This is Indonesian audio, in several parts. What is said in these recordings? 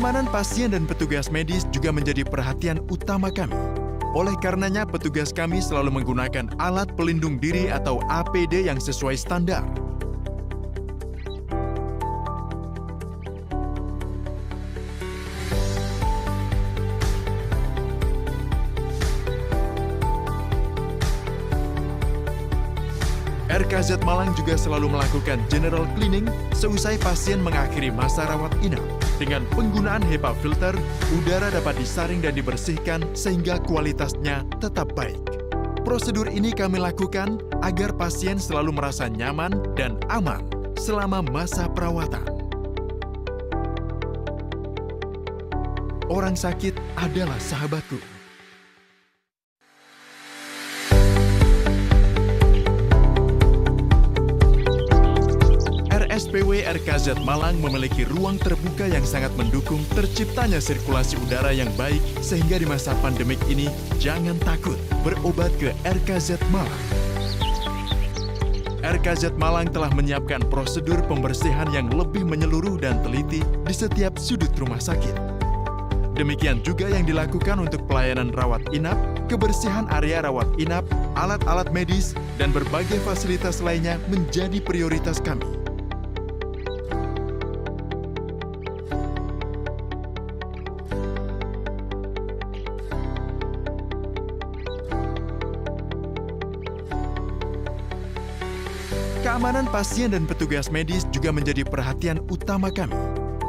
Keamanan pasien dan petugas medis juga menjadi perhatian utama kami. Oleh karenanya, petugas kami selalu menggunakan alat pelindung diri atau APD yang sesuai standar. RKZ Malang juga selalu melakukan general cleaning seusai pasien mengakhiri masa rawat inap. Dengan penggunaan HEPA filter, udara dapat disaring dan dibersihkan sehingga kualitasnya tetap baik. Prosedur ini kami lakukan agar pasien selalu merasa nyaman dan aman selama masa perawatan. Orang sakit adalah sahabatku. RKZ Malang memiliki ruang terbuka yang sangat mendukung terciptanya sirkulasi udara yang baik sehingga di masa pandemik ini jangan takut berobat ke RKZ Malang. RKZ Malang telah menyiapkan prosedur pembersihan yang lebih menyeluruh dan teliti di setiap sudut rumah sakit. Demikian juga yang dilakukan untuk pelayanan rawat inap, kebersihan area rawat inap, alat-alat medis, dan berbagai fasilitas lainnya menjadi prioritas kami. Kenyamanan pasien dan petugas medis juga menjadi perhatian utama kami.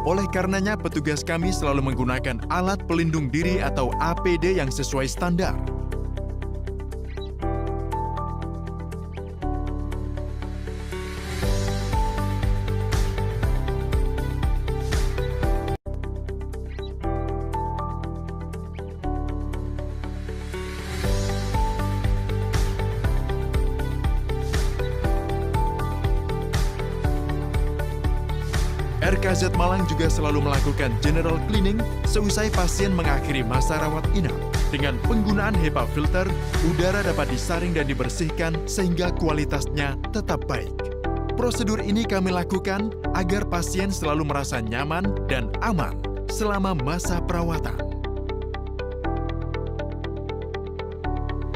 Oleh karenanya, petugas kami selalu menggunakan alat pelindung diri atau APD yang sesuai standar. juga selalu melakukan general cleaning seusai pasien mengakhiri masa rawat inap. Dengan penggunaan HEPA filter, udara dapat disaring dan dibersihkan sehingga kualitasnya tetap baik. Prosedur ini kami lakukan agar pasien selalu merasa nyaman dan aman selama masa perawatan.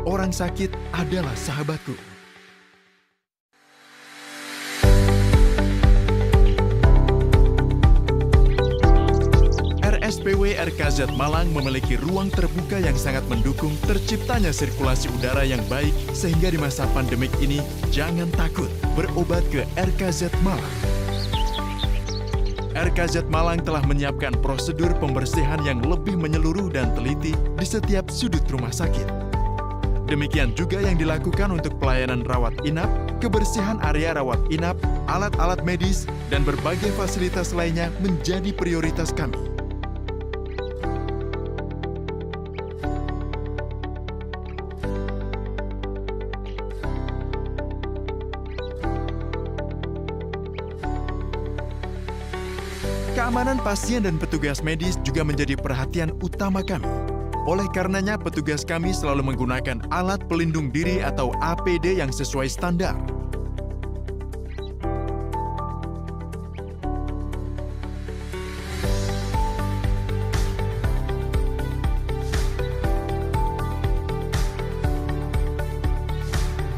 Orang sakit adalah sahabatku. KRKZ Malang memiliki ruang terbuka yang sangat mendukung terciptanya sirkulasi udara yang baik sehingga di masa pandemik ini jangan takut berobat ke RKZ Malang. RKZ Malang telah menyiapkan prosedur pembersihan yang lebih menyeluruh dan teliti di setiap sudut rumah sakit. Demikian juga yang dilakukan untuk pelayanan rawat inap, kebersihan area rawat inap, alat-alat medis, dan berbagai fasilitas lainnya menjadi prioritas kami. Pasien dan petugas medis juga menjadi perhatian utama kami. Oleh karenanya, petugas kami selalu menggunakan alat pelindung diri atau APD yang sesuai standar.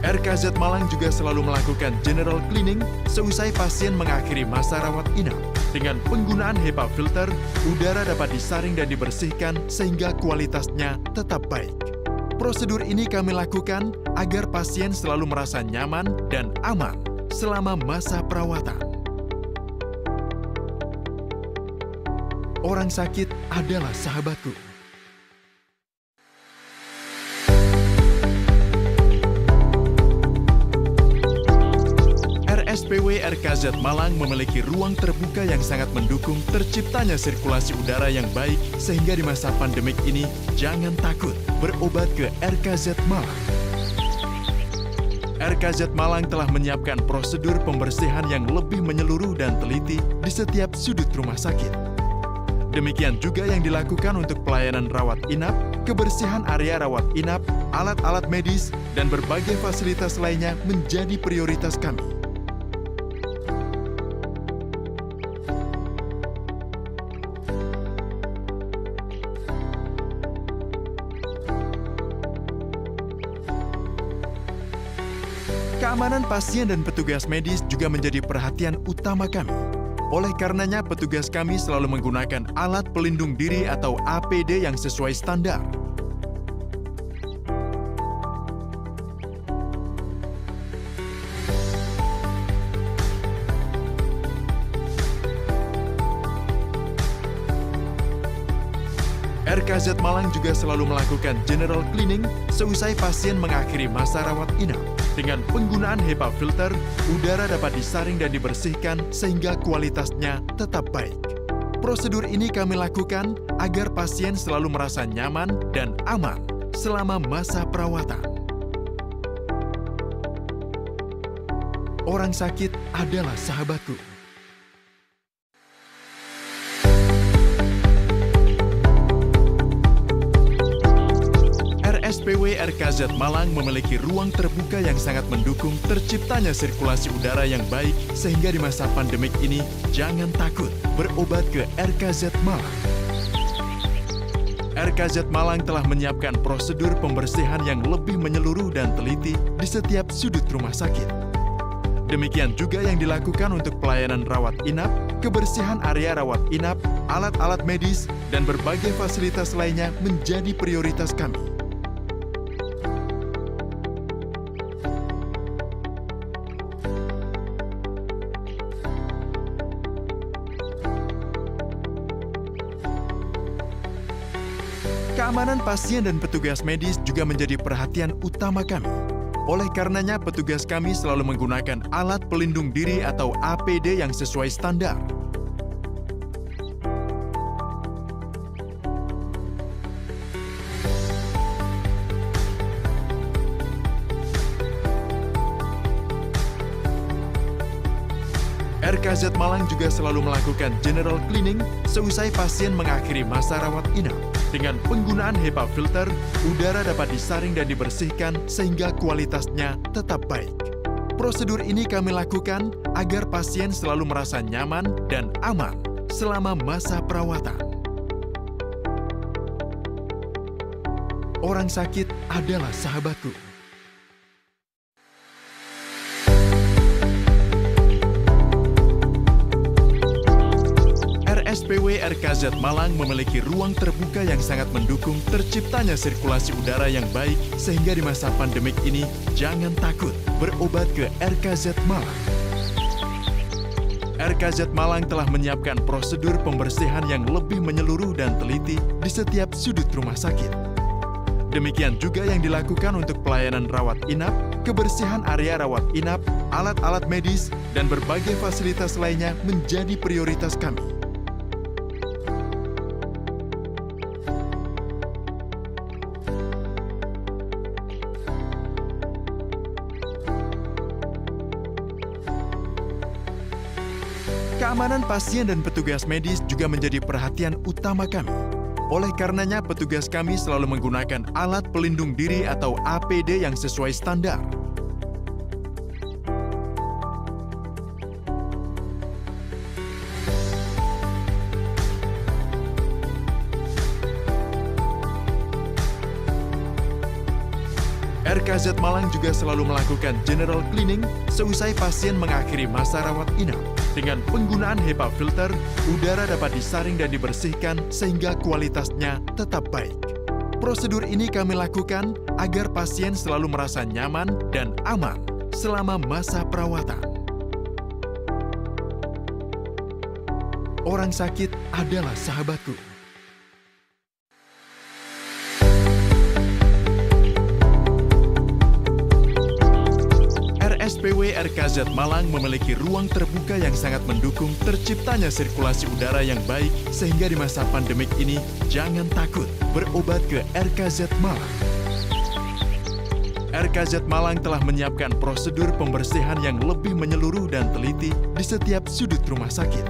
RKZ Malang juga selalu melakukan general cleaning seusai pasien mengakhiri masa rawat inap. Dengan penggunaan HEPA filter, udara dapat disaring dan dibersihkan sehingga kualitasnya tetap baik. Prosedur ini kami lakukan agar pasien selalu merasa nyaman dan aman selama masa perawatan. Orang sakit adalah sahabatku. PRKZ Malang memiliki ruang terbuka yang sangat mendukung terciptanya sirkulasi udara yang baik sehingga di masa pandemik ini jangan takut berobat ke RKZ Malang. RKZ Malang telah menyiapkan prosedur pembersihan yang lebih menyeluruh dan teliti di setiap sudut rumah sakit. Demikian juga yang dilakukan untuk pelayanan rawat inap, kebersihan area rawat inap, alat-alat medis, dan berbagai fasilitas lainnya menjadi prioritas kami. pasien dan petugas medis juga menjadi perhatian utama kami. Oleh karenanya, petugas kami selalu menggunakan alat pelindung diri atau APD yang sesuai standar. RKZ Malang juga selalu melakukan general cleaning seusai pasien mengakhiri masa rawat inap. Dengan penggunaan HEPA filter, udara dapat disaring dan dibersihkan sehingga kualitasnya tetap baik. Prosedur ini kami lakukan agar pasien selalu merasa nyaman dan aman selama masa perawatan. Orang sakit adalah sahabatku. RKZ Malang memiliki ruang terbuka yang sangat mendukung terciptanya sirkulasi udara yang baik sehingga di masa pandemik ini jangan takut berobat ke RKZ Malang. RKZ Malang telah menyiapkan prosedur pembersihan yang lebih menyeluruh dan teliti di setiap sudut rumah sakit. Demikian juga yang dilakukan untuk pelayanan rawat inap, kebersihan area rawat inap, alat-alat medis, dan berbagai fasilitas lainnya menjadi prioritas kami. Pasien dan petugas medis juga menjadi perhatian utama kami. Oleh karenanya, petugas kami selalu menggunakan alat pelindung diri atau APD yang sesuai standar. RKZ Malang juga selalu melakukan general cleaning seusai pasien mengakhiri masa rawat inap. Dengan penggunaan HEPA filter, udara dapat disaring dan dibersihkan sehingga kualitasnya tetap baik. Prosedur ini kami lakukan agar pasien selalu merasa nyaman dan aman selama masa perawatan. Orang sakit adalah sahabatku. RKZ Malang memiliki ruang terbuka yang sangat mendukung terciptanya sirkulasi udara yang baik sehingga di masa pandemik ini jangan takut berobat ke RKZ Malang. RKZ Malang telah menyiapkan prosedur pembersihan yang lebih menyeluruh dan teliti di setiap sudut rumah sakit. Demikian juga yang dilakukan untuk pelayanan rawat inap, kebersihan area rawat inap, alat-alat medis, dan berbagai fasilitas lainnya menjadi prioritas kami. Keamanan pasien dan petugas medis juga menjadi perhatian utama kami. Oleh karenanya, petugas kami selalu menggunakan alat pelindung diri atau APD yang sesuai standar. RKZ Malang juga selalu melakukan general cleaning seusai pasien mengakhiri masa rawat inap. Dengan penggunaan HEPA filter, udara dapat disaring dan dibersihkan sehingga kualitasnya tetap baik. Prosedur ini kami lakukan agar pasien selalu merasa nyaman dan aman selama masa perawatan. Orang sakit adalah sahabatku. RKZ Malang memiliki ruang terbuka yang sangat mendukung terciptanya sirkulasi udara yang baik sehingga di masa pandemik ini jangan takut berobat ke RKZ Malang. RKZ Malang telah menyiapkan prosedur pembersihan yang lebih menyeluruh dan teliti di setiap sudut rumah sakit.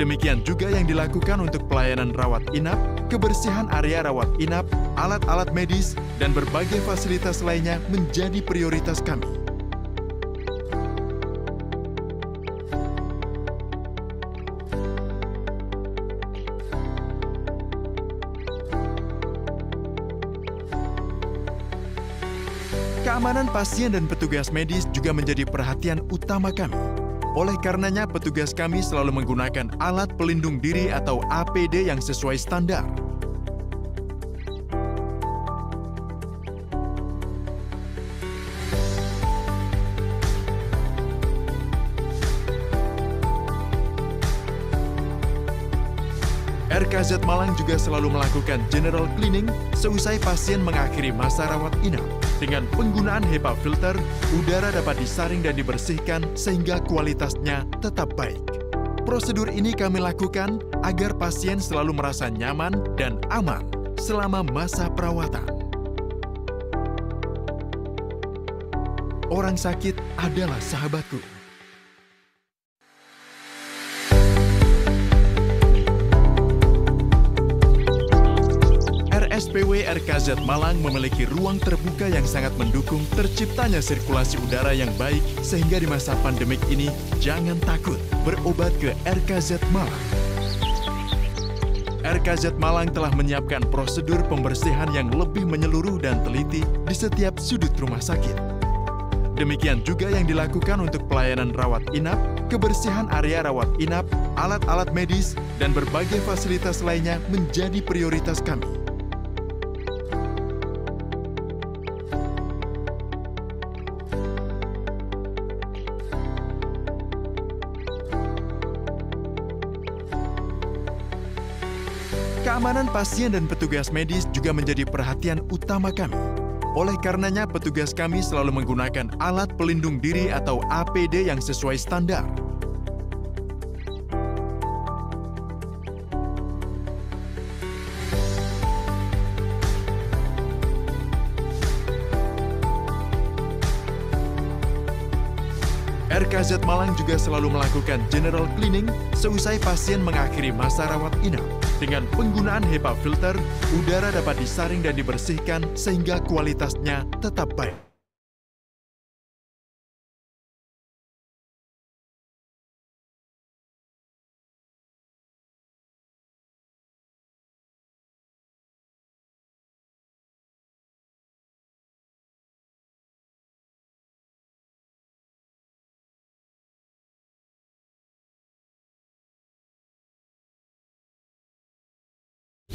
Demikian juga yang dilakukan untuk pelayanan rawat inap, kebersihan area rawat inap, alat-alat medis, dan berbagai fasilitas lainnya menjadi prioritas kami. pasien dan petugas medis juga menjadi perhatian utama kami. Oleh karenanya, petugas kami selalu menggunakan alat pelindung diri atau APD yang sesuai standar. RKZ Malang juga selalu melakukan general cleaning seusai pasien mengakhiri masa rawat inap. Dengan penggunaan HEPA filter, udara dapat disaring dan dibersihkan sehingga kualitasnya tetap baik. Prosedur ini kami lakukan agar pasien selalu merasa nyaman dan aman selama masa perawatan. Orang sakit adalah sahabatku. RKZ Malang memiliki ruang terbuka yang sangat mendukung terciptanya sirkulasi udara yang baik sehingga di masa pandemik ini jangan takut berobat ke RKZ Malang. RKZ Malang telah menyiapkan prosedur pembersihan yang lebih menyeluruh dan teliti di setiap sudut rumah sakit. Demikian juga yang dilakukan untuk pelayanan rawat inap, kebersihan area rawat inap, alat-alat medis, dan berbagai fasilitas lainnya menjadi prioritas kami. pasien dan petugas medis juga menjadi perhatian utama kami. Oleh karenanya, petugas kami selalu menggunakan alat pelindung diri atau APD yang sesuai standar. RKZ Malang juga selalu melakukan general cleaning seusai pasien mengakhiri masa rawat inap. Dengan penggunaan HEPA filter, udara dapat disaring dan dibersihkan sehingga kualitasnya tetap baik.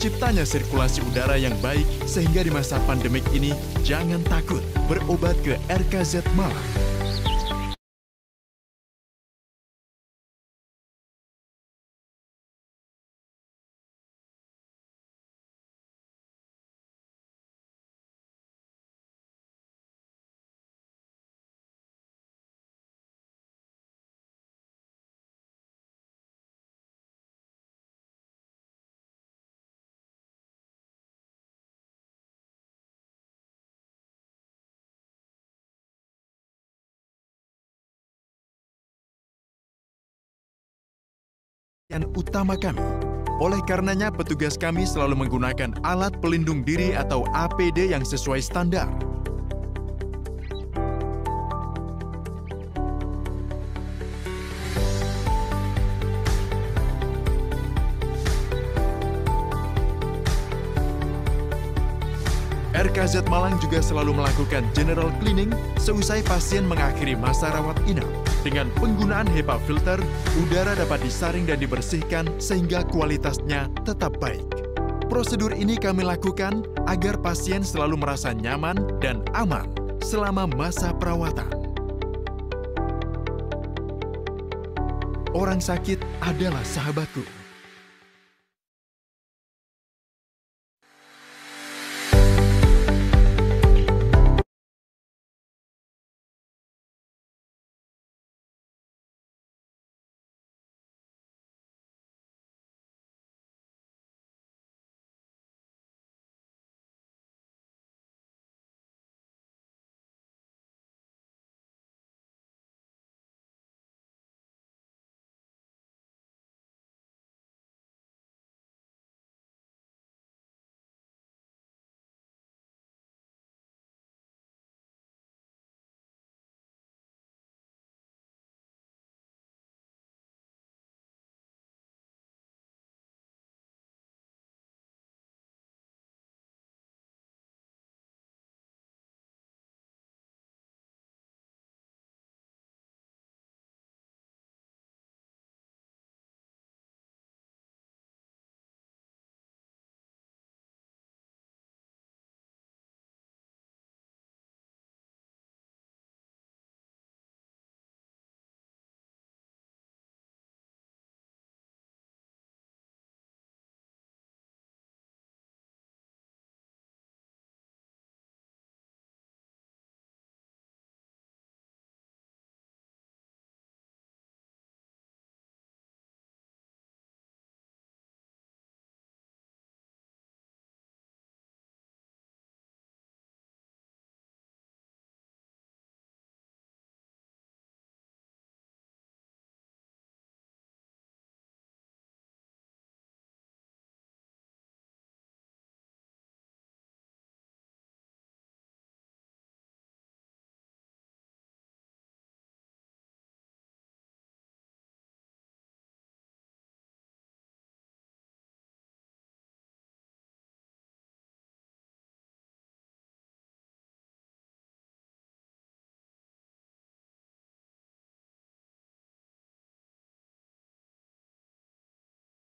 terciptanya sirkulasi udara yang baik sehingga di masa pandemik ini jangan takut berobat ke RKZ Malang. dan utama kami. Oleh karenanya, petugas kami selalu menggunakan alat pelindung diri atau APD yang sesuai standar. RKZ Malang juga selalu melakukan general cleaning seusai pasien mengakhiri masa rawat inap. Dengan penggunaan HEPA filter, udara dapat disaring dan dibersihkan sehingga kualitasnya tetap baik. Prosedur ini kami lakukan agar pasien selalu merasa nyaman dan aman selama masa perawatan. Orang sakit adalah sahabatku.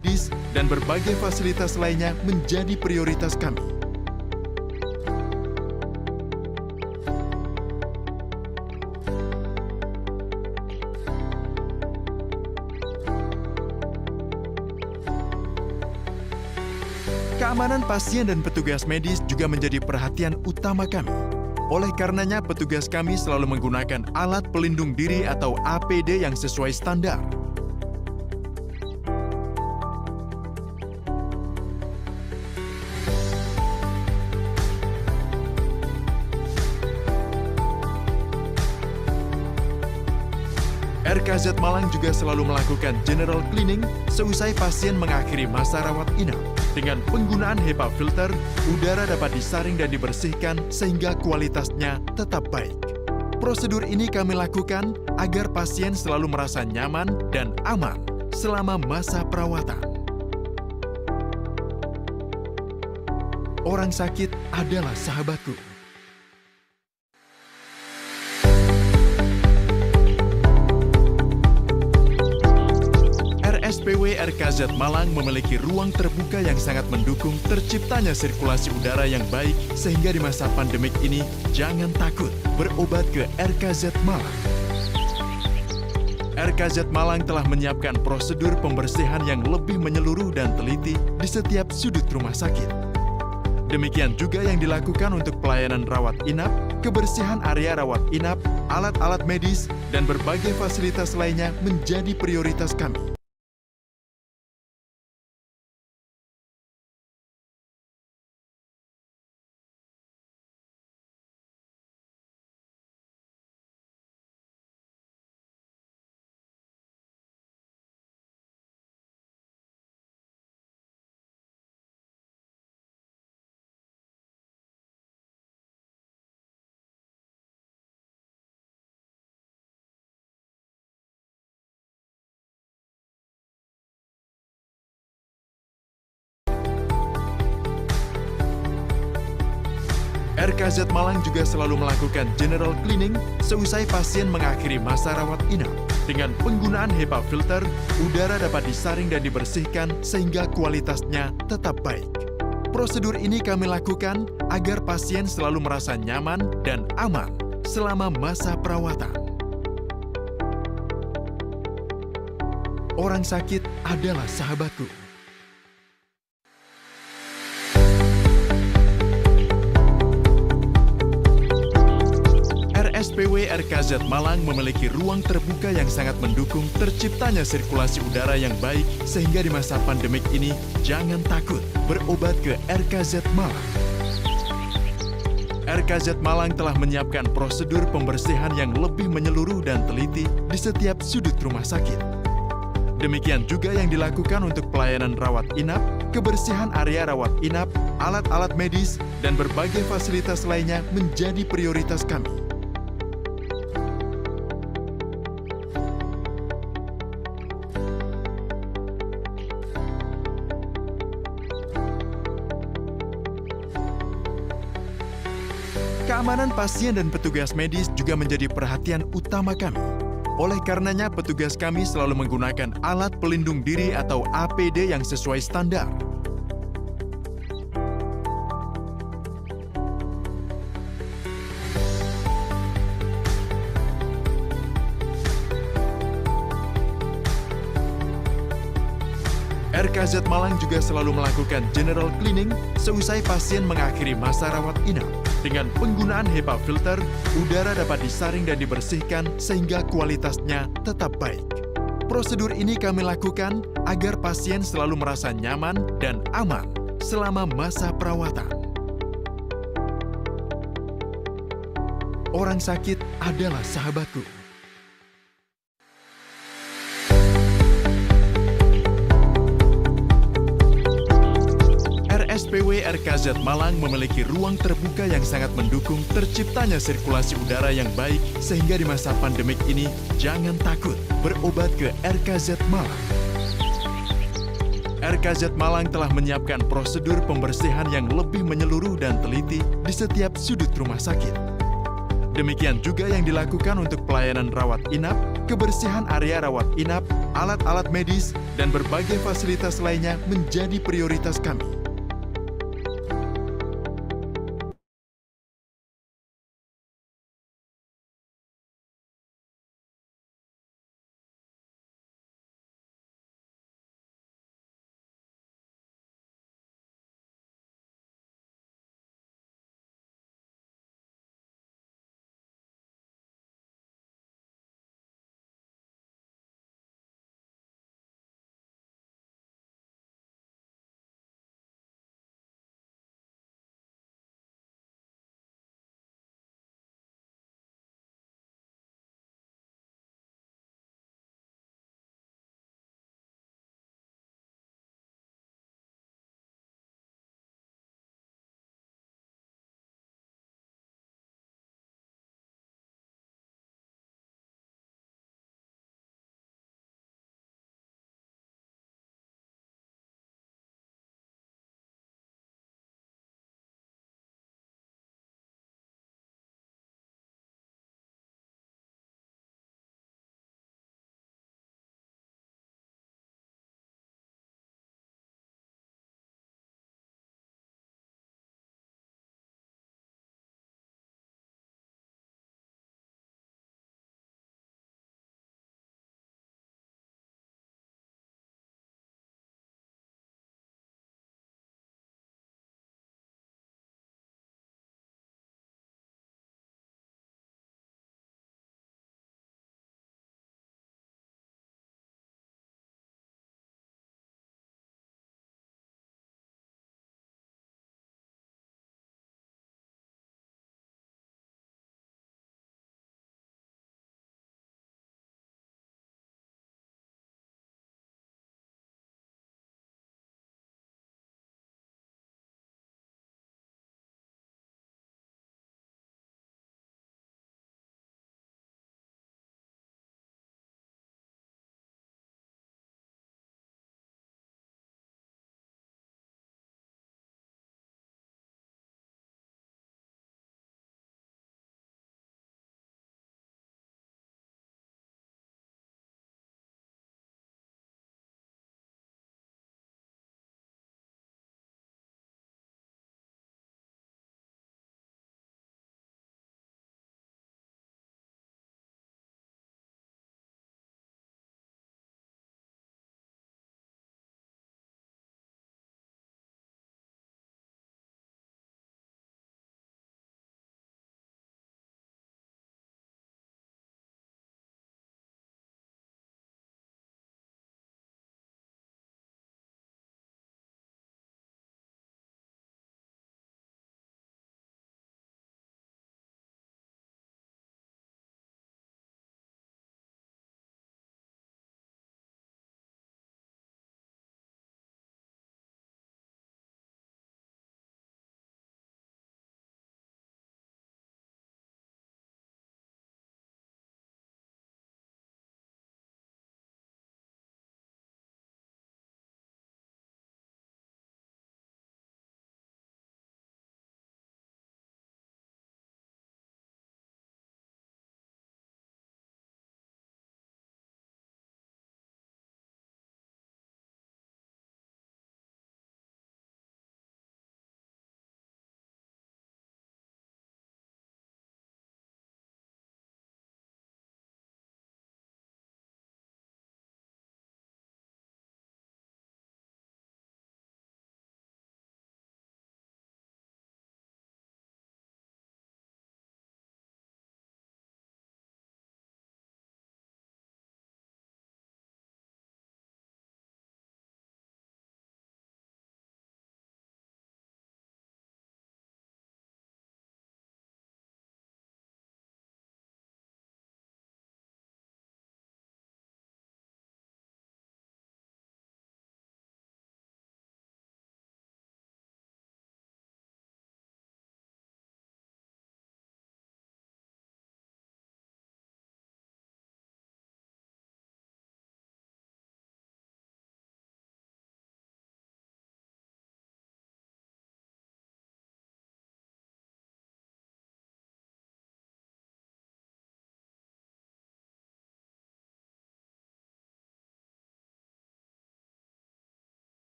medis, dan berbagai fasilitas lainnya menjadi prioritas kami. Keamanan pasien dan petugas medis juga menjadi perhatian utama kami. Oleh karenanya, petugas kami selalu menggunakan alat pelindung diri atau APD yang sesuai standar. KZ Malang juga selalu melakukan general cleaning seusai pasien mengakhiri masa rawat inap. Dengan penggunaan HEPA filter, udara dapat disaring dan dibersihkan sehingga kualitasnya tetap baik. Prosedur ini kami lakukan agar pasien selalu merasa nyaman dan aman selama masa perawatan. Orang sakit adalah sahabatku. RKZ Malang memiliki ruang terbuka yang sangat mendukung terciptanya sirkulasi udara yang baik sehingga di masa pandemik ini jangan takut berobat ke RKZ Malang. RKZ Malang telah menyiapkan prosedur pembersihan yang lebih menyeluruh dan teliti di setiap sudut rumah sakit. Demikian juga yang dilakukan untuk pelayanan rawat inap, kebersihan area rawat inap, alat-alat medis, dan berbagai fasilitas lainnya menjadi prioritas kami. KZ Malang juga selalu melakukan general cleaning seusai pasien mengakhiri masa rawat inap. Dengan penggunaan HEPA filter, udara dapat disaring dan dibersihkan sehingga kualitasnya tetap baik. Prosedur ini kami lakukan agar pasien selalu merasa nyaman dan aman selama masa perawatan. Orang sakit adalah sahabatku. DPW RKZ Malang memiliki ruang terbuka yang sangat mendukung terciptanya sirkulasi udara yang baik sehingga di masa pandemik ini jangan takut berobat ke RKZ Malang. RKZ Malang telah menyiapkan prosedur pembersihan yang lebih menyeluruh dan teliti di setiap sudut rumah sakit. Demikian juga yang dilakukan untuk pelayanan rawat inap, kebersihan area rawat inap, alat-alat medis, dan berbagai fasilitas lainnya menjadi prioritas kami. Keamanan pasien dan petugas medis juga menjadi perhatian utama kami. Oleh karenanya, petugas kami selalu menggunakan alat pelindung diri atau APD yang sesuai standar. RKZ Malang juga selalu melakukan general cleaning seusai pasien mengakhiri masa rawat inap. Dengan penggunaan HEPA filter, udara dapat disaring dan dibersihkan sehingga kualitasnya tetap baik. Prosedur ini kami lakukan agar pasien selalu merasa nyaman dan aman selama masa perawatan. Orang sakit adalah sahabatku. RKZ Malang memiliki ruang terbuka yang sangat mendukung terciptanya sirkulasi udara yang baik sehingga di masa pandemik ini jangan takut berobat ke RKZ Malang. RKZ Malang telah menyiapkan prosedur pembersihan yang lebih menyeluruh dan teliti di setiap sudut rumah sakit. Demikian juga yang dilakukan untuk pelayanan rawat inap, kebersihan area rawat inap, alat-alat medis, dan berbagai fasilitas lainnya menjadi prioritas kami.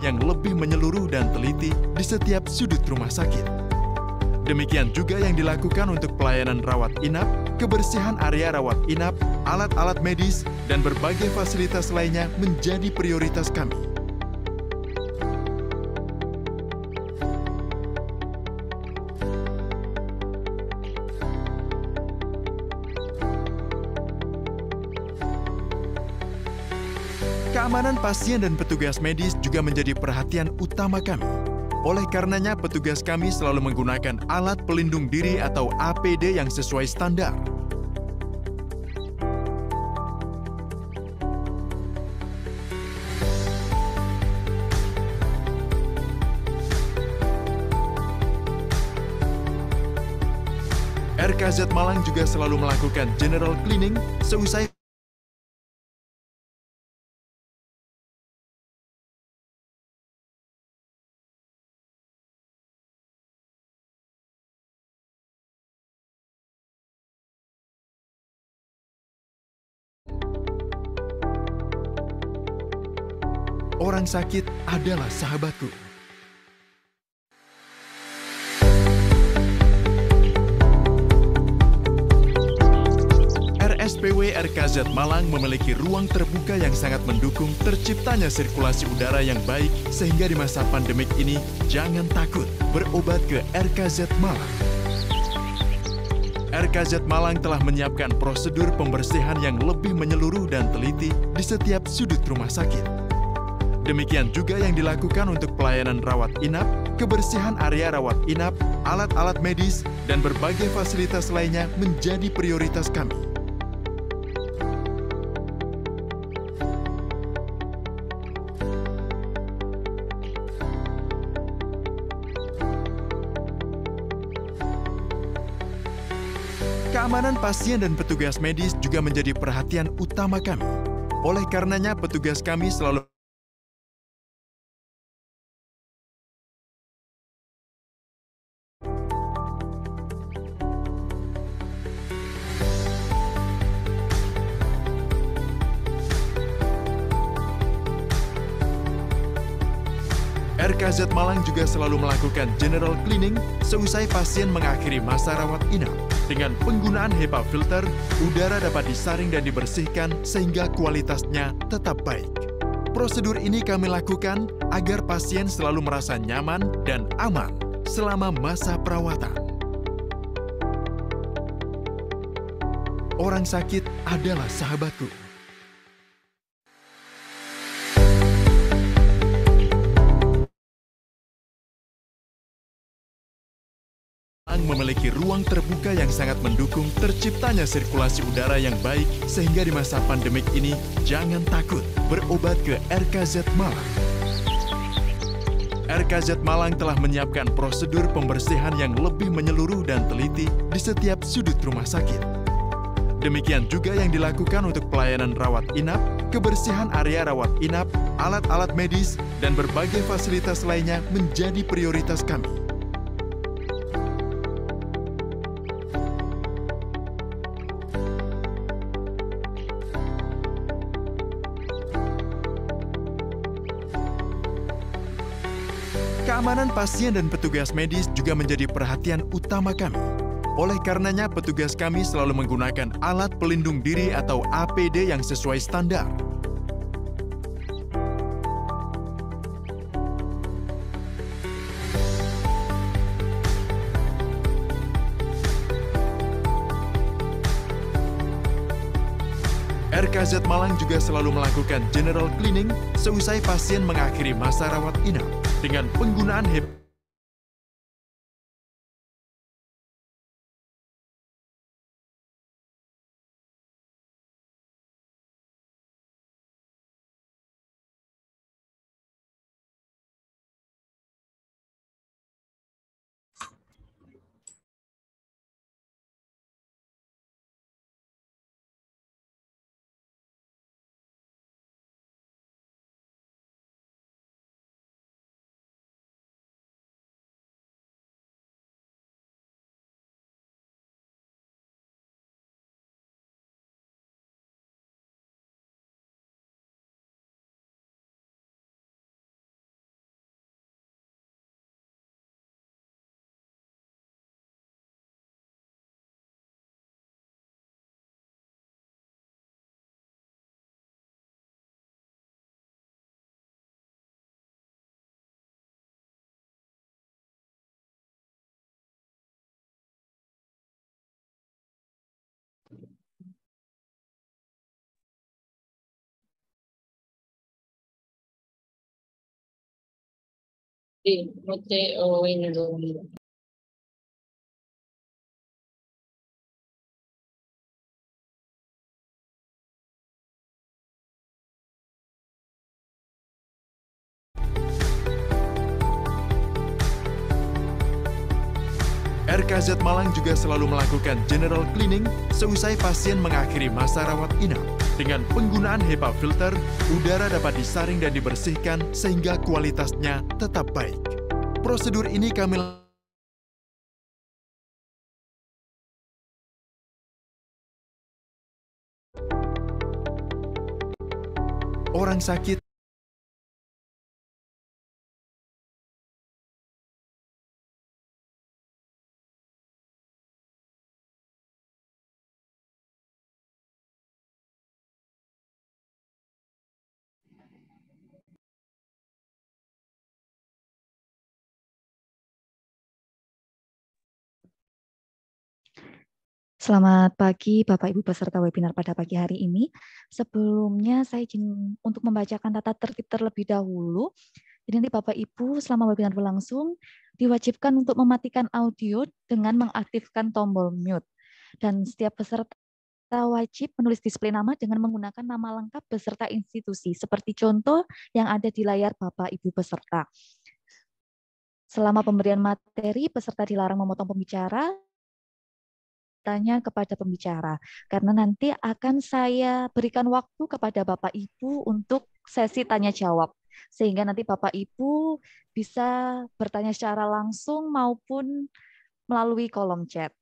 yang lebih menyeluruh dan teliti di setiap sudut rumah sakit. Demikian juga yang dilakukan untuk pelayanan rawat inap, kebersihan area rawat inap, alat-alat medis, dan berbagai fasilitas lainnya menjadi prioritas kami. Keamanan pasien dan petugas medis juga menjadi perhatian utama kami. Oleh karenanya, petugas kami selalu menggunakan alat pelindung diri atau APD yang sesuai standar. RKZ Malang juga selalu melakukan general cleaning seusai sakit adalah sahabatku. RSPW RKZ Malang memiliki ruang terbuka yang sangat mendukung terciptanya sirkulasi udara yang baik sehingga di masa pandemik ini jangan takut berobat ke RKZ Malang. RKZ Malang telah menyiapkan prosedur pembersihan yang lebih menyeluruh dan teliti di setiap sudut rumah sakit. Demikian juga yang dilakukan untuk pelayanan rawat inap, kebersihan area rawat inap, alat-alat medis, dan berbagai fasilitas lainnya menjadi prioritas kami. Keamanan pasien dan petugas medis juga menjadi perhatian utama kami. Oleh karenanya, petugas kami selalu UMZ Malang juga selalu melakukan general cleaning seusai pasien mengakhiri masa rawat inap. Dengan penggunaan HEPA filter, udara dapat disaring dan dibersihkan sehingga kualitasnya tetap baik. Prosedur ini kami lakukan agar pasien selalu merasa nyaman dan aman selama masa perawatan. Orang sakit adalah sahabatku. memiliki ruang terbuka yang sangat mendukung terciptanya sirkulasi udara yang baik sehingga di masa pandemik ini jangan takut berobat ke RKZ Malang. RKZ Malang telah menyiapkan prosedur pembersihan yang lebih menyeluruh dan teliti di setiap sudut rumah sakit. Demikian juga yang dilakukan untuk pelayanan rawat inap, kebersihan area rawat inap, alat-alat medis, dan berbagai fasilitas lainnya menjadi prioritas kami. Keamanan pasien dan petugas medis juga menjadi perhatian utama kami. Oleh karenanya, petugas kami selalu menggunakan alat pelindung diri atau APD yang sesuai standar. RKZ Malang juga selalu melakukan general cleaning seusai pasien mengakhiri masa rawat inap dengan penggunaan hip Sí, no norte o en el domingo. Malang juga selalu melakukan general cleaning seusai pasien mengakhiri masa rawat inap. Dengan penggunaan HEPA filter, udara dapat disaring dan dibersihkan sehingga kualitasnya tetap baik. Prosedur ini kami Orang sakit Selamat pagi Bapak Ibu peserta webinar pada pagi hari ini. Sebelumnya saya ingin untuk membacakan tata tertib terlebih dahulu. Jadi nanti Bapak Ibu selama webinar berlangsung diwajibkan untuk mematikan audio dengan mengaktifkan tombol mute. Dan setiap peserta wajib menulis display nama dengan menggunakan nama lengkap beserta institusi, seperti contoh yang ada di layar Bapak Ibu peserta. Selama pemberian materi, peserta dilarang memotong pembicara, tanya kepada pembicara karena nanti akan saya berikan waktu kepada Bapak Ibu untuk sesi tanya jawab sehingga nanti Bapak Ibu bisa bertanya secara langsung maupun melalui kolom chat.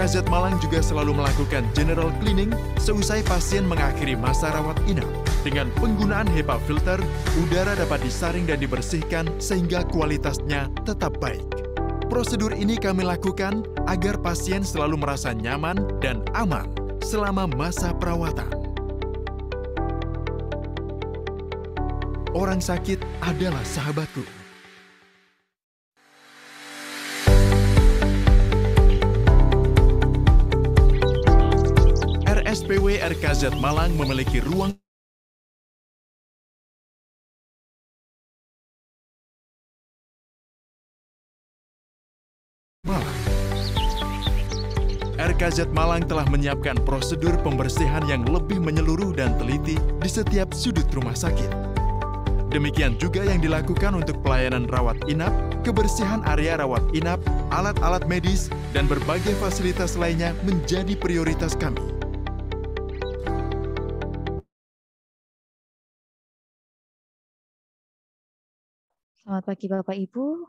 BKZ Malang juga selalu melakukan general cleaning seusai pasien mengakhiri masa rawat inap. Dengan penggunaan HEPA filter, udara dapat disaring dan dibersihkan sehingga kualitasnya tetap baik. Prosedur ini kami lakukan agar pasien selalu merasa nyaman dan aman selama masa perawatan. Orang sakit adalah sahabatku. rw rkz malang memiliki ruang RKZ Malang telah menyiapkan prosedur pembersihan yang lebih menyeluruh dan teliti di setiap sudut rumah sakit. Demikian juga yang dilakukan untuk pelayanan rawat inap, kebersihan area rawat inap, alat-alat medis, dan berbagai fasilitas lainnya menjadi prioritas kami. Selamat pagi Bapak Ibu.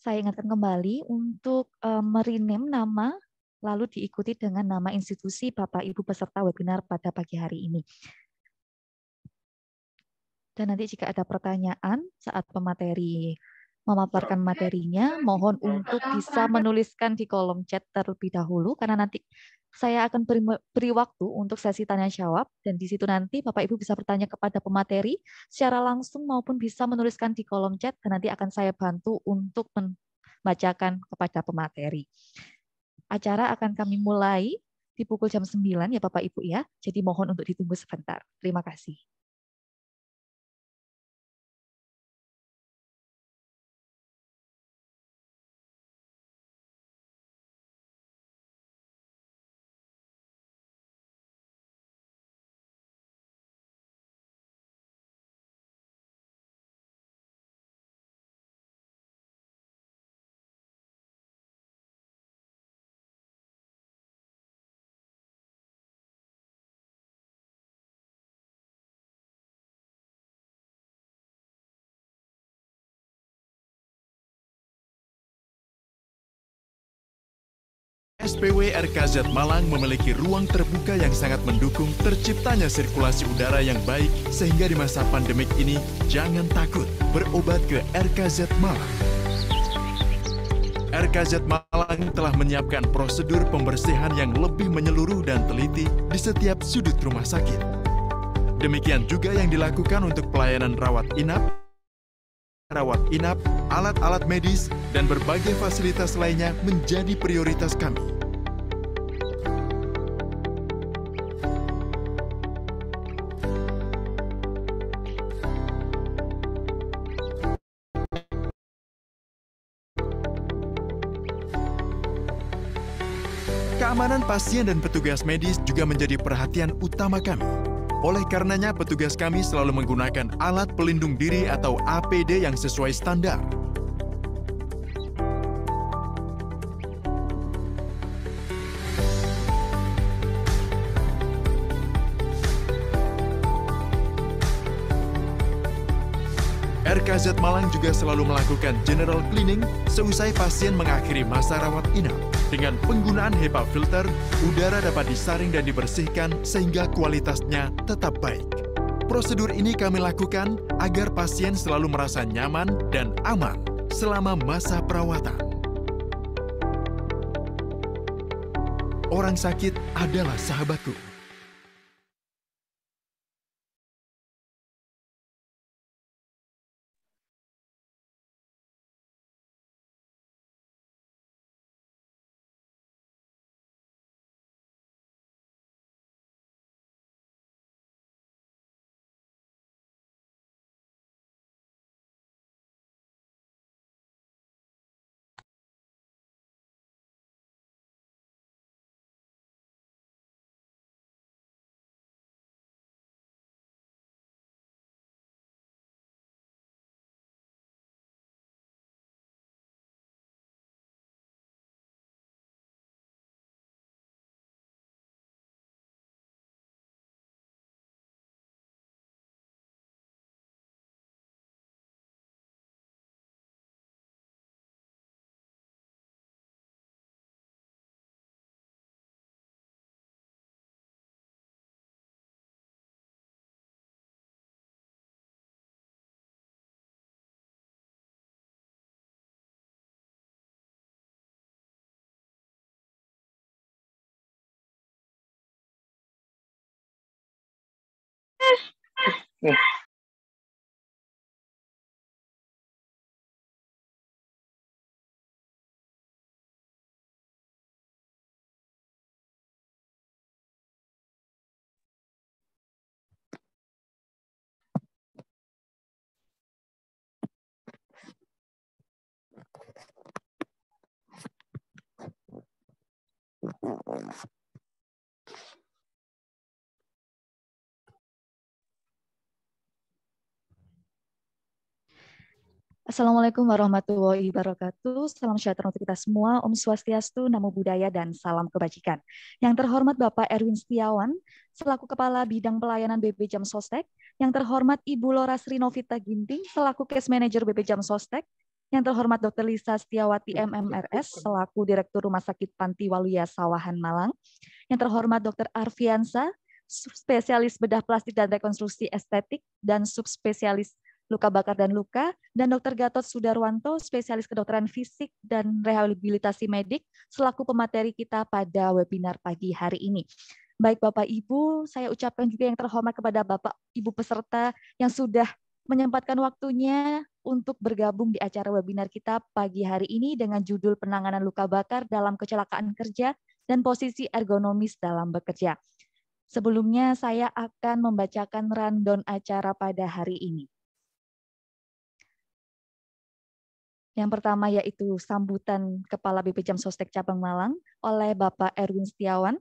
Saya ingatkan kembali untuk eh, merinim nama lalu diikuti dengan nama institusi Bapak Ibu peserta webinar pada pagi hari ini. Dan nanti jika ada pertanyaan saat pemateri memaparkan materinya, mohon untuk bisa menuliskan di kolom chat terlebih dahulu karena nanti saya akan beri, beri waktu untuk sesi tanya jawab dan di situ nanti Bapak Ibu bisa bertanya kepada pemateri secara langsung maupun bisa menuliskan di kolom chat dan nanti akan saya bantu untuk membacakan kepada pemateri. Acara akan kami mulai di pukul jam 9 ya Bapak Ibu ya. Jadi mohon untuk ditunggu sebentar. Terima kasih. SPW RKZ Malang memiliki ruang terbuka yang sangat mendukung terciptanya sirkulasi udara yang baik sehingga di masa pandemik ini jangan takut berobat ke RKZ Malang. RKZ Malang telah menyiapkan prosedur pembersihan yang lebih menyeluruh dan teliti di setiap sudut rumah sakit. Demikian juga yang dilakukan untuk pelayanan rawat inap rawat inap, alat-alat medis, dan berbagai fasilitas lainnya menjadi prioritas kami. Pasien dan petugas medis juga menjadi perhatian utama kami. Oleh karenanya, petugas kami selalu menggunakan alat pelindung diri atau APD yang sesuai standar. RKZ Malang juga selalu melakukan general cleaning seusai pasien mengakhiri masa rawat inap. Dengan penggunaan HEPA filter, udara dapat disaring dan dibersihkan sehingga kualitasnya tetap baik. Prosedur ini kami lakukan agar pasien selalu merasa nyaman dan aman selama masa perawatan. Orang sakit adalah sahabatku. Yeah. Assalamualaikum warahmatullahi wabarakatuh. Salam sejahtera untuk kita semua. Om Swastiastu, Namo Buddhaya, dan salam kebajikan. Yang terhormat Bapak Erwin Setiawan, selaku Kepala Bidang Pelayanan BP Jam Sostek. Yang terhormat Ibu Lora Srinovita Ginting, selaku Case Manager BP Jam Sostek. Yang terhormat Dr. Lisa Setiawati MMRS, selaku Direktur Rumah Sakit Panti Waluya Sawahan Malang. Yang terhormat Dr. Arfiansa, spesialis bedah plastik dan rekonstruksi estetik dan subspesialis luka bakar dan luka, dan Dr. Gatot Sudarwanto, spesialis kedokteran fisik dan rehabilitasi medik, selaku pemateri kita pada webinar pagi hari ini. Baik Bapak Ibu, saya ucapkan juga yang terhormat kepada Bapak Ibu peserta yang sudah menyempatkan waktunya untuk bergabung di acara webinar kita pagi hari ini dengan judul penanganan luka bakar dalam kecelakaan kerja dan posisi ergonomis dalam bekerja. Sebelumnya saya akan membacakan rundown acara pada hari ini. Yang pertama yaitu sambutan Kepala BP Jam Sostek Cabang Malang oleh Bapak Erwin Setiawan.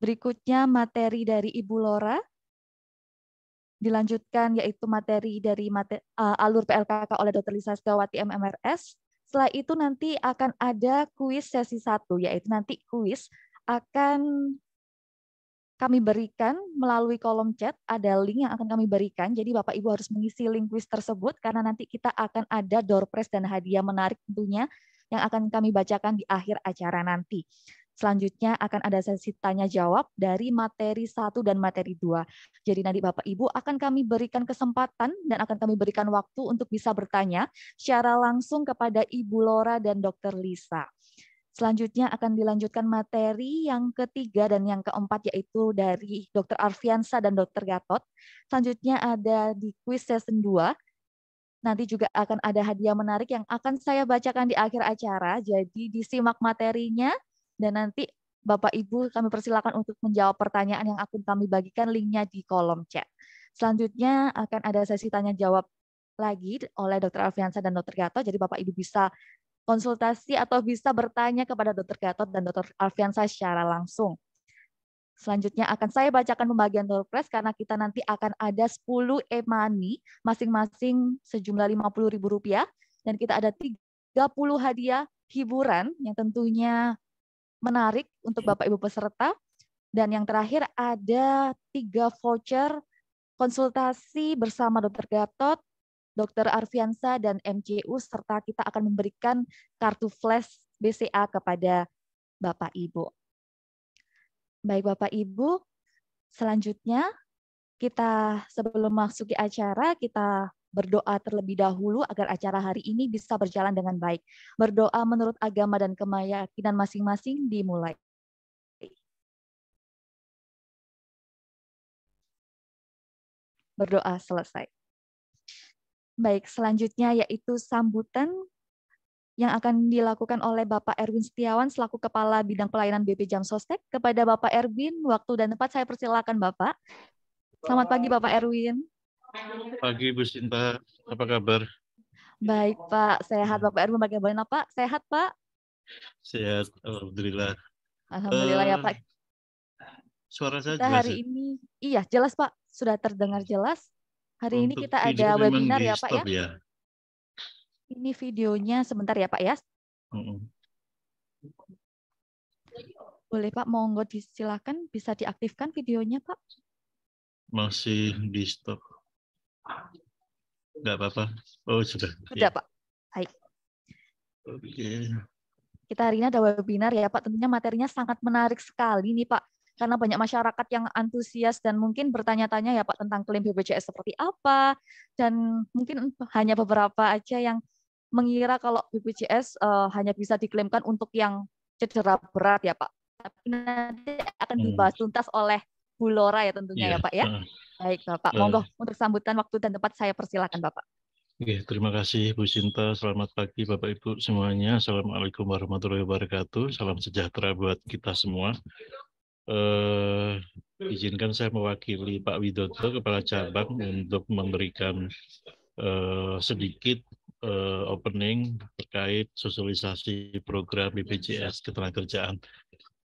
Berikutnya materi dari Ibu Lora. Dilanjutkan yaitu materi dari mater, uh, eh, alur PLKK oleh Dr. Lisa Setiawati MMRS. Setelah itu nanti akan ada kuis sesi satu yaitu nanti kuis akan kami berikan melalui kolom chat, ada link yang akan kami berikan. Jadi Bapak Ibu harus mengisi link quiz tersebut karena nanti kita akan ada door prize dan hadiah menarik tentunya yang akan kami bacakan di akhir acara nanti. Selanjutnya akan ada sesi tanya jawab dari materi 1 dan materi 2. Jadi nanti Bapak Ibu akan kami berikan kesempatan dan akan kami berikan waktu untuk bisa bertanya secara langsung kepada Ibu Lora dan Dr. Lisa. Selanjutnya akan dilanjutkan materi yang ketiga dan yang keempat yaitu dari Dr. Arfiansa dan Dr. Gatot. Selanjutnya ada di quiz session 2. Nanti juga akan ada hadiah menarik yang akan saya bacakan di akhir acara. Jadi disimak materinya dan nanti Bapak Ibu kami persilakan untuk menjawab pertanyaan yang akan kami bagikan linknya di kolom chat. Selanjutnya akan ada sesi tanya jawab lagi oleh Dr. Alfiansa dan Dr. Gato. Jadi Bapak Ibu bisa konsultasi atau bisa bertanya kepada Dr. Gatot dan Dr. Alfiansa secara langsung. Selanjutnya akan saya bacakan pembagian door press karena kita nanti akan ada 10 e-money masing-masing sejumlah Rp50.000 dan kita ada 30 hadiah hiburan yang tentunya menarik untuk Bapak Ibu peserta. Dan yang terakhir ada tiga voucher konsultasi bersama Dr. Gatot Dr. Arfiansa dan MCU serta kita akan memberikan kartu flash BCA kepada Bapak Ibu. Baik Bapak Ibu, selanjutnya kita sebelum memasuki acara kita berdoa terlebih dahulu agar acara hari ini bisa berjalan dengan baik. Berdoa menurut agama dan keyakinan masing-masing dimulai. Berdoa selesai. Baik, selanjutnya yaitu sambutan yang akan dilakukan oleh Bapak Erwin Setiawan selaku Kepala Bidang Pelayanan BP Jam Sostek. Kepada Bapak Erwin, waktu dan tempat saya persilakan Bapak. Selamat pagi Bapak Erwin. Pagi Bu Sinta, apa kabar? Baik Pak, sehat Bapak Erwin bagaimana Pak? Sehat Pak? Sehat, Alhamdulillah. Alhamdulillah uh, ya eh, Pak. Suara saya Kita jelas hari ya? ini, iya jelas Pak, sudah terdengar jelas. Hari Untuk ini kita ada webinar ya Pak ya? ya. Ini videonya sebentar ya Pak ya. Mm Boleh Pak, monggo disilakan bisa diaktifkan videonya Pak. Masih di stop. Enggak apa-apa. Oh sudah. Sudah ya. Pak. Baik. Oke. Okay. Kita hari ini ada webinar ya Pak. Tentunya materinya sangat menarik sekali nih Pak karena banyak masyarakat yang antusias dan mungkin bertanya-tanya ya Pak tentang klaim BPJS seperti apa dan mungkin hanya beberapa aja yang mengira kalau BPJS uh, eh, hanya bisa diklaimkan untuk yang cedera berat ya Pak. Tapi nanti akan hmm. dibahas tuntas oleh Bu Lora ya tentunya yeah. ya Pak ya. Hmm. Baik Bapak, hmm. monggo untuk sambutan waktu dan tempat saya persilakan Bapak. Oke, iya, terima kasih Bu Sinta. Selamat pagi Bapak Ibu semuanya. Assalamualaikum warahmatullahi wabarakatuh. Salam sejahtera buat kita semua eh, izinkan saya mewakili Pak Widodo Kepala Cabang untuk memberikan eh, sedikit eh, opening terkait sosialisasi program BPJS Ketenagakerjaan.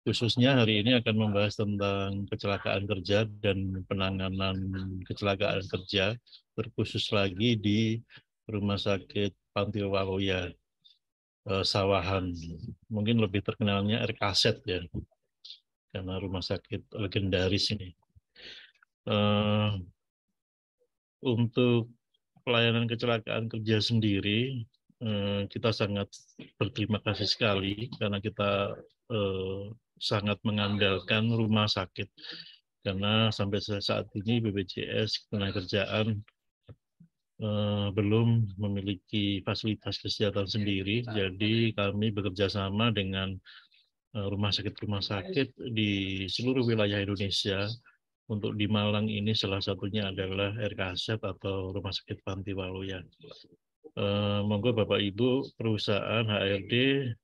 Khususnya hari ini akan membahas tentang kecelakaan kerja dan penanganan kecelakaan kerja, terkhusus lagi di Rumah Sakit Pantiwaluya eh, Sawahan. Mungkin lebih terkenalnya RKZ ya karena rumah sakit legendaris ini. Uh, untuk pelayanan kecelakaan kerja sendiri, uh, kita sangat berterima kasih sekali karena kita uh, sangat mengandalkan rumah sakit. Karena sampai saat ini BPJS Ketenagakerjaan Uh, belum memiliki fasilitas kesehatan sendiri, jadi kami bekerja sama dengan Eh, rumah sakit-rumah iya. sakit di seluruh wilayah Indonesia. Untuk di Malang ini salah satunya adalah RKZ atau Rumah Sakit Panti Waluyan. Eh, monggo Bapak Ibu perusahaan HRD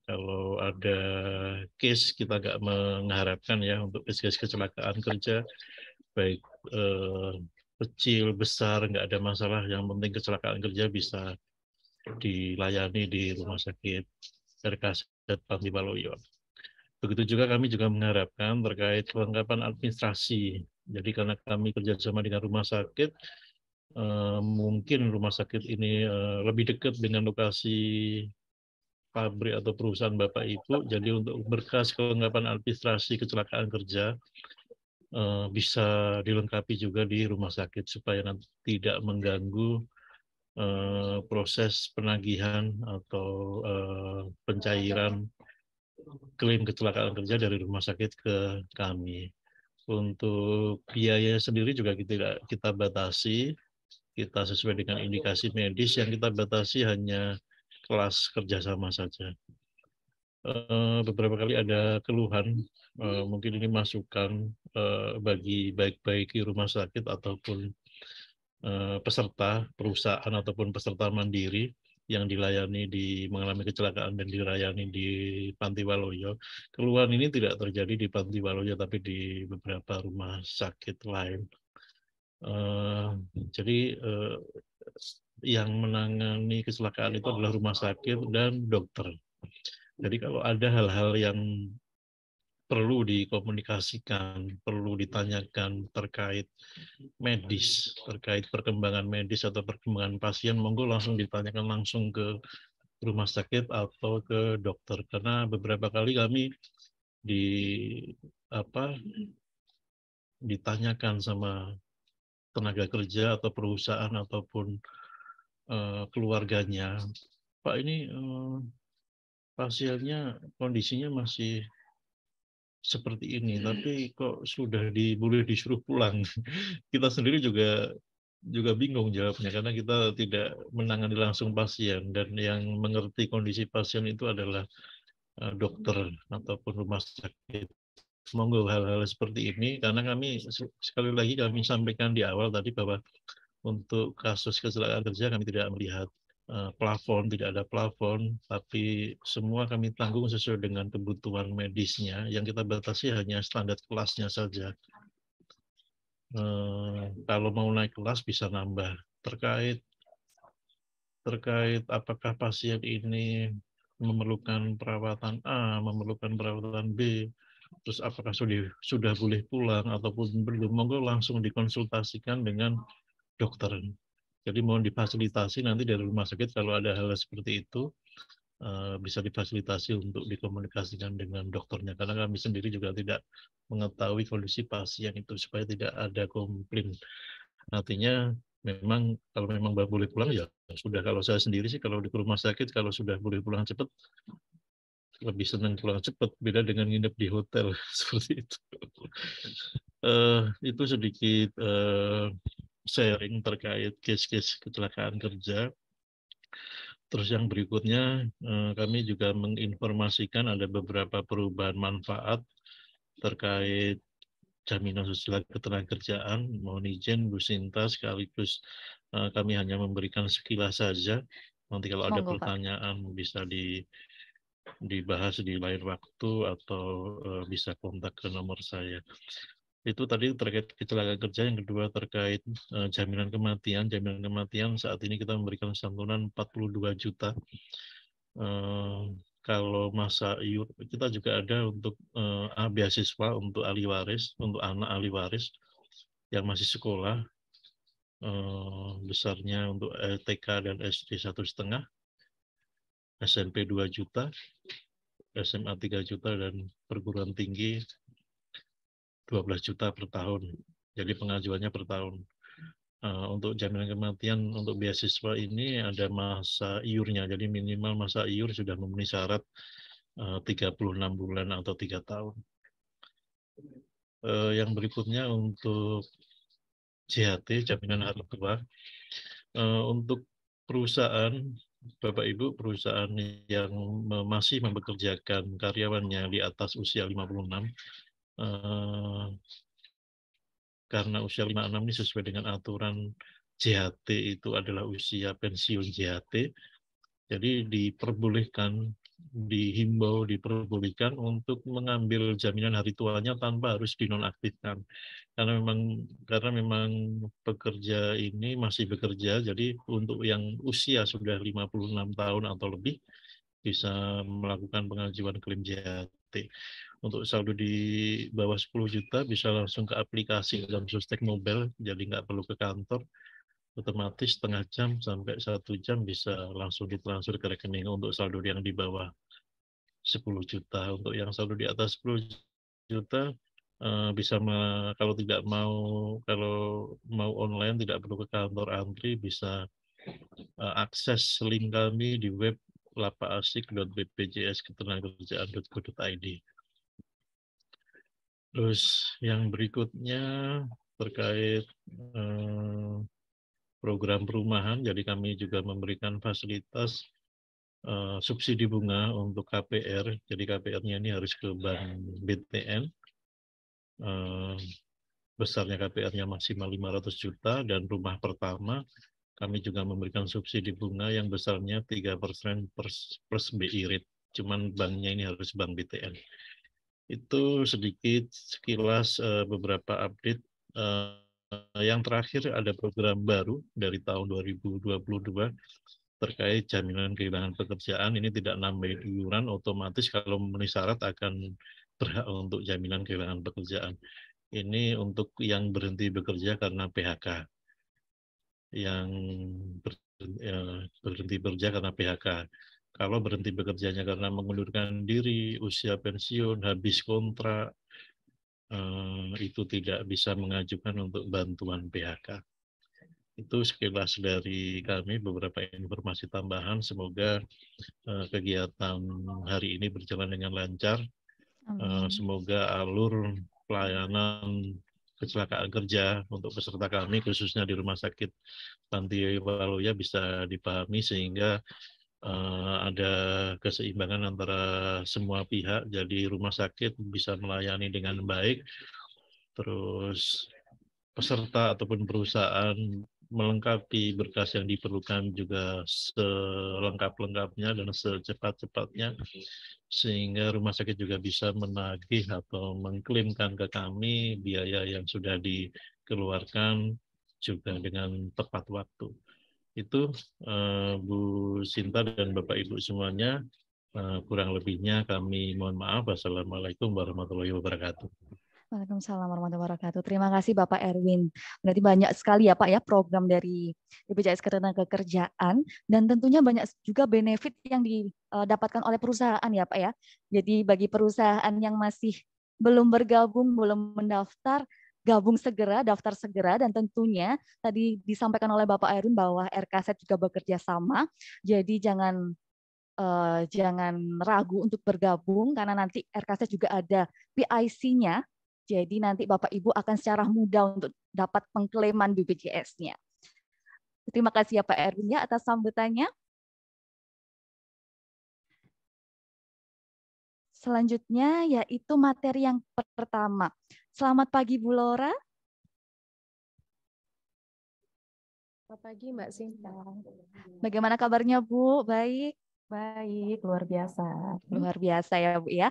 kalau ada case kita nggak mengharapkan ya untuk case-case kecelakaan kerja baik eh, kecil besar nggak ada masalah yang penting kecelakaan kerja bisa dilayani di rumah sakit RKZ Panti Waluya. Begitu juga kami juga mengharapkan terkait kelengkapan administrasi. Jadi karena kami kerjasama dengan rumah sakit, eh, mungkin rumah sakit ini eh, lebih dekat dengan lokasi pabrik atau perusahaan Bapak Ibu. Jadi untuk berkas kelengkapan administrasi kecelakaan kerja eh, bisa dilengkapi juga di rumah sakit supaya nanti tidak mengganggu proses penagihan atau pencairan klaim kecelakaan kerja dari rumah sakit ke kami. Untuk biaya sendiri juga kita kita batasi, kita sesuai dengan indikasi medis yang kita batasi hanya kelas kerjasama saja. Eh, beberapa kali ada keluhan, eh, mungkin ini masukan eh, bagi baik-baik rumah sakit ataupun peserta perusahaan ataupun peserta mandiri yang dilayani di mengalami kecelakaan dan dilayani di Panti Waloyo. Keluhan ini tidak terjadi di Panti Waloyo tapi di beberapa rumah sakit lain. Uh, jadi uh, yang menangani kecelakaan itu adalah rumah sakit dan dokter. Jadi kalau ada hal-hal yang perlu dikomunikasikan, perlu ditanyakan terkait medis, terkait perkembangan medis atau perkembangan pasien, monggo langsung ditanyakan langsung ke rumah sakit atau ke dokter karena beberapa kali kami di apa ditanyakan sama tenaga kerja atau perusahaan ataupun uh, keluarganya, Pak ini uh, pasiennya kondisinya masih seperti ini, iya, tapi iya. kok sudah di, boleh disuruh pulang. kita sendiri juga juga bingung jawabnya karena kita tidak menangani langsung pasien dan yang mengerti kondisi pasien itu adalah eh, dokter ataupun rumah sakit. Monggo hal-hal seperti ini karena kami sekali lagi kami sampaikan di awal tadi bahwa untuk kasus kecelakaan kerja kami tidak melihat Eh, plafon, tidak ada plafon, tapi semua kami tanggung sesuai dengan kebutuhan medisnya. Yang kita batasi hanya standar kelasnya saja. Eh, kalau mau naik kelas bisa nambah. Terkait terkait apakah pasien ini memerlukan perawatan A, memerlukan perawatan B, terus apakah sudah sudah boleh pulang ataupun belum, monggo langsung dikonsultasikan dengan dokter jadi mohon difasilitasi nanti dari rumah sakit kalau ada hal seperti itu eh, bisa difasilitasi untuk dikomunikasikan dengan dokternya karena kami sendiri juga tidak mengetahui kondisi pasien itu supaya tidak ada komplain. Artinya memang kalau memang boleh pulang ya sudah kalau saya sendiri sih kalau di rumah sakit kalau sudah boleh pulang cepat lebih senang pulang cepat beda dengan nginep di hotel seperti itu. uh, itu sedikit uh, sharing terkait case-case kecelakaan kerja. Terus yang berikutnya eh, kami juga menginformasikan ada beberapa perubahan manfaat terkait jaminan sosial ketenagakerjaan. Mohon izin Bu Sinta sekaligus eh, kami hanya memberikan sekilas saja. Nanti kalau Monggo, ada pertanyaan Pak. bisa di dibahas di lain waktu atau eh, bisa kontak ke nomor saya itu tadi terkait kecelakaan kerja, yang kedua terkait eh, jaminan kematian. Jaminan kematian saat ini kita memberikan santunan 42 juta. Eh, kalau masa iur kita juga ada untuk uh, beasiswa untuk ahli waris, untuk anak ahli waris yang masih sekolah uh, besarnya untuk TK dan SD satu setengah, SMP 2 juta, SMA 3 juta dan perguruan tinggi 12 juta per tahun. Jadi pengajuannya per tahun. Uh, untuk jaminan kematian untuk beasiswa ini ada masa iurnya. Jadi minimal masa iur sudah memenuhi syarat eh, uh, 36 bulan atau tiga tahun. Uh, yang berikutnya untuk JHT, jaminan hari tua. Uh, untuk perusahaan Bapak Ibu perusahaan yang masih mempekerjakan karyawannya di atas usia 56 Eh, karena usia 56 ini sesuai dengan aturan JHT itu adalah usia pensiun JHT. Jadi diperbolehkan, dihimbau, diperbolehkan untuk mengambil jaminan hari tuanya tanpa harus dinonaktifkan. Karena memang karena memang pekerja ini masih bekerja, jadi untuk yang usia sudah 56 tahun atau lebih bisa melakukan pengajuan klaim JHT untuk saldo di bawah 10 juta bisa langsung ke aplikasi Sustek Mobile, jadi nggak perlu ke kantor. Otomatis setengah jam sampai satu jam bisa langsung ditransfer ke rekening untuk saldo yang di bawah 10 juta. Untuk yang saldo di atas 10 juta, eh, bisa kalau tidak mau kalau mau online tidak perlu ke kantor antri bisa eh, akses link kami di web lapaasik.bpjsketenagakerjaan.go.id. Terus yang berikutnya terkait eh, program perumahan, jadi kami juga memberikan fasilitas eh, subsidi bunga untuk KPR. Jadi KPR-nya ini harus ke bank BTN. Eh, besarnya KPR-nya maksimal 500 juta dan rumah pertama kami juga memberikan subsidi bunga yang besarnya 3% plus BI rate. Cuman banknya ini harus bank BTN. Itu sedikit sekilas eh, beberapa update. Eh, yang terakhir ada program baru dari tahun 2022 terkait jaminan kehilangan pekerjaan. Ini tidak nambah iuran, otomatis kalau memenuhi syarat akan berhak untuk jaminan kehilangan pekerjaan. Ini untuk yang berhenti bekerja karena PHK. Yang eh, berhenti bekerja karena PHK kalau berhenti bekerjanya karena mengundurkan diri, usia pensiun, habis kontrak, eh, itu tidak bisa mengajukan untuk bantuan PHK. Itu sekilas dari kami beberapa informasi tambahan. Semoga eh, kegiatan hari ini berjalan dengan lancar. Eh, semoga alur pelayanan kecelakaan kerja untuk peserta kami khususnya di rumah sakit Tanti Waluya bisa dipahami sehingga uh, ada keseimbangan antara semua pihak. Jadi rumah sakit bisa melayani dengan baik, terus peserta ataupun perusahaan melengkapi berkas yang diperlukan juga selengkap-lengkapnya dan secepat-cepatnya sehingga rumah sakit juga bisa menagih atau mengklaimkan ke kami biaya yang sudah dikeluarkan juga dengan tepat waktu itu uh, Bu Sinta dan Bapak Ibu semuanya uh, kurang lebihnya kami mohon maaf. assalamualaikum warahmatullahi wabarakatuh. Waalaikumsalam warahmatullahi wabarakatuh. Terima kasih Bapak Erwin. Berarti banyak sekali ya Pak ya program dari BPJS Ketenagakerjaan dan tentunya banyak juga benefit yang didapatkan eh, oleh perusahaan ya Pak ya. Jadi bagi perusahaan yang masih belum bergabung, belum mendaftar, gabung segera, daftar segera, dan tentunya tadi disampaikan oleh Bapak Erwin bahwa RKZ juga bekerja sama, jadi jangan uh, jangan ragu untuk bergabung karena nanti RKZ juga ada PIC-nya, jadi nanti Bapak Ibu akan secara mudah untuk dapat pengklaiman BPJS-nya. Terima kasih ya Pak Erwin ya atas sambutannya. Selanjutnya yaitu materi yang pertama, Selamat pagi Bu Lora. Selamat pagi Mbak Sinta. Bagaimana kabarnya Bu? Baik. Baik, luar biasa. Luar biasa ya Bu ya.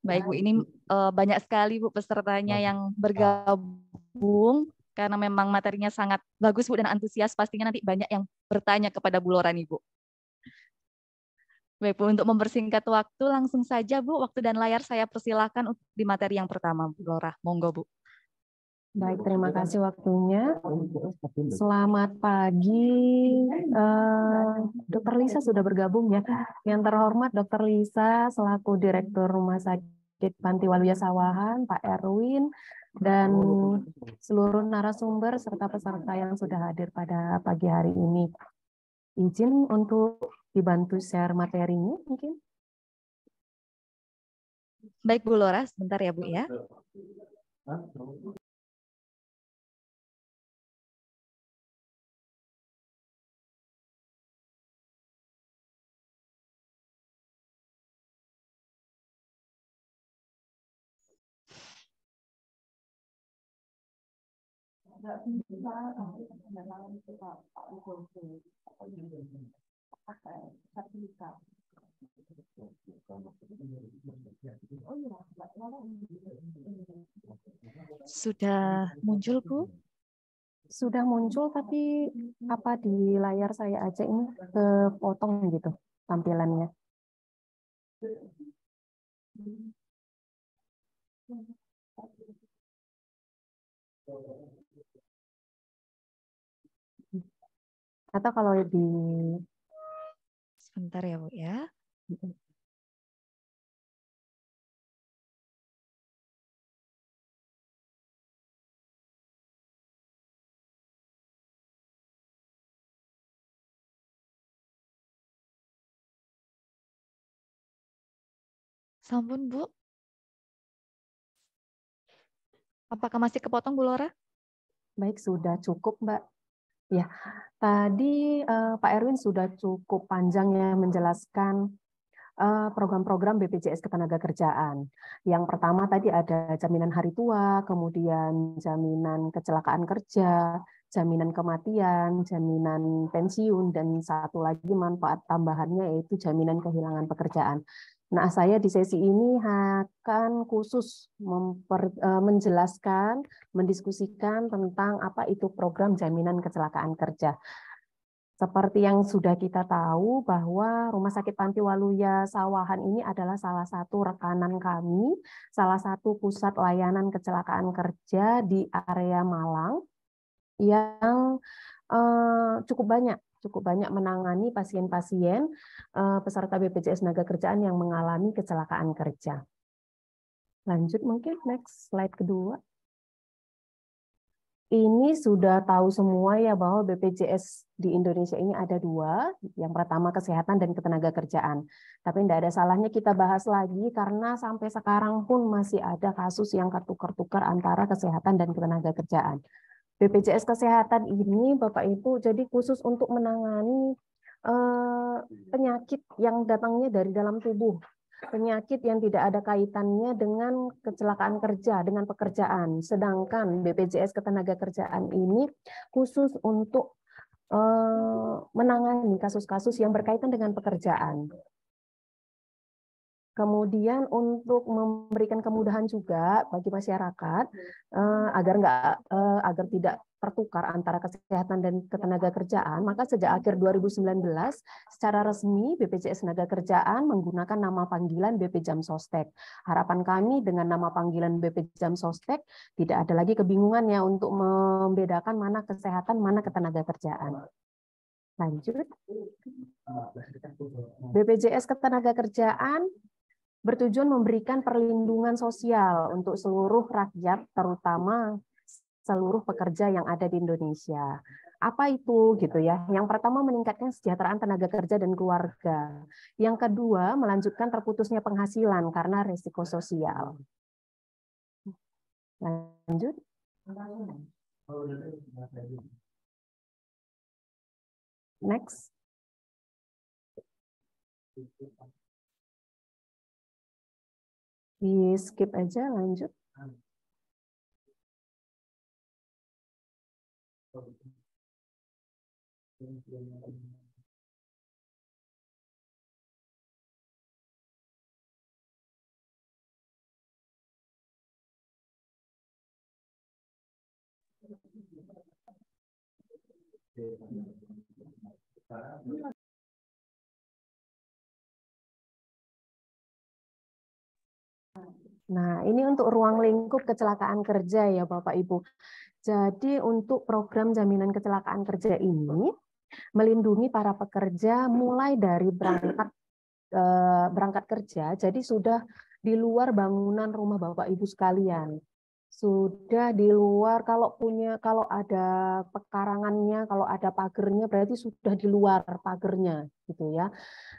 Baik Bu, ini uh, banyak sekali Bu pesertanya yang bergabung karena memang materinya sangat bagus Bu dan antusias pastinya nanti banyak yang bertanya kepada Bu Lora nih Bu. Baik Bu, untuk mempersingkat waktu langsung saja Bu, waktu dan layar saya persilakan di materi yang pertama Bu Lora. Monggo Bu. Baik, terima kasih waktunya. Selamat pagi, eh, Dokter Lisa sudah bergabung ya. Yang terhormat Dokter Lisa selaku Direktur Rumah Sakit Waluya Sawahan, Pak Erwin, dan seluruh narasumber serta peserta yang sudah hadir pada pagi hari ini. Izin untuk dibantu share materinya mungkin? Baik Bu Lora, sebentar ya Bu ya. Tidak bisa, sudah muncul Bu? Sudah muncul tapi apa di layar saya aja ini kepotong gitu tampilannya. Atau kalau di Sebentar ya, Bu ya. Sampun, Bu. Apakah masih kepotong, Bu Lora? Baik, sudah cukup, Mbak. Ya, tadi uh, Pak Erwin sudah cukup panjang ya menjelaskan eh, program-program BPJS Ketenagakerjaan. Yang pertama tadi ada jaminan hari tua, kemudian jaminan kecelakaan kerja, jaminan kematian, jaminan pensiun, dan satu lagi manfaat tambahannya yaitu jaminan kehilangan pekerjaan. Nah, saya di sesi ini akan khusus memper, eh, menjelaskan, mendiskusikan tentang apa itu program jaminan kecelakaan kerja. Seperti yang sudah kita tahu bahwa Rumah Sakit Panti Waluya Sawahan ini adalah salah satu rekanan kami, salah satu pusat layanan kecelakaan kerja di area Malang yang Eh, cukup banyak cukup banyak menangani pasien-pasien eh, peserta BPJS Naga kerjaan yang mengalami kecelakaan kerja. Lanjut mungkin next slide kedua. Ini sudah tahu semua ya bahwa BPJS di Indonesia ini ada dua, yang pertama kesehatan dan ketenaga kerjaan. Tapi tidak ada salahnya kita bahas lagi karena sampai sekarang pun masih ada kasus yang kartu tukar antara kesehatan dan ketenaga kerjaan. BPJS Kesehatan ini, Bapak Ibu, jadi khusus untuk menangani eh, penyakit yang datangnya dari dalam tubuh, penyakit yang tidak ada kaitannya dengan kecelakaan kerja, dengan pekerjaan. Sedangkan BPJS Ketenagakerjaan ini khusus untuk eh, menangani kasus-kasus yang berkaitan dengan pekerjaan. Kemudian untuk memberikan kemudahan juga bagi masyarakat hmm. eh, agar nggak eh, agar tidak tertukar antara kesehatan dan ketenaga kerjaan, maka sejak akhir 2019 hmm. secara resmi BPJS Tenaga Kerjaan menggunakan nama panggilan BP Jam Sostek. Harapan kami dengan nama panggilan BP Jam Sostek tidak ada lagi kebingungan ya untuk membedakan mana kesehatan, mana ketenaga kerjaan. Lanjut. Hmm. BPJS Ketenaga bertujuan memberikan perlindungan sosial untuk seluruh rakyat, terutama seluruh pekerja yang ada di Indonesia. Apa itu gitu ya? Yang pertama meningkatkan kesejahteraan tenaga kerja dan keluarga. Yang kedua melanjutkan terputusnya penghasilan karena risiko sosial. Lanjut. Next. Di skip aja lanjut. Thank you. Nah, ini untuk ruang lingkup kecelakaan kerja ya Bapak Ibu. Jadi untuk program jaminan kecelakaan kerja ini melindungi para pekerja mulai dari berangkat eh, berangkat kerja, jadi sudah di luar bangunan rumah Bapak Ibu sekalian sudah di luar kalau punya kalau ada pekarangannya kalau ada pagernya berarti sudah di luar pagernya gitu ya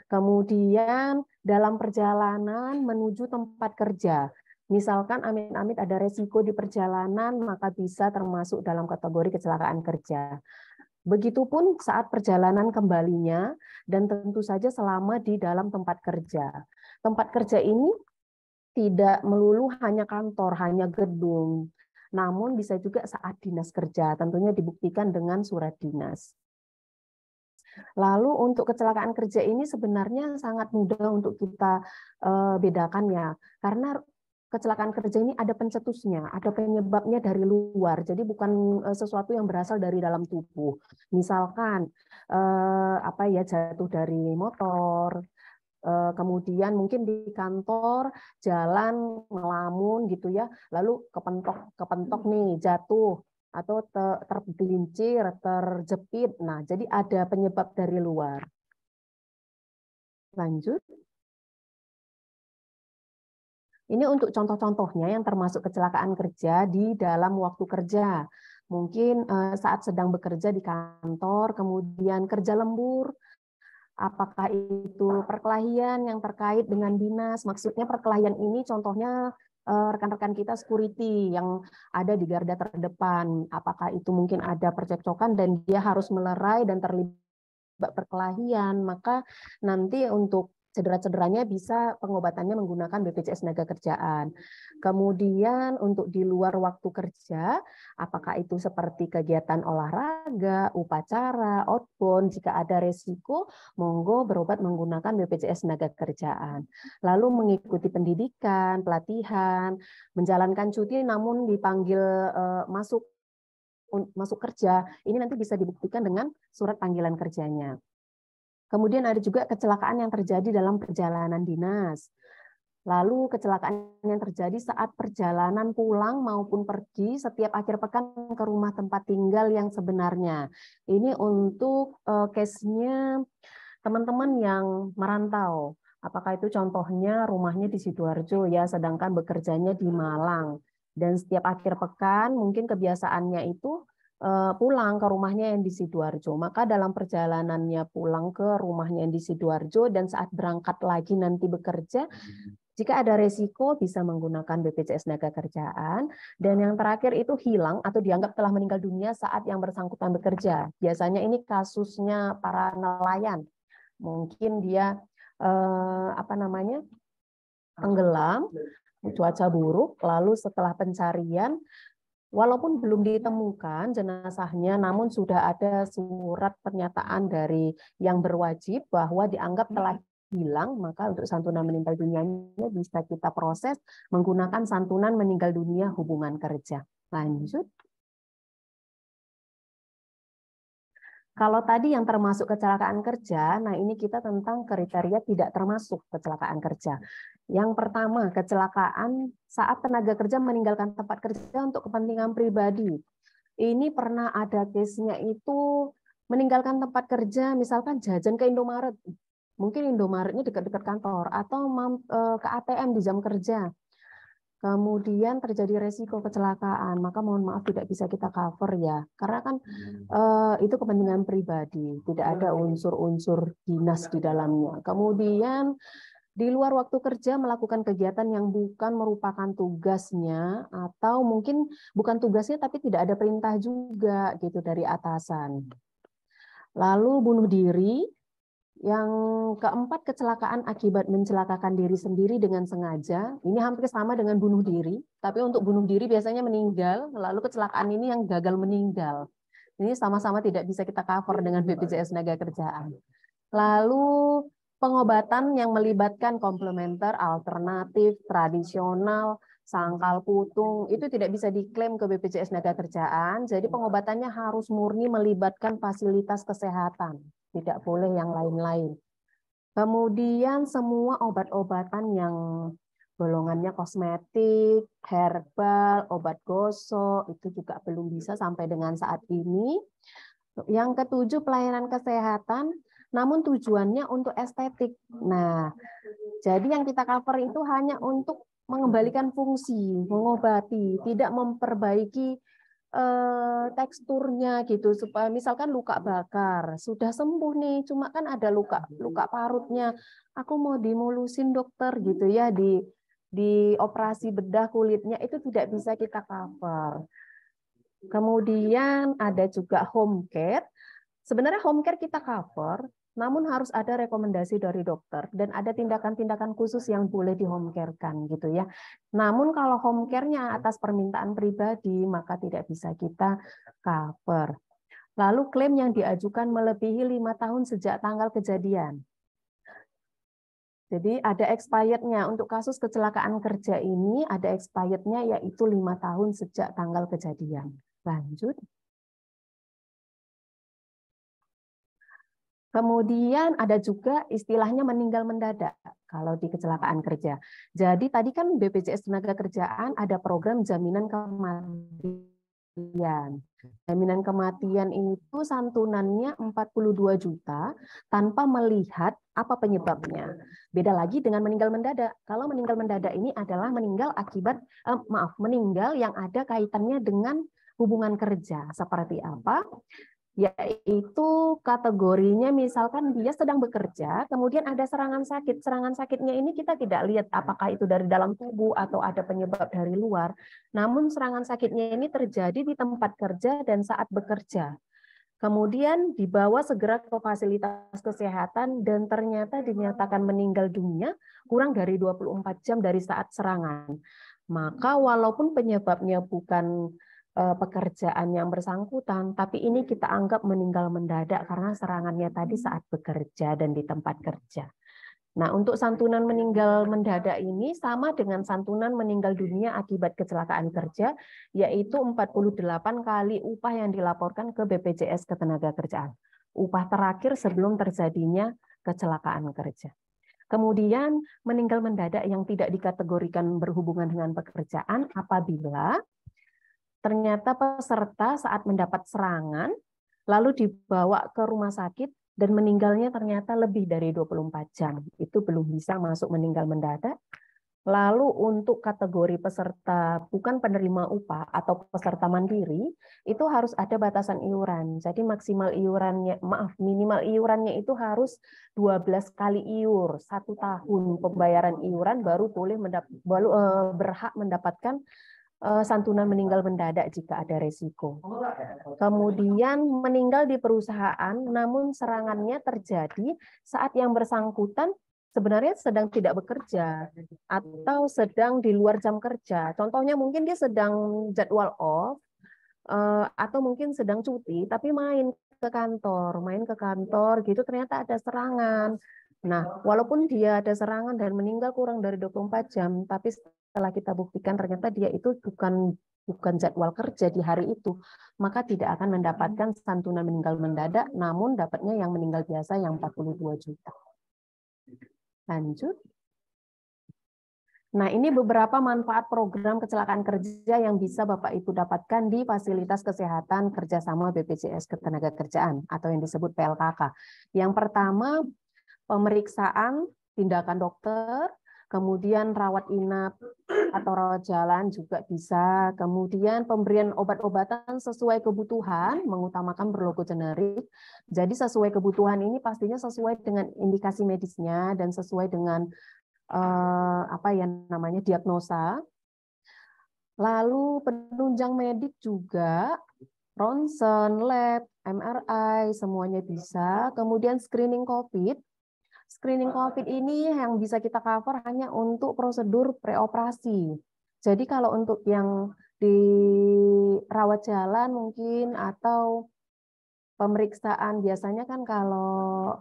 kemudian dalam perjalanan menuju tempat kerja misalkan amin amin ada resiko di perjalanan maka bisa termasuk dalam kategori kecelakaan kerja begitupun saat perjalanan kembalinya dan tentu saja selama di dalam tempat kerja tempat kerja ini tidak melulu hanya kantor, hanya gedung, namun bisa juga saat dinas kerja, tentunya dibuktikan dengan surat dinas. Lalu untuk kecelakaan kerja ini sebenarnya sangat mudah untuk kita eh, bedakan ya, karena kecelakaan kerja ini ada pencetusnya, ada penyebabnya dari luar. Jadi bukan eh, sesuatu yang berasal dari dalam tubuh. Misalkan eh, apa ya jatuh dari motor, Eh, kemudian mungkin di kantor jalan melamun gitu ya lalu kepentok kepentok nih jatuh atau tergelincir terjepit nah jadi ada penyebab dari luar lanjut ini untuk contoh-contohnya yang termasuk kecelakaan kerja di dalam waktu kerja. Mungkin eh, saat sedang bekerja di kantor, kemudian kerja lembur, apakah itu perkelahian yang terkait dengan dinas. Maksudnya perkelahian ini contohnya eh, rekan-rekan kita security yang ada di garda terdepan. Apakah itu mungkin ada percekcokan dan dia harus melerai dan terlibat perkelahian. Maka nanti untuk cedera-cederanya bisa pengobatannya menggunakan BPJS tenaga kerjaan. Kemudian untuk di luar waktu kerja, apakah itu seperti kegiatan olahraga, upacara, outbound, jika ada resiko, monggo berobat menggunakan BPJS tenaga kerjaan. Lalu mengikuti pendidikan, pelatihan, menjalankan cuti namun dipanggil uh, masuk masuk kerja, ini nanti bisa dibuktikan dengan surat panggilan kerjanya. Kemudian ada juga kecelakaan yang terjadi dalam perjalanan dinas. Lalu kecelakaan yang terjadi saat perjalanan pulang maupun pergi setiap akhir pekan ke rumah tempat tinggal yang sebenarnya. Ini untuk uh, case-nya teman-teman yang merantau. Apakah itu contohnya rumahnya di Sidoarjo ya, sedangkan bekerjanya di Malang. Dan setiap akhir pekan mungkin kebiasaannya itu Eh, pulang ke rumahnya yang di Sidoarjo. Maka dalam perjalanannya pulang ke rumahnya yang di Sidoarjo dan saat berangkat lagi nanti bekerja, jika ada resiko bisa menggunakan BPJS Tenaga Kerjaan. Dan yang terakhir itu hilang atau dianggap telah meninggal dunia saat yang bersangkutan bekerja. Biasanya ini kasusnya para nelayan. Mungkin dia eh, apa namanya tenggelam cuaca buruk, lalu setelah pencarian Walaupun belum ditemukan jenazahnya, namun sudah ada surat pernyataan dari yang berwajib bahwa dianggap telah hilang, maka untuk santunan meninggal dunianya bisa kita proses menggunakan santunan meninggal dunia hubungan kerja. Lanjut. Kalau tadi yang termasuk kecelakaan kerja, nah ini kita tentang kriteria tidak termasuk kecelakaan kerja. Yang pertama, kecelakaan saat tenaga kerja meninggalkan tempat kerja untuk kepentingan pribadi. Ini pernah ada case-nya itu meninggalkan tempat kerja, misalkan jajan ke Indomaret. Mungkin Indomaretnya dekat-dekat kantor atau eh, ke ATM di jam kerja kemudian terjadi resiko kecelakaan, maka mohon maaf tidak bisa kita cover ya, karena kan hmm. eh, itu kepentingan pribadi, tidak ada hmm. unsur-unsur dinas di dalamnya. Kemudian di luar waktu kerja melakukan kegiatan yang bukan merupakan tugasnya atau mungkin bukan tugasnya tapi tidak ada perintah juga gitu dari atasan. Lalu bunuh diri yang keempat, kecelakaan akibat mencelakakan diri sendiri dengan sengaja. Ini hampir sama dengan bunuh diri, tapi untuk bunuh diri biasanya meninggal, lalu kecelakaan ini yang gagal meninggal. Ini sama-sama tidak bisa kita cover iya, dengan BPJS Tenaga Kerjaan. Iya. Lalu pengobatan yang melibatkan komplementer, alternatif, tradisional, sangkal putung, itu tidak bisa diklaim ke BPJS Tenaga Kerjaan. Jadi iya. pengobatannya harus murni melibatkan fasilitas kesehatan tidak boleh yang lain-lain. Kemudian semua obat-obatan yang golongannya kosmetik, herbal, obat gosok, itu juga belum bisa sampai dengan saat ini. Yang ketujuh, pelayanan kesehatan, namun tujuannya untuk estetik. Nah, jadi yang kita cover itu hanya untuk mengembalikan fungsi, mengobati, tidak memperbaiki eh, teksturnya gitu supaya misalkan luka bakar sudah sembuh nih cuma kan ada luka iya. luka parutnya aku mau dimulusin dokter gitu ya di di operasi bedah kulitnya itu tidak bisa kita cover. Kemudian ada juga home care. Sebenarnya home care kita cover, namun harus ada rekomendasi dari dokter dan ada ya. tindakan-tindakan khusus yang boleh di home care kan gitu ya. Namun kalau home care-nya hmm. atas permintaan pribadi maka tidak bisa kita cover. Lalu klaim yang diajukan melebihi lima tahun sejak tanggal kejadian. Jadi ada expirednya untuk kasus kecelakaan kerja ini ada expirednya yaitu lima tahun sejak tanggal kejadian. Lanjut. Kemudian ada juga istilahnya meninggal mendadak kalau di kecelakaan kerja. Jadi tadi kan BPJS Tenaga Kerjaan ada program jaminan kematian. Jaminan kematian itu santunannya 42 juta tanpa melihat apa penyebabnya. Beda lagi dengan meninggal mendadak. Kalau meninggal mendadak ini adalah meninggal akibat eh, maaf, meninggal yang ada kaitannya dengan hubungan kerja seperti apa yaitu kategorinya misalkan dia sedang bekerja, kemudian ada serangan sakit. Serangan sakitnya ini kita tidak lihat apakah itu dari dalam tubuh atau ada penyebab dari luar. Namun serangan sakitnya ini terjadi di tempat kerja dan saat bekerja. Kemudian dibawa segera ke fasilitas kesehatan dan ternyata dinyatakan meninggal dunia kurang dari 24 jam dari saat serangan. Maka walaupun penyebabnya bukan Eh, pekerjaan yang bersangkutan, tapi ini hmm. kita anggap meninggal mendadak karena serangannya tadi hmm. saat bekerja dan di tempat kerja. Nah, untuk santunan meninggal mendadak ini sama dengan santunan meninggal dunia akibat kecelakaan kerja, yaitu 48 kali upah yang dilaporkan ke BPJS Ketenagakerjaan. Upah terakhir sebelum terjadinya kecelakaan kerja. Kemudian meninggal mendadak yang tidak dikategorikan berhubungan dengan pekerjaan apabila Ternyata peserta saat mendapat serangan lalu dibawa ke rumah sakit dan meninggalnya ternyata lebih dari 24 jam. Itu belum bisa masuk meninggal mendadak. Lalu untuk kategori peserta bukan penerima upah atau peserta mandiri, itu harus ada batasan iuran. Jadi maksimal iurannya, maaf, minimal iurannya itu harus 12 kali iur, satu tahun pembayaran iuran baru boleh mendap, baru, eh, berhak mendapatkan Eh, santunan meninggal mendadak jika ada resiko. Oh, Kemudian meninggal di perusahaan, namun serangannya terjadi saat yang bersangkutan sebenarnya sedang tidak bekerja atau sedang di luar jam kerja. Contohnya mungkin dia sedang jadwal off eh, atau mungkin sedang cuti, tapi main ke kantor, main ke kantor gitu ternyata ada serangan Nah, oh. walaupun dia ada serangan dan meninggal kurang dari 24 jam, tapi setelah kita buktikan ternyata dia itu bukan bukan jadwal kerja di hari itu, maka tidak akan hmm. mendapatkan santunan meninggal mendadak, namun dapatnya yang meninggal biasa yang 42 juta. Lanjut. Nah, ini beberapa manfaat program kecelakaan kerja yang bisa Bapak Ibu dapatkan di fasilitas kesehatan kerjasama BPJS Ketenagakerjaan atau yang disebut PLKK. Yang pertama, pemeriksaan, tindakan dokter, kemudian rawat inap atau rawat jalan juga bisa, kemudian pemberian obat-obatan sesuai kebutuhan, mengutamakan berlogo generik. Jadi sesuai kebutuhan ini pastinya sesuai dengan indikasi medisnya dan sesuai dengan eh, apa yang namanya diagnosa. Lalu penunjang medik juga ronsen, lab, MRI, semuanya bisa. Kemudian screening COVID screening COVID ini yang bisa kita cover hanya untuk prosedur preoperasi. Jadi kalau untuk yang di rawat jalan mungkin atau pemeriksaan biasanya kan kalau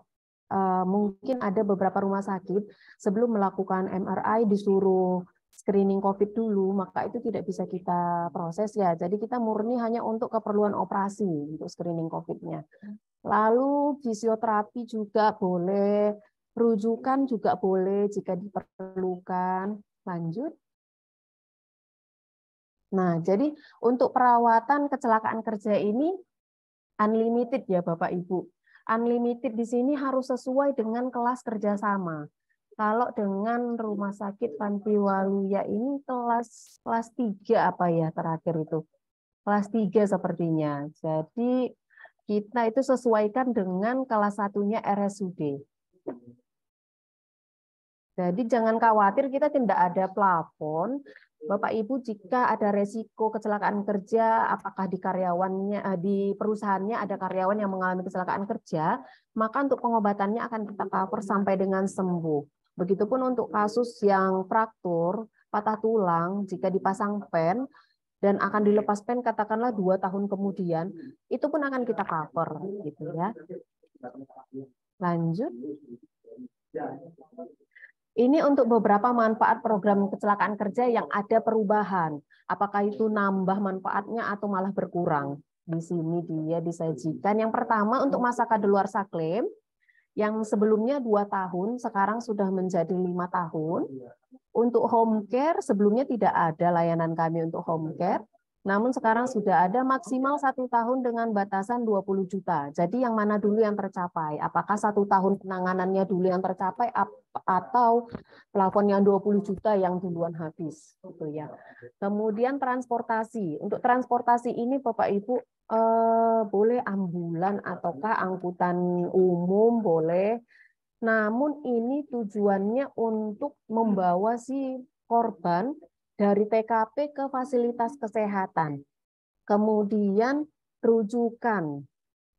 eh, mungkin ada beberapa rumah sakit sebelum melakukan MRI disuruh screening COVID dulu, maka itu tidak bisa kita proses ya. Jadi kita murni hanya untuk keperluan operasi untuk screening COVID-nya. Hmm. Lalu fisioterapi juga boleh, Rujukan juga boleh jika diperlukan. Lanjut. Nah, jadi untuk perawatan kecelakaan kerja ini unlimited ya Bapak Ibu. Unlimited di sini harus sesuai dengan kelas kerjasama. Kalau dengan Rumah Sakit Waluya ini kelas kelas 3 apa ya terakhir itu? Kelas 3 sepertinya. Jadi kita itu sesuaikan dengan kelas satunya RSUD. Jadi jangan khawatir kita tidak ada plafon. Bapak Ibu jika ada resiko kecelakaan kerja, apakah di karyawannya eh, di perusahaannya ada karyawan yang mengalami kecelakaan kerja, maka untuk pengobatannya akan kita cover sampai dengan sembuh. Begitupun untuk kasus yang fraktur, patah tulang, jika dipasang pen, dan akan dilepas pen katakanlah dua tahun kemudian itu pun akan kita cover gitu ya lanjut ini untuk beberapa manfaat program kecelakaan kerja yang ada perubahan. Apakah itu nambah manfaatnya atau malah berkurang? Di sini dia disajikan. Yang pertama untuk masa kadaluarsa klaim yang sebelumnya dua tahun, sekarang sudah menjadi lima tahun. Iya. Untuk home care sebelumnya tidak ada layanan kami untuk home care. Namun sekarang sudah ada maksimal satu tahun dengan batasan 20 juta. Jadi yang mana dulu yang tercapai? Apakah satu tahun penanganannya dulu yang tercapai atau plafon yang 20 juta yang duluan habis? Gitu ya. Kemudian transportasi. Untuk transportasi ini Bapak Ibu eh, boleh ambulan ataukah angkutan umum boleh. Namun ini tujuannya untuk membawa si korban dari TKP ke fasilitas kesehatan, kemudian rujukan,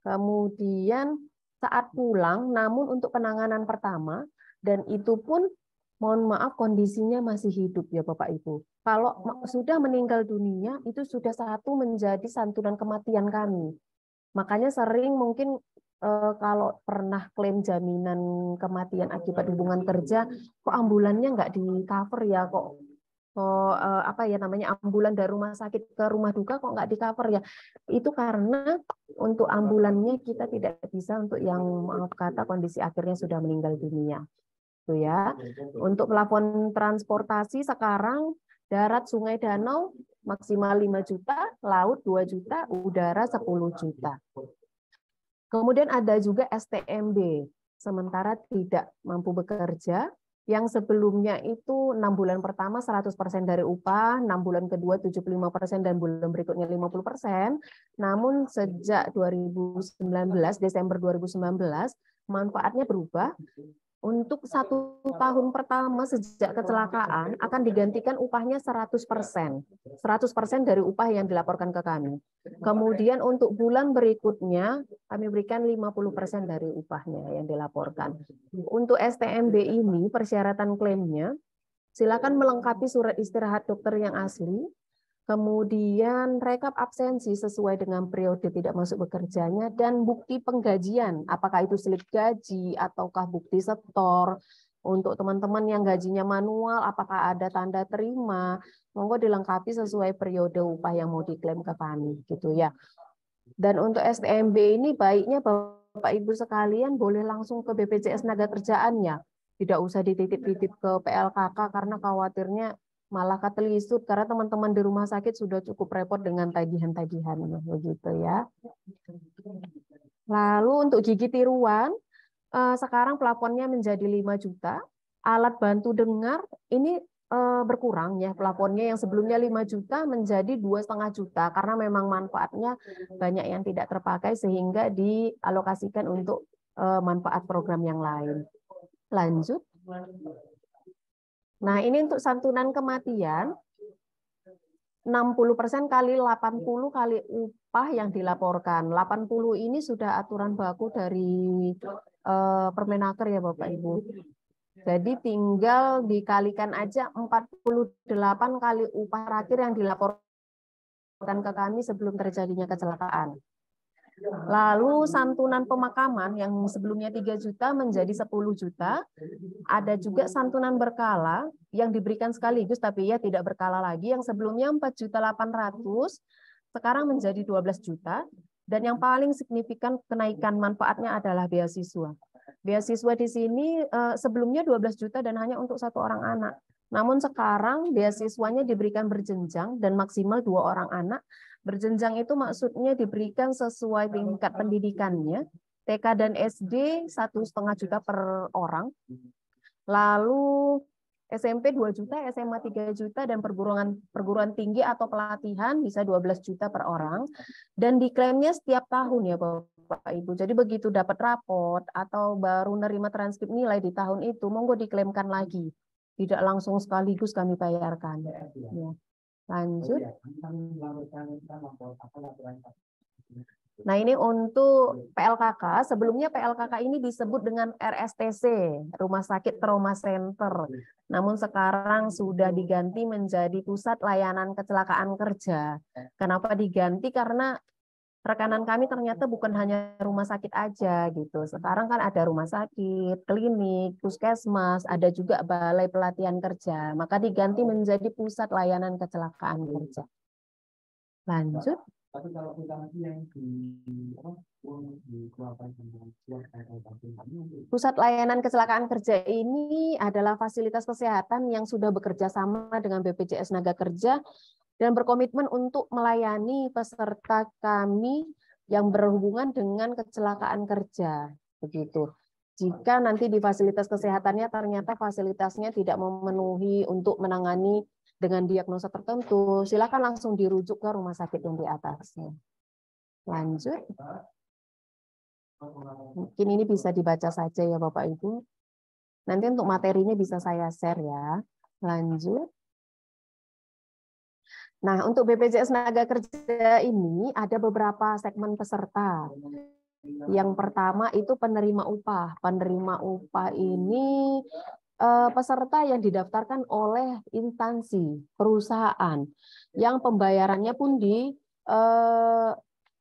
kemudian saat pulang, namun untuk penanganan pertama, dan itu pun mohon maaf kondisinya masih hidup ya Bapak Ibu. Kalau sudah meninggal dunia, itu sudah satu menjadi santunan kematian kami. Makanya sering mungkin eh, kalau pernah klaim jaminan kematian akibat hubungan kerja, kok ambulannya nggak di cover ya, kok atau uh, eh, apa ya namanya ambulan dari rumah sakit ke rumah duka kok nggak di cover ya itu karena untuk ambulannya kita tidak bisa untuk yang maaf kata kondisi akhirnya sudah meninggal dunia itu ya untuk pelafon transportasi sekarang darat sungai danau maksimal 5 juta, laut 2 juta, udara 10 juta. Kemudian ada juga STMB, sementara tidak mampu bekerja, yang sebelumnya itu enam bulan pertama 100% dari upah, enam bulan kedua 75% dan bulan berikutnya 50%. Namun sejak 2019 Desember 2019 manfaatnya berubah untuk satu tahun pertama sejak kecelakaan akan digantikan upahnya 100%. 100% dari upah yang dilaporkan ke kami. Kemudian untuk bulan berikutnya kami berikan 50% dari upahnya yang dilaporkan. Untuk STMB ini persyaratan klaimnya silakan melengkapi surat istirahat dokter yang asli kemudian rekap absensi sesuai dengan periode tidak masuk bekerjanya, dan bukti penggajian, apakah itu slip gaji ataukah bukti setor, untuk teman-teman yang gajinya manual, apakah ada tanda terima, monggo dilengkapi sesuai periode upah yang mau diklaim ke kami, gitu ya. Dan untuk STMB ini baiknya Bapak Ibu sekalian boleh langsung ke BPJS Naga Kerjaannya, tidak usah dititip-titip ke PLKK karena khawatirnya malah katelisut karena teman-teman di rumah sakit sudah cukup repot dengan tagihan-tagihan begitu ya. Lalu untuk gigi tiruan eh, sekarang plafonnya menjadi 5 juta, alat bantu dengar ini eh, berkurang ya plafonnya yang sebelumnya 5 juta menjadi dua setengah juta karena memang manfaatnya banyak yang tidak terpakai sehingga dialokasikan untuk eh, manfaat program yang lain. Lanjut. Nah, ini untuk santunan kematian 60% kali 80 kali upah yang dilaporkan. 80 ini sudah aturan baku dari uh, Permenaker ya Bapak Ibu. Jadi tinggal dikalikan aja 48 kali upah terakhir yang dilaporkan ke kami sebelum terjadinya kecelakaan. Lalu santunan pemakaman yang sebelumnya 3 juta menjadi 10 juta. Ada juga santunan berkala yang diberikan sekaligus tapi ya tidak berkala lagi yang sebelumnya 4 juta 800 sekarang menjadi 12 juta dan yang paling signifikan kenaikan manfaatnya adalah beasiswa. Beasiswa di sini eh, sebelumnya 12 juta dan hanya untuk satu orang anak. Namun sekarang beasiswanya diberikan berjenjang dan maksimal dua orang anak Berjenjang itu maksudnya diberikan sesuai tingkat pendidikannya. TK dan SD satu setengah juta per orang. Lalu SMP 2 juta, SMA 3 juta, dan perguruan perguruan tinggi atau pelatihan bisa 12 juta per orang. Dan diklaimnya setiap tahun ya Bapak Ibu. Jadi begitu dapat rapot atau baru nerima transkrip nilai di tahun itu, monggo diklaimkan lagi. Tidak langsung sekaligus kami bayarkan. Iya, iya. Ya. Lanjut. Oh iya, nah, ini untuk PLKK. Sebelumnya PLKK ini disebut dengan RSTC, Rumah Sakit Trauma Center. Namun sekarang sudah diganti menjadi Pusat Layanan Kecelakaan Kerja. Kenapa diganti? Karena rekanan kami ternyata bukan hanya rumah sakit aja gitu. Sekarang kan ada rumah sakit, klinik, puskesmas, ada juga balai pelatihan kerja. Maka diganti menjadi pusat layanan kecelakaan kerja. Lanjut. Tapi kalau kita yang di Pusat Layanan Kecelakaan Kerja ini adalah fasilitas kesehatan yang sudah bekerja sama dengan BPJS Naga Kerja dan berkomitmen untuk melayani peserta kami yang berhubungan dengan kecelakaan kerja. Begitu. Jika nanti di fasilitas kesehatannya ternyata fasilitasnya tidak memenuhi untuk menangani dengan diagnosa tertentu, silakan langsung dirujuk ke rumah sakit yang di atasnya. Lanjut. Mungkin ini bisa dibaca saja ya Bapak Ibu. Nanti untuk materinya bisa saya share ya. Lanjut. Nah, untuk BPJS Tenaga Kerja ini ada beberapa segmen peserta. Yang pertama itu penerima upah. Penerima upah ini eh, peserta yang didaftarkan oleh instansi perusahaan yang pembayarannya pun di eh,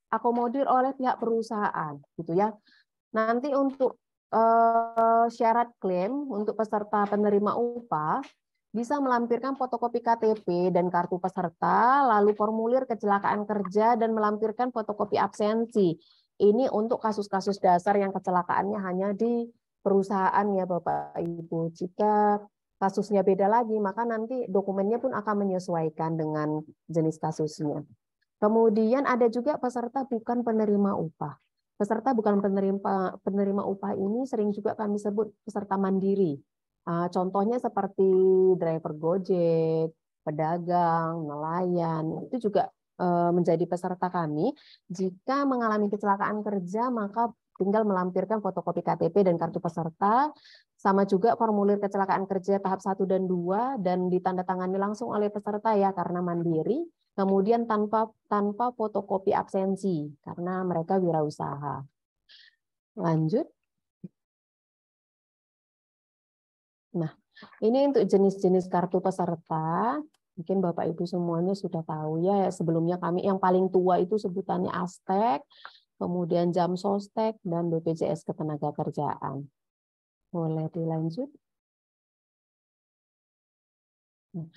diakomodir oleh pihak perusahaan gitu ya. Nanti untuk uh, syarat klaim untuk peserta penerima upah bisa melampirkan fotokopi KTP dan kartu peserta, lalu formulir kecelakaan kerja dan melampirkan fotokopi absensi. Ini untuk kasus-kasus dasar yang kecelakaannya hanya di perusahaan ya Bapak Ibu. Jika kasusnya beda lagi, maka nanti dokumennya pun akan menyesuaikan dengan jenis kasusnya. Kemudian ada juga peserta bukan penerima upah. Peserta bukan penerima penerima upah ini sering juga kami sebut peserta mandiri. Ah, contohnya seperti driver Gojek, pedagang, nelayan, itu juga eh, menjadi peserta kami. Jika mengalami kecelakaan kerja, maka tinggal melampirkan fotokopi KTP dan kartu peserta, sama juga formulir kecelakaan kerja tahap 1 dan 2, dan ditandatangani langsung oleh peserta ya karena mandiri. Kemudian tanpa tanpa fotokopi absensi karena mereka wirausaha. Lanjut. Nah, ini untuk jenis-jenis kartu peserta. Mungkin Bapak Ibu semuanya sudah tahu ya, sebelumnya kami yang paling tua itu sebutannya Astek, kemudian Jam Sostek dan BPJS Ketenagakerjaan. Boleh dilanjut? Nah,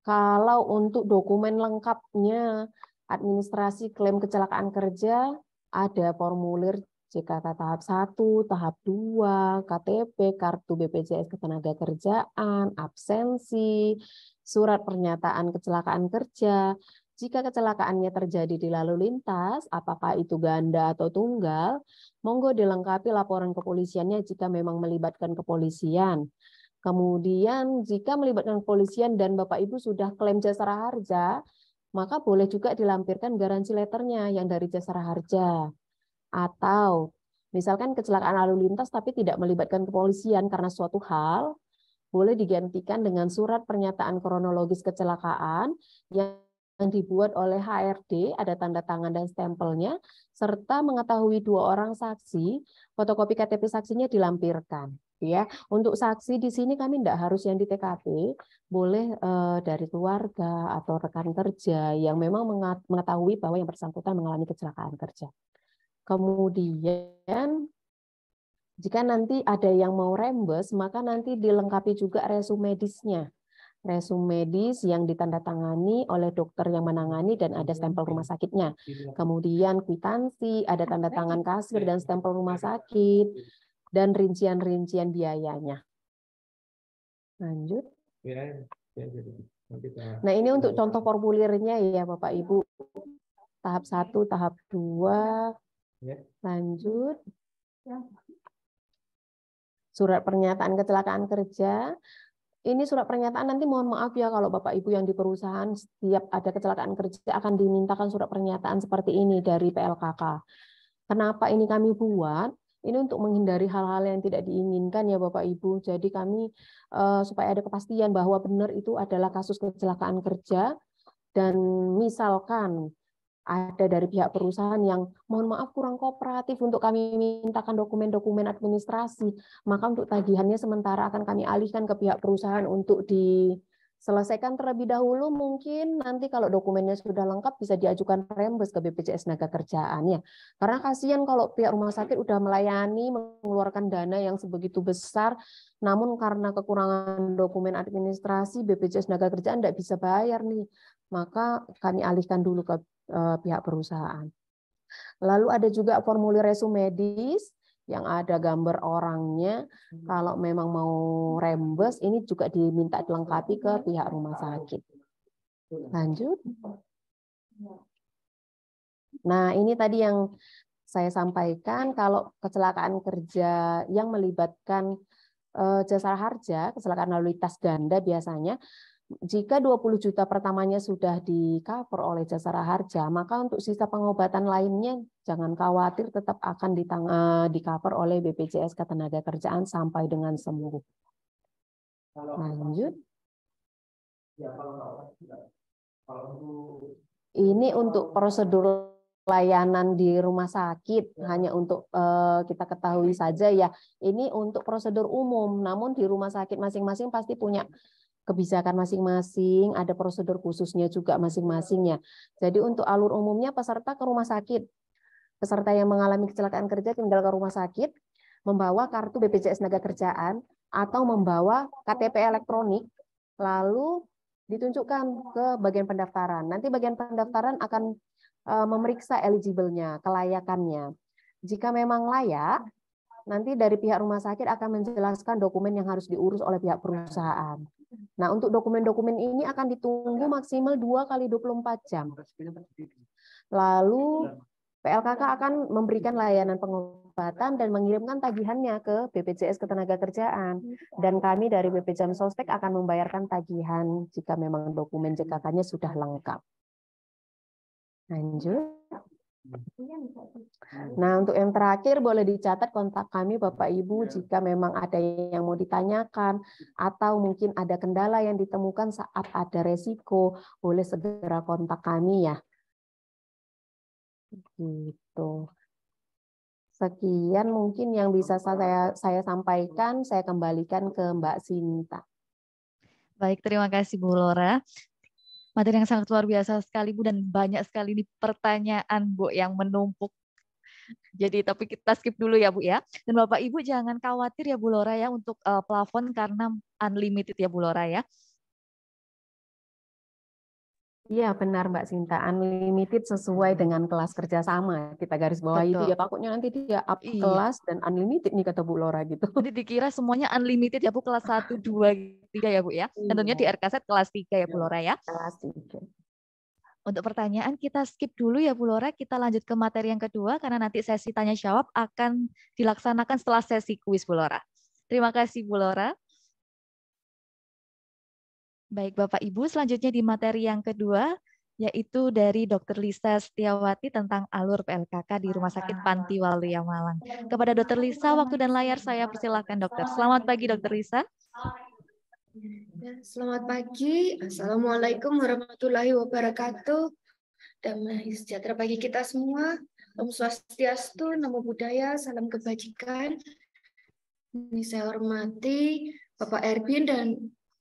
kalau untuk dokumen lengkapnya administrasi klaim kecelakaan kerja ada formulir JKK tahap 1, tahap 2, KTP, kartu BPJS ketenaga kerjaan, absensi, surat pernyataan kecelakaan kerja. Jika kecelakaannya terjadi di lalu lintas, apakah itu ganda atau tunggal, monggo dilengkapi laporan kepolisiannya jika memang melibatkan kepolisian. Kemudian jika melibatkan kepolisian dan Bapak Ibu sudah klaim jasa harja, maka boleh juga dilampirkan garansi letternya yang dari jasa harja. Atau misalkan kecelakaan lalu lintas tapi tidak melibatkan kepolisian karena suatu hal, boleh digantikan dengan surat pernyataan kronologis kecelakaan yang dibuat oleh HRD, ada tanda tangan dan stempelnya, serta mengetahui dua orang saksi, fotokopi KTP saksinya dilampirkan ya. Untuk saksi di sini kami tidak harus yang di TKP, boleh eh, dari keluarga atau rekan kerja yang memang mengetahui bahwa yang bersangkutan mengalami kecelakaan kerja. Kemudian jika nanti ada yang mau rembes, maka nanti dilengkapi juga resume medisnya. Resume medis yang ditandatangani oleh dokter yang menangani dan ada stempel rumah sakitnya. Kemudian kwitansi, ada tanda tangan kasir dan stempel rumah sakit dan rincian-rincian biayanya. Lanjut. Ya, ya, ya, ya. Nah, ini untuk contoh formulirnya ya, Bapak Ibu. Tahap 1, tahap 2. Ya. Lanjut. Surat pernyataan kecelakaan kerja. Ini surat pernyataan nanti mohon maaf ya kalau Bapak Ibu yang di perusahaan setiap ada kecelakaan kerja akan dimintakan surat pernyataan seperti ini dari PLKK. Kenapa ini kami buat? Ini untuk menghindari hal-hal yang tidak diinginkan ya Bapak Ibu. Jadi kami uh, supaya ada kepastian bahwa benar itu adalah kasus kecelakaan kerja dan misalkan ada dari pihak perusahaan yang mohon maaf kurang kooperatif untuk kami mintakan dokumen-dokumen administrasi, maka untuk tagihannya sementara akan kami alihkan ke pihak perusahaan untuk di selesaikan terlebih dahulu mungkin nanti kalau dokumennya sudah lengkap bisa diajukan rembes ke BPJS Naga Kerjaan ya. Karena kasihan kalau pihak rumah sakit sudah melayani mengeluarkan dana yang sebegitu besar namun karena kekurangan dokumen administrasi BPJS Naga Kerjaan tidak bisa bayar nih. Maka kami alihkan dulu ke eh, pihak perusahaan. Lalu ada juga formulir resume medis yang ada gambar orangnya. Hmm. Kalau memang mau rembes, ini juga diminta dilengkapi ke pihak rumah sakit. Lanjut. Nah, ini tadi yang saya sampaikan kalau kecelakaan kerja yang melibatkan eh, jasa harja, kecelakaan lalu lintas ganda biasanya jika 20 juta pertamanya sudah di cover oleh jasara harja, maka untuk sisa pengobatan lainnya jangan khawatir tetap akan di eh, cover oleh BPJS Ketenagakerjaan sampai dengan sembuh. Lanjut. Ya, ini untuk prosedur layanan di rumah sakit ya. hanya untuk uh, kita ketahui saja ya ini untuk prosedur umum namun di rumah sakit masing-masing pasti punya kebijakan masing-masing, ada prosedur khususnya juga masing-masingnya. Jadi untuk alur umumnya peserta ke rumah sakit. Peserta yang mengalami kecelakaan kerja tinggal ke rumah sakit, membawa kartu BPJS Tenaga Kerjaan atau membawa KTP elektronik, lalu ditunjukkan ke bagian pendaftaran. Nanti bagian pendaftaran akan e, memeriksa eligible-nya, kelayakannya. Jika memang layak, nanti dari pihak rumah sakit akan menjelaskan dokumen yang harus diurus oleh pihak perusahaan. Nah, untuk dokumen-dokumen ini akan ditunggu maksimal 2 kali 24 jam. Lalu PLKK akan memberikan layanan pengobatan dan mengirimkan tagihannya ke BPJS Ketenagakerjaan. Dan kami dari Jam Sostek akan membayarkan tagihan jika memang dokumen JKK-nya sudah lengkap. Lanjut. Iya, nah, untuk yang terakhir boleh dicatat kontak kami Bapak Ibu iya. jika memang ada yang mau ditanyakan atau mungkin ada kendala yang ditemukan saat ada resiko, boleh segera kontak kami ya. Gitu. Sekian mungkin yang bisa saya saya sampaikan, saya kembalikan ke Mbak Sinta. Baik, terima kasih Bu Lora materi yang sangat luar biasa sekali Bu dan banyak sekali di pertanyaan Bu yang menumpuk. Jadi tapi kita skip dulu ya Bu ya. Dan Bapak Ibu jangan khawatir ya Bu Lora ya untuk uh, plafon karena unlimited ya Bu Lora ya. Iya benar Mbak Sinta, unlimited sesuai hmm. dengan kelas kerjasama. Kita garis bawah itu ya takutnya nanti dia up iya. kelas dan unlimited nih kata Bu Lora gitu. Jadi dikira semuanya unlimited ya Bu kelas 1, 2, 3 ya Bu ya. Iya. Tentunya di RKZ kelas 3 ya Bu Lora ya. Kelas 3. Untuk pertanyaan kita skip dulu ya Bu Lora, kita lanjut ke materi yang kedua karena nanti sesi tanya jawab akan dilaksanakan setelah sesi kuis Bu Lora. Terima kasih Bu Lora. Baik Bapak Ibu, selanjutnya di materi yang kedua yaitu dari Dr. Lisa Setiawati tentang alur PLKK di Rumah Sakit Panti Waluya Malang. Kepada Dr. Lisa, waktu dan layar saya persilahkan dokter. Selamat pagi Dr. Lisa. Selamat pagi. Assalamualaikum warahmatullahi wabarakatuh. Damai sejahtera bagi kita semua. Om Swastiastu, Namo Buddhaya, Salam Kebajikan. Ini saya hormati Bapak Erbin dan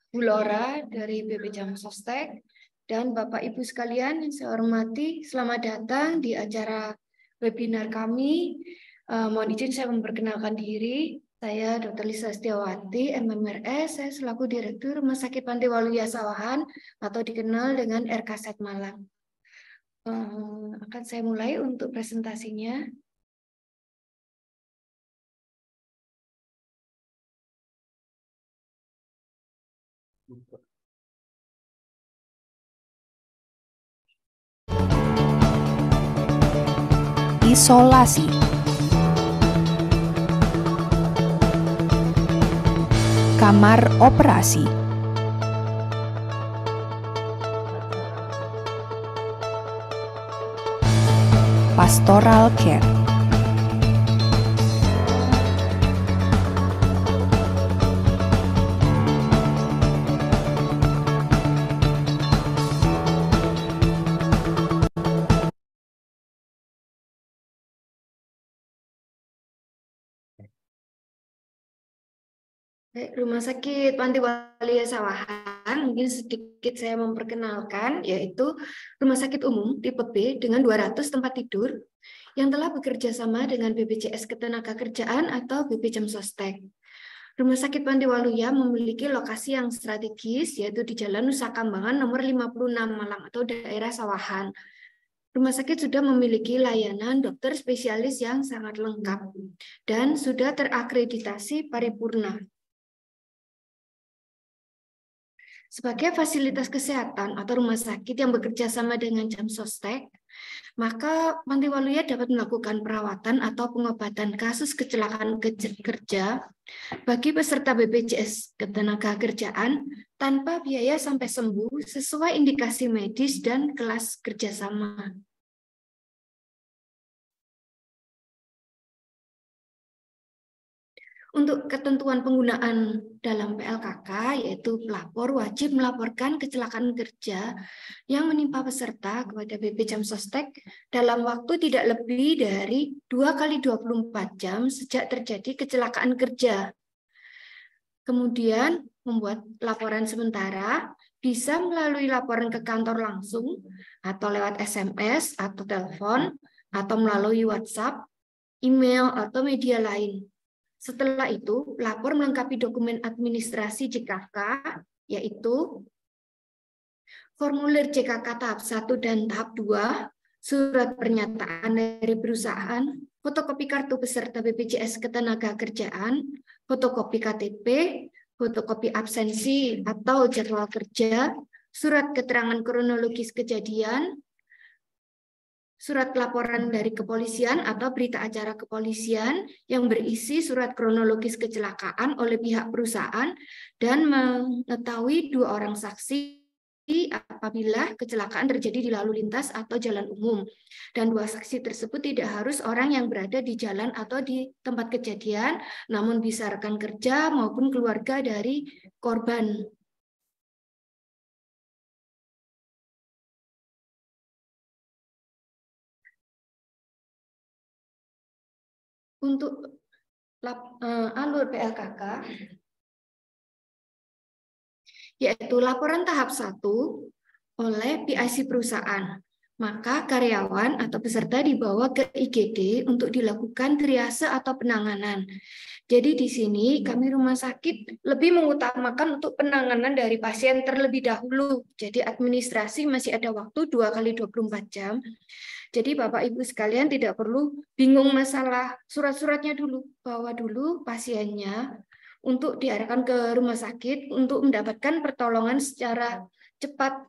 Bu Lora dari BP Jam Sostek, dan Bapak Ibu sekalian yang saya hormati, selamat datang di acara webinar kami. Uh, mohon izin saya memperkenalkan diri. Saya Dr. Lisa Setiawati, MMRS, saya selaku Direktur Rumah Sakit Waluya Sawahan atau dikenal dengan RKSET Malang. Uh, akan saya mulai untuk presentasinya. isolasi. Kamar operasi. Pastoral care. Eh, rumah Sakit Panti Wali Sawahan, mungkin sedikit saya memperkenalkan, yaitu Rumah Sakit Umum tipe B dengan 200 tempat tidur yang telah bekerja sama dengan BPJS Ketenagakerjaan atau BP Jam Sostek. Rumah Sakit Panti Waluya memiliki lokasi yang strategis, yaitu di Jalan Nusa Kambangan nomor 56 Malang atau daerah Sawahan. Rumah sakit sudah memiliki layanan dokter spesialis yang sangat lengkap dan sudah terakreditasi paripurna sebagai fasilitas kesehatan atau rumah sakit yang bekerja sama dengan jam sostek, maka Pantiwaluya dapat melakukan perawatan atau pengobatan kasus kecelakaan kerja bagi peserta BPJS ketenaga kerjaan tanpa biaya sampai sembuh sesuai indikasi medis dan kelas kerjasama. Untuk ketentuan penggunaan dalam PLKK, yaitu pelapor wajib melaporkan kecelakaan kerja yang menimpa peserta kepada BP Jam Sostek dalam waktu tidak lebih dari 2 kali 24 jam sejak terjadi kecelakaan kerja. Kemudian membuat laporan sementara bisa melalui laporan ke kantor langsung atau lewat SMS atau telepon atau melalui WhatsApp, email atau media lain setelah itu, lapor melengkapi dokumen administrasi JKK, yaitu formulir JKK tahap 1 dan tahap 2, surat pernyataan dari perusahaan, fotokopi kartu peserta BPJS ketenaga kerjaan fotokopi KTP, fotokopi absensi atau jadwal kerja, surat keterangan kronologis kejadian, surat laporan dari kepolisian atau berita acara kepolisian yang berisi surat kronologis kecelakaan oleh pihak perusahaan dan mengetahui dua orang saksi apabila kecelakaan terjadi di lalu lintas atau jalan umum dan dua saksi tersebut tidak harus orang yang berada di jalan atau di tempat kejadian namun bisa rekan kerja maupun keluarga dari korban untuk eh, alur PLKK yaitu laporan tahap 1 oleh PIC perusahaan. Maka karyawan atau peserta dibawa ke IGD untuk dilakukan triase atau penanganan. Jadi di sini kami rumah sakit lebih mengutamakan untuk penanganan dari pasien terlebih dahulu. Jadi administrasi masih ada waktu 2 kali 24 jam. Jadi Bapak Ibu sekalian tidak perlu bingung masalah surat-suratnya dulu. Bawa dulu pasiennya untuk diarahkan ke rumah sakit untuk mendapatkan pertolongan secara cepat.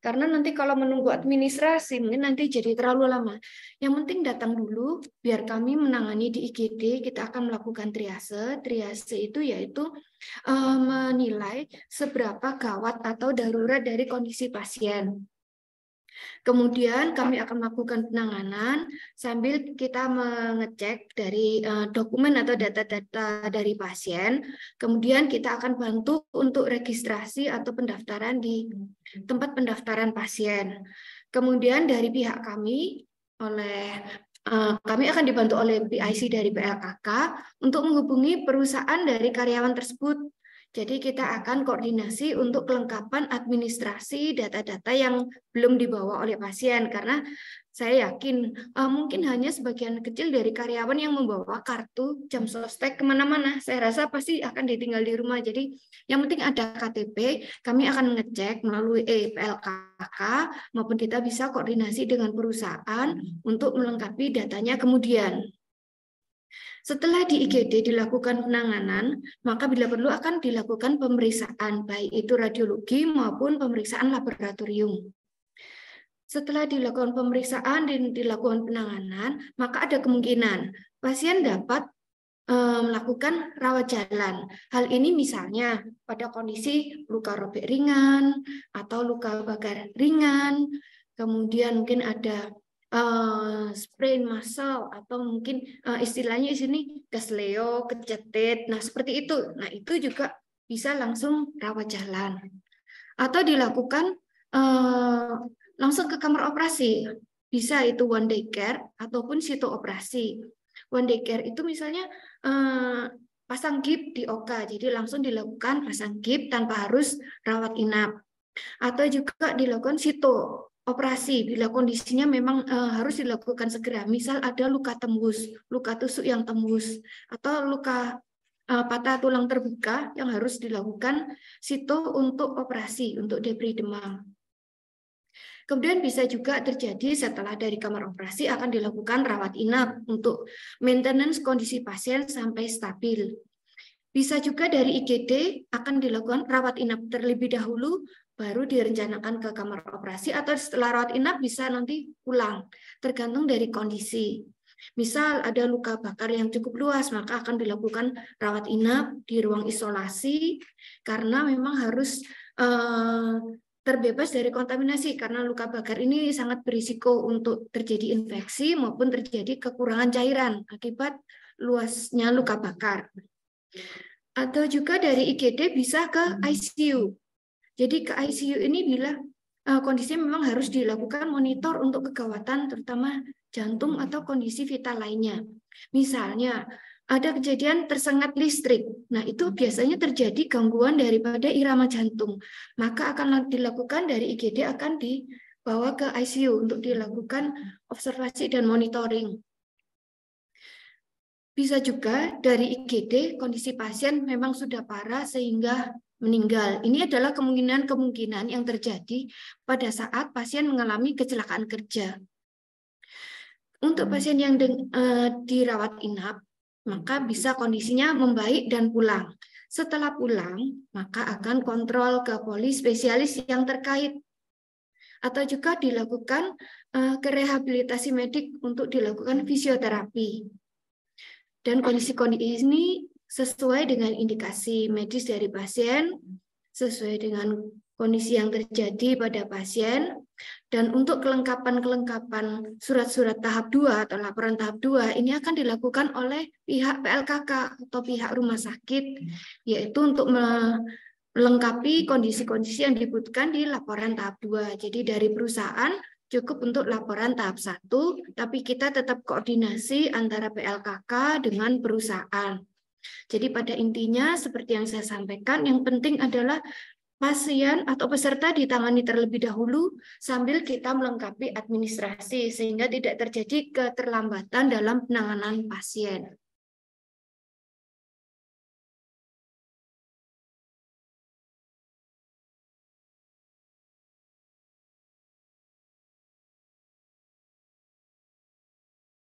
Karena nanti kalau menunggu administrasi mungkin nanti jadi terlalu lama. Yang penting datang dulu biar kami menangani di IGD, kita akan melakukan triase. Triase itu yaitu eh, menilai seberapa gawat atau darurat dari kondisi pasien. Kemudian kami akan melakukan penanganan sambil kita mengecek dari eh, dokumen atau data-data dari pasien. Kemudian kita akan bantu untuk registrasi atau pendaftaran di tempat pendaftaran pasien. Kemudian dari pihak kami oleh eh, kami akan dibantu oleh PIC dari PLKK untuk menghubungi perusahaan dari karyawan tersebut jadi kita akan koordinasi untuk kelengkapan administrasi data-data yang belum dibawa oleh pasien karena saya yakin uh, mungkin hanya sebagian kecil dari karyawan yang membawa kartu jam sostek kemana-mana. Saya rasa pasti akan ditinggal di rumah. Jadi yang penting ada KTP, kami akan ngecek melalui EPLKK maupun kita bisa koordinasi dengan perusahaan untuk melengkapi datanya kemudian. Setelah di hmm. IGD dilakukan penanganan, maka bila perlu akan dilakukan pemeriksaan, baik itu radiologi maupun pemeriksaan laboratorium. Setelah dilakukan pemeriksaan dan dilakukan penanganan, maka ada kemungkinan pasien dapat eh, melakukan rawat jalan. Hal ini misalnya pada kondisi luka robek ringan atau luka bakar ringan, kemudian mungkin ada Eh, sprain massal atau mungkin uh, istilahnya di sini kesleo, kecetit. Nah, seperti itu. Nah, itu juga bisa langsung rawat jalan. Atau dilakukan uh, langsung ke kamar operasi. Bisa itu one day care ataupun situ operasi. One day care itu misalnya uh, pasang gip di oka, jadi langsung dilakukan pasang gip tanpa harus rawat inap. Atau juga dilakukan situ operasi bila kondisinya memang e, harus dilakukan segera. Misal ada luka tembus, luka tusuk yang tembus, atau luka e, patah tulang terbuka yang harus dilakukan situ untuk operasi untuk debri demam. Kemudian bisa juga terjadi setelah dari kamar operasi akan dilakukan rawat inap untuk maintenance kondisi pasien sampai stabil. Bisa juga dari IGD akan dilakukan rawat inap terlebih dahulu baru direncanakan ke kamar operasi atau setelah rawat inap bisa nanti pulang tergantung dari kondisi. Misal ada luka bakar yang cukup luas maka akan dilakukan rawat inap di ruang isolasi karena memang harus eh, terbebas dari kontaminasi karena luka bakar ini sangat berisiko untuk terjadi infeksi maupun terjadi kekurangan cairan akibat luasnya luka bakar. Atau juga dari IGD bisa ke ICU jadi ke ICU ini bila e, kondisi memang harus dilakukan monitor untuk kegawatan terutama jantung atau kondisi vital lainnya. Misalnya ada kejadian tersengat listrik. Nah, itu biasanya terjadi gangguan daripada irama jantung. Maka akan dilakukan dari IGD akan dibawa ke ICU untuk dilakukan observasi dan monitoring. Bisa juga dari IGD kondisi pasien memang sudah parah sehingga meninggal. Ini adalah kemungkinan-kemungkinan yang terjadi pada saat pasien mengalami kecelakaan kerja. Untuk hmm. pasien yang eh, dirawat inap, maka bisa kondisinya membaik dan pulang. Setelah pulang, maka akan kontrol ke poli spesialis yang terkait atau juga dilakukan eh, kerehabilitasi medik untuk dilakukan fisioterapi. Dan kondisi-kondisi ini sesuai dengan indikasi medis dari pasien, sesuai dengan kondisi yang terjadi pada pasien, dan untuk kelengkapan-kelengkapan surat-surat tahap 2 atau laporan tahap 2 ini akan dilakukan oleh pihak PLKK atau pihak rumah sakit, yaitu untuk melengkapi kondisi-kondisi yang dibutuhkan di laporan tahap 2. Jadi dari perusahaan cukup untuk laporan tahap 1, tapi kita tetap koordinasi antara PLKK dengan perusahaan. Jadi pada intinya seperti yang saya sampaikan, yang penting adalah pasien atau peserta ditangani terlebih dahulu sambil kita melengkapi administrasi sehingga tidak terjadi keterlambatan dalam penanganan pasien.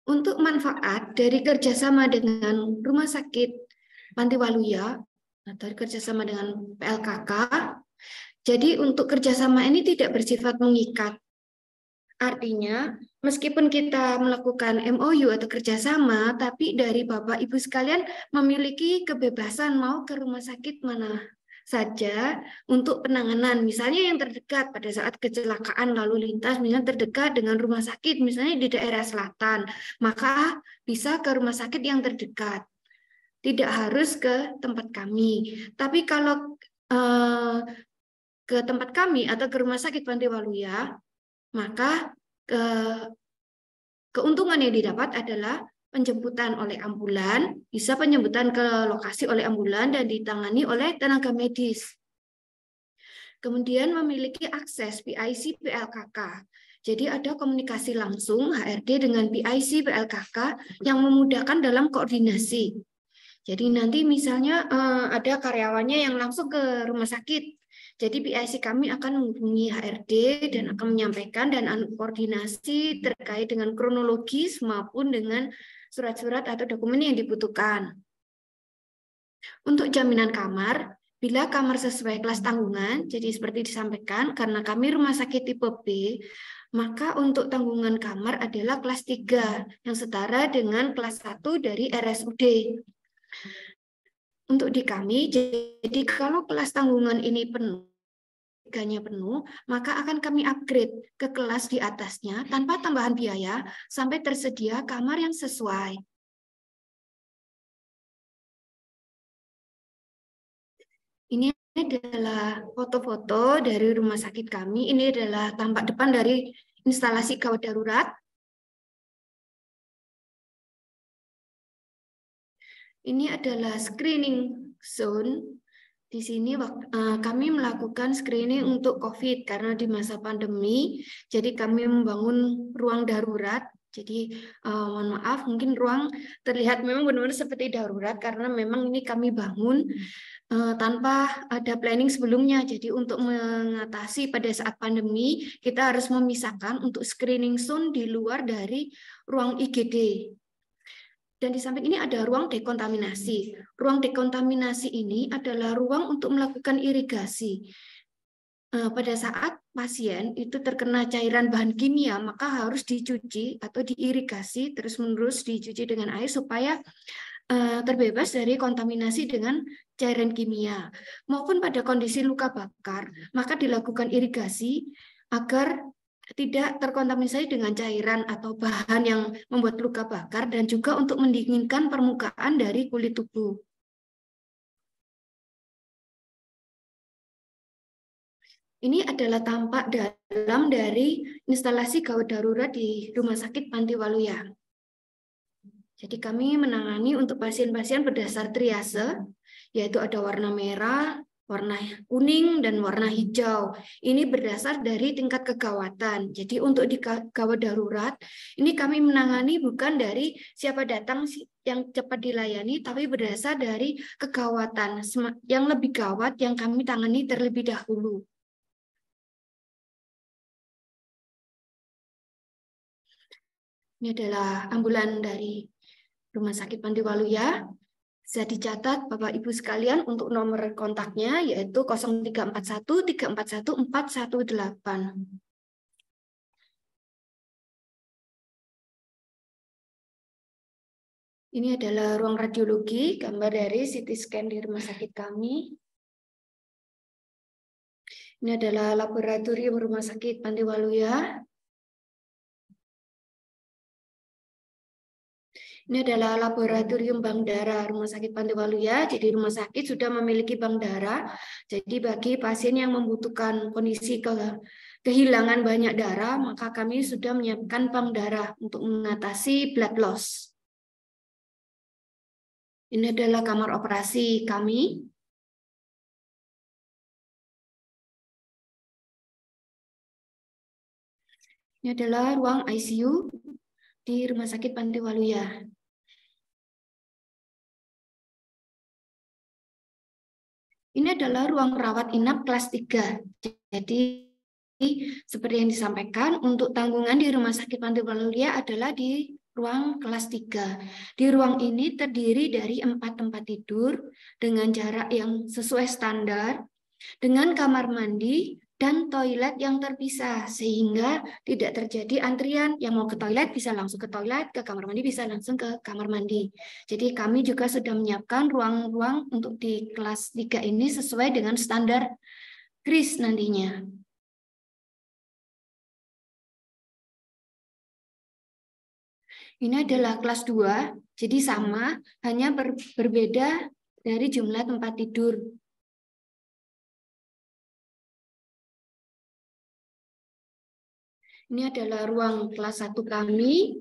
untuk manfaat dari kerjasama dengan Rumah Sakit Panti Waluya atau kerjasama dengan PLKK. Jadi untuk kerjasama ini tidak bersifat mengikat. Artinya, meskipun kita melakukan MOU atau kerjasama, tapi dari Bapak Ibu sekalian memiliki kebebasan mau ke rumah sakit mana saja untuk penanganan. Misalnya yang terdekat pada saat kecelakaan lalu lintas, misalnya terdekat dengan rumah sakit, misalnya di daerah selatan, maka bisa ke rumah sakit yang terdekat. Tidak harus ke tempat kami. Tapi kalau eh, ke tempat kami atau ke rumah sakit Pantai Waluya maka ke, eh, keuntungan yang didapat adalah penjemputan oleh ambulan, bisa penjemputan ke lokasi oleh ambulan dan ditangani oleh tenaga medis. Kemudian memiliki akses PIC PLKK. Jadi ada komunikasi langsung HRD dengan PIC PLKK yang memudahkan dalam koordinasi. Jadi nanti misalnya eh, ada karyawannya yang langsung ke rumah sakit. Jadi PIC kami akan menghubungi HRD dan akan menyampaikan dan anu koordinasi terkait dengan kronologis maupun dengan surat-surat atau dokumen yang dibutuhkan. Untuk jaminan kamar, bila kamar sesuai kelas tanggungan, jadi seperti disampaikan, karena kami rumah sakit tipe B, maka untuk tanggungan kamar adalah kelas 3 yang setara dengan kelas 1 dari RSUD. Untuk di kami, jadi kalau kelas tanggungan ini penuh, tiganya penuh, maka akan kami upgrade ke kelas di atasnya tanpa tambahan biaya sampai tersedia kamar yang sesuai. Ini adalah foto-foto dari rumah sakit kami. Ini adalah tampak depan dari instalasi gawat darurat. Ini adalah screening zone di sini eh, kami melakukan screening untuk COVID karena di masa pandemi, jadi kami membangun ruang darurat. Jadi eh, mohon maaf, mungkin ruang terlihat memang benar-benar seperti darurat karena memang ini kami bangun eh, tanpa ada planning sebelumnya. Jadi untuk mengatasi pada saat pandemi, kita harus memisahkan untuk screening zone di luar dari ruang IGD. Dan di samping ini ada ruang dekontaminasi. Ruang dekontaminasi ini adalah ruang untuk melakukan irigasi. E, pada saat pasien itu terkena cairan bahan kimia, maka harus dicuci atau diirigasi terus-menerus dicuci dengan air supaya e, terbebas dari kontaminasi dengan cairan kimia maupun pada kondisi luka bakar maka dilakukan irigasi agar tidak terkontaminasi dengan cairan atau bahan yang membuat luka bakar dan juga untuk mendinginkan permukaan dari kulit tubuh. Ini adalah tampak dalam dari instalasi gawat darurat di Rumah Sakit Panti Waluya. Jadi kami menangani untuk pasien-pasien berdasar triase, yaitu ada warna merah, warna kuning dan warna hijau. Ini berdasar dari tingkat kegawatan. Jadi untuk di gawat darurat, ini kami menangani bukan dari siapa datang yang cepat dilayani, tapi berdasar dari kegawatan. Yang lebih gawat yang kami tangani terlebih dahulu. Ini adalah ambulan dari Rumah Sakit Pantiwaluya bisa dicatat Bapak Ibu sekalian untuk nomor kontaknya yaitu 0341 341 418. Ini adalah ruang radiologi, gambar dari CT scan di rumah sakit kami. Ini adalah laboratorium rumah sakit Pantiwaluya. Ini adalah laboratorium bank darah Rumah Sakit Waluya. Jadi rumah sakit sudah memiliki bank darah. Jadi bagi pasien yang membutuhkan kondisi ke kehilangan banyak darah, maka kami sudah menyiapkan bank darah untuk mengatasi blood loss. Ini adalah kamar operasi kami. Ini adalah ruang ICU di Rumah Sakit Panti Waluya. Ini adalah ruang rawat inap kelas 3. Jadi seperti yang disampaikan, untuk tanggungan di Rumah Sakit Panti Waluya adalah di ruang kelas 3. Di ruang ini terdiri dari empat tempat tidur dengan jarak yang sesuai standar, dengan kamar mandi, dan toilet yang terpisah sehingga tidak terjadi antrian yang mau ke toilet bisa langsung ke toilet, ke kamar mandi bisa langsung ke kamar mandi. Jadi kami juga sudah menyiapkan ruang-ruang untuk di kelas 3 ini sesuai dengan standar Kris nantinya. Ini adalah kelas 2, jadi sama, hanya berbeda dari jumlah tempat tidur. Ini adalah ruang kelas 1 kami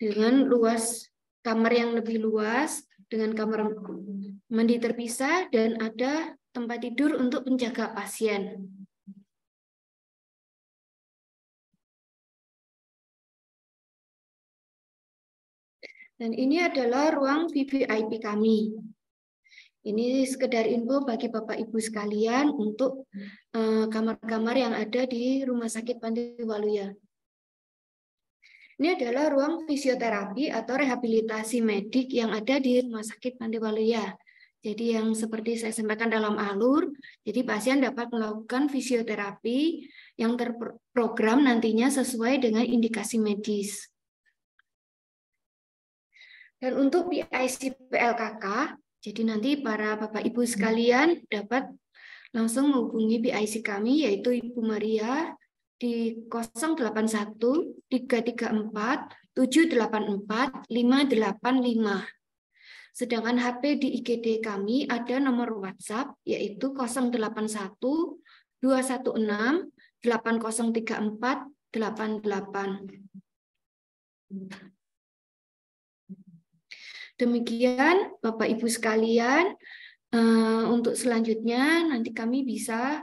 dengan luas kamar yang lebih luas, dengan kamar mandi terpisah, dan ada tempat tidur untuk penjaga pasien. Dan ini adalah ruang VVIP kami. Ini sekedar info bagi Bapak Ibu sekalian untuk eh, kamar-kamar yang ada di Rumah Sakit Panti Waluya. Ini adalah ruang fisioterapi atau rehabilitasi medik yang ada di Rumah Sakit Pantiwaluya. Jadi yang seperti saya sampaikan dalam alur, jadi pasien dapat melakukan fisioterapi yang terprogram nantinya sesuai dengan indikasi medis. Dan untuk PIC PLKK, jadi nanti para Bapak Ibu sekalian dapat langsung menghubungi PIC kami yaitu Ibu Maria di 081 334 784 585. Sedangkan HP di IGD kami ada nomor WhatsApp yaitu 081 216 8034 88. Demikian Bapak Ibu sekalian, eh, untuk selanjutnya nanti kami bisa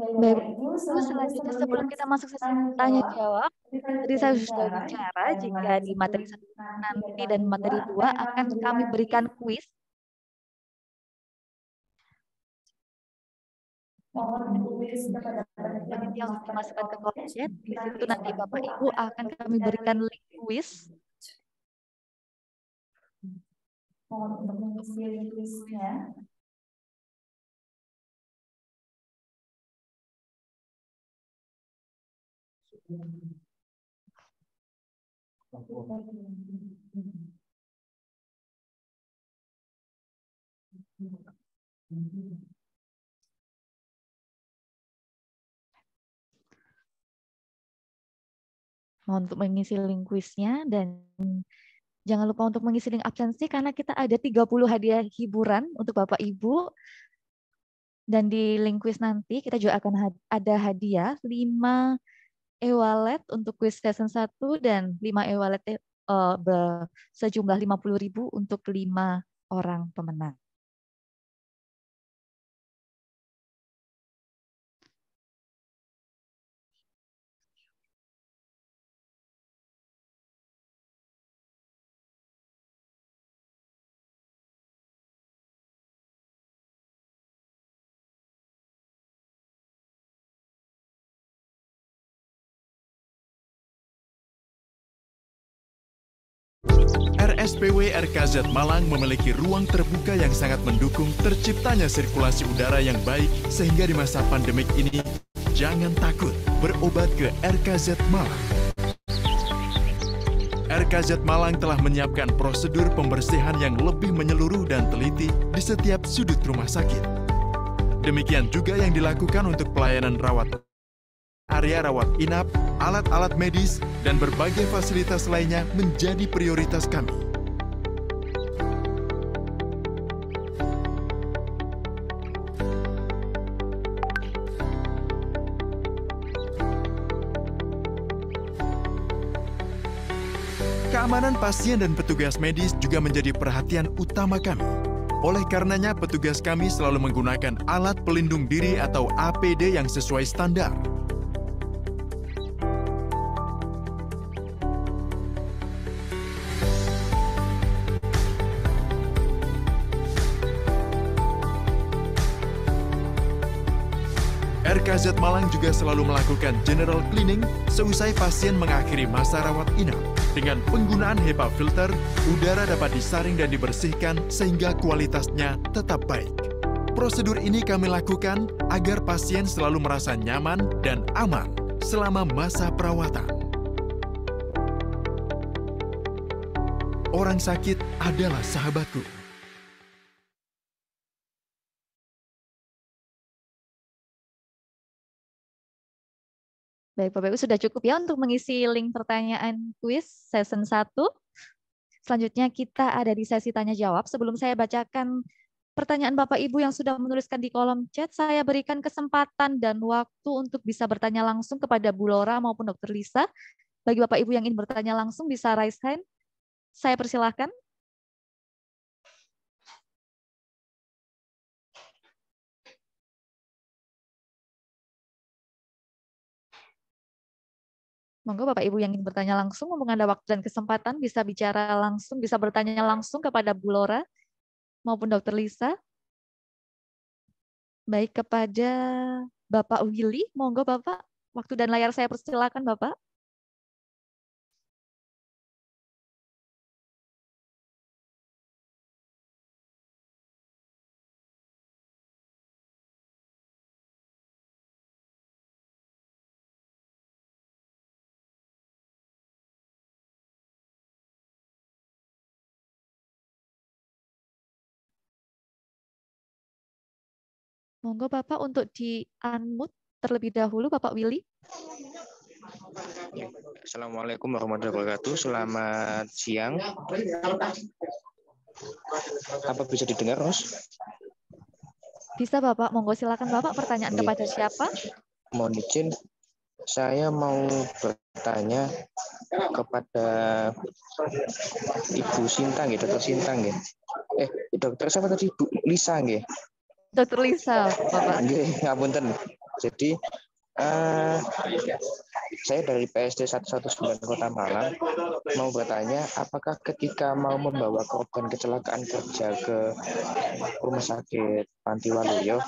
Baru selanjutnya sebelum kita masuk sesi tanya jawab, tadi saya sudah bicara jika di materi satu nanti dan materi dua akan kami berikan kuis. Nanti yang dimasukkan ke kolom chat, di situ nanti Bapak Ibu akan kami berikan link kuis. Mohon untuk mengisi link kuisnya. untuk mengisi link quiznya dan jangan lupa untuk mengisi link absensi karena kita ada 30 hadiah hiburan untuk Bapak Ibu. Dan di link quiz nanti kita juga akan ada hadiah 5 e-wallet untuk quiz season 1 dan 5 e-wallet uh, sejumlah 50.000 untuk 5 orang pemenang. SPW RKZ Malang memiliki ruang terbuka yang sangat mendukung terciptanya sirkulasi udara yang baik sehingga di masa pandemik ini jangan takut berobat ke RKZ Malang. RKZ Malang telah menyiapkan prosedur pembersihan yang lebih menyeluruh dan teliti di setiap sudut rumah sakit. Demikian juga yang dilakukan untuk pelayanan rawat area rawat inap, alat-alat medis, dan berbagai fasilitas lainnya menjadi prioritas kami. Keamanan pasien dan petugas medis juga menjadi perhatian utama kami. Oleh karenanya, petugas kami selalu menggunakan alat pelindung diri atau APD yang sesuai standar. BPKZ Malang juga selalu melakukan general cleaning seusai pasien mengakhiri masa rawat inap. Dengan penggunaan HEPA filter, udara dapat disaring dan dibersihkan sehingga kualitasnya tetap baik. Prosedur ini kami lakukan agar pasien selalu merasa nyaman dan aman selama masa perawatan. Orang sakit adalah sahabatku. Baik, Bapak Ibu sudah cukup ya untuk mengisi link pertanyaan kuis season 1. Selanjutnya kita ada di sesi tanya jawab. Sebelum saya bacakan pertanyaan Bapak Ibu yang sudah menuliskan di kolom chat, saya berikan kesempatan dan waktu untuk bisa bertanya langsung kepada Bu Lora maupun Dr. Lisa. Bagi Bapak Ibu yang ingin bertanya langsung bisa raise hand. Saya persilahkan. Monggo Bapak Ibu yang ingin bertanya langsung, mumpung ada waktu dan kesempatan bisa bicara langsung, bisa bertanya langsung kepada Bu Lora maupun Dokter Lisa. Baik kepada Bapak Willy, monggo Bapak. Waktu dan layar saya persilakan Bapak. Monggo Bapak untuk di-unmute terlebih dahulu Bapak Willy. Ya, Assalamualaikum warahmatullahi wabarakatuh. Selamat siang. Apa bisa didengar, Ros? Bisa, Bapak. Monggo silakan Bapak pertanyaan Oke. kepada siapa? Mohon izin, saya mau bertanya kepada Ibu Sintang, ya, Dokter Sintang, ya. Eh, dokter siapa tadi? Bu Lisa, ya. Dokter Lisa, Bapak. Nggih, iya, ngapunten. Iya, Jadi uh, saya dari PSD 119 Kota Malang mau bertanya apakah ketika mau membawa korban kecelakaan kerja ke rumah sakit Panti Waluyo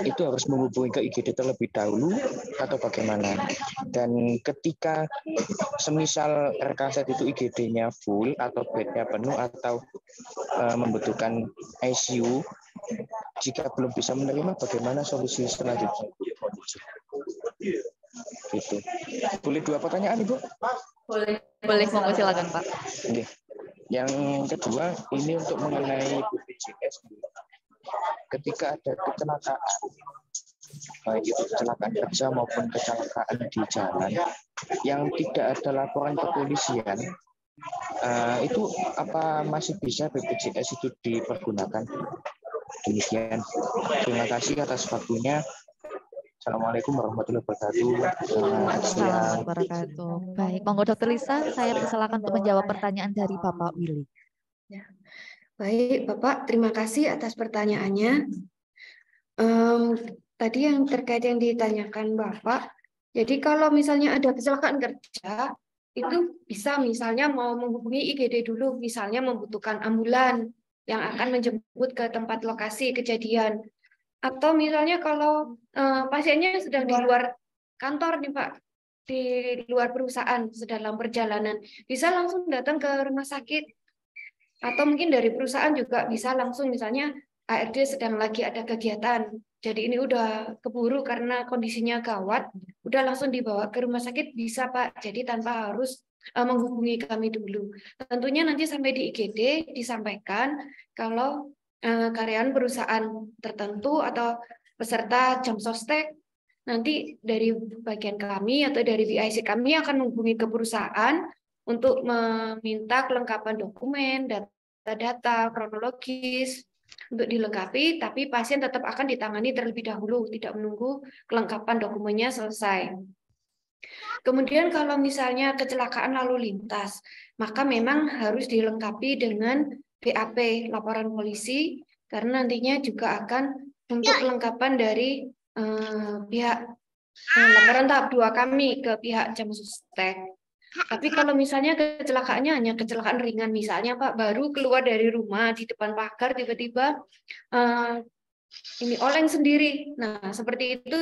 itu harus menghubungi ke IGD terlebih dahulu atau bagaimana? Dan ketika semisal rekaset itu IGD-nya full atau bednya penuh atau e, membutuhkan ICU, jika belum bisa menerima, bagaimana solusi selanjutnya? Gitu. Boleh dua pertanyaan, Ibu? Boleh, boleh, monggo silakan Pak. Oke. Yang kedua, ini untuk mengenai BPJS ketika ada kecelakaan, baik itu kecelakaan kerja maupun kecelakaan di jalan, yang tidak ada laporan kepolisian, uh, itu apa masih bisa BPJS itu dipergunakan? Demikian. Terima kasih atas waktunya. Assalamualaikum warahmatullahi wabarakatuh. assalamualaikum warahmatullahi wabarakatuh. Baik, monggo Dokter Lisa, saya persilakan untuk menjawab pertanyaan dari Bapak Willy. Ya. Baik, Bapak, terima kasih atas pertanyaannya. Um, tadi yang terkait yang ditanyakan Bapak, jadi kalau misalnya ada kecelakaan kerja, itu bisa misalnya mau menghubungi IGD dulu, misalnya membutuhkan ambulan yang akan menjemput ke tempat lokasi kejadian. Atau misalnya kalau uh, pasiennya sedang di luar kantor nih Pak, di luar perusahaan, sedang dalam perjalanan, bisa langsung datang ke rumah sakit atau mungkin dari perusahaan juga bisa langsung misalnya ARD sedang lagi ada kegiatan, jadi ini udah keburu karena kondisinya gawat, udah langsung dibawa ke rumah sakit bisa Pak, jadi tanpa harus eh, menghubungi kami dulu. Tentunya nanti sampai di IGD disampaikan kalau eh, karyawan perusahaan tertentu atau peserta jam sostek nanti dari bagian kami atau dari BIC kami akan menghubungi ke perusahaan untuk meminta kelengkapan dokumen, data-data kronologis untuk dilengkapi, tapi pasien tetap akan ditangani terlebih dahulu, tidak menunggu kelengkapan dokumennya selesai. Kemudian kalau misalnya kecelakaan lalu lintas, maka memang harus dilengkapi dengan BAP, laporan polisi, karena nantinya juga akan untuk kelengkapan dari uh, pihak uh, laporan tahap 2 kami ke pihak Jamsustek. Tapi kalau misalnya kecelakaannya hanya kecelakaan ringan, misalnya Pak baru keluar dari rumah di depan pagar tiba-tiba uh, ini oleng sendiri. Nah seperti itu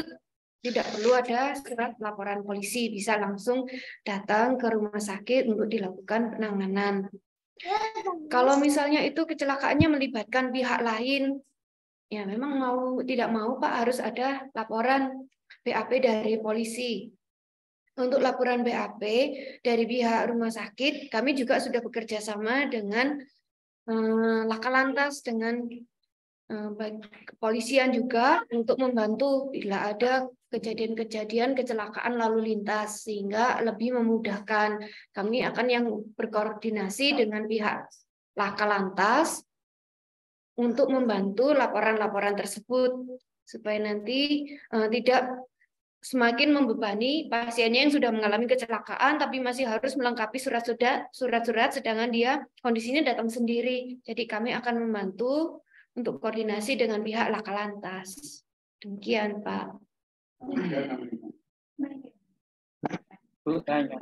tidak perlu ada surat laporan polisi, bisa langsung datang ke rumah sakit untuk dilakukan penanganan. Kalau misalnya itu kecelakaannya melibatkan pihak lain, ya memang mau tidak mau Pak harus ada laporan BAP dari polisi untuk laporan BAP dari pihak rumah sakit, kami juga sudah bekerja sama dengan eh, laka lantas dengan eh, kepolisian juga untuk membantu bila ada kejadian-kejadian kecelakaan lalu lintas sehingga lebih memudahkan. Kami akan yang berkoordinasi dengan pihak laka lantas untuk membantu laporan-laporan tersebut supaya nanti uh, tidak semakin membebani pasiennya yang sudah mengalami kecelakaan tapi masih harus melengkapi surat-surat surat-surat sedangkan dia kondisinya datang sendiri. Jadi kami akan membantu untuk koordinasi dengan pihak laka lantas. Demikian, Pak. tanya.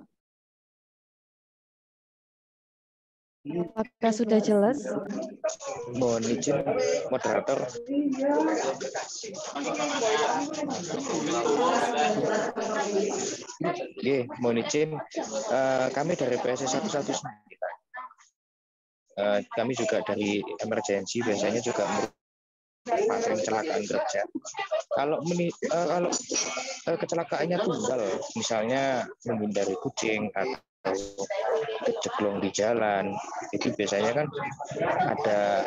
Apakah sudah jelas? Mohon izin moderator. Ye, mohon izin. Eh, kami dari PSS 119. Eh, kami juga dari emergensi biasanya juga pasien kecelakaan kerja. Kalau meni, eh, kalau kecelakaannya tunggal, misalnya menghindari kucing atau kejeblong di jalan itu biasanya kan ada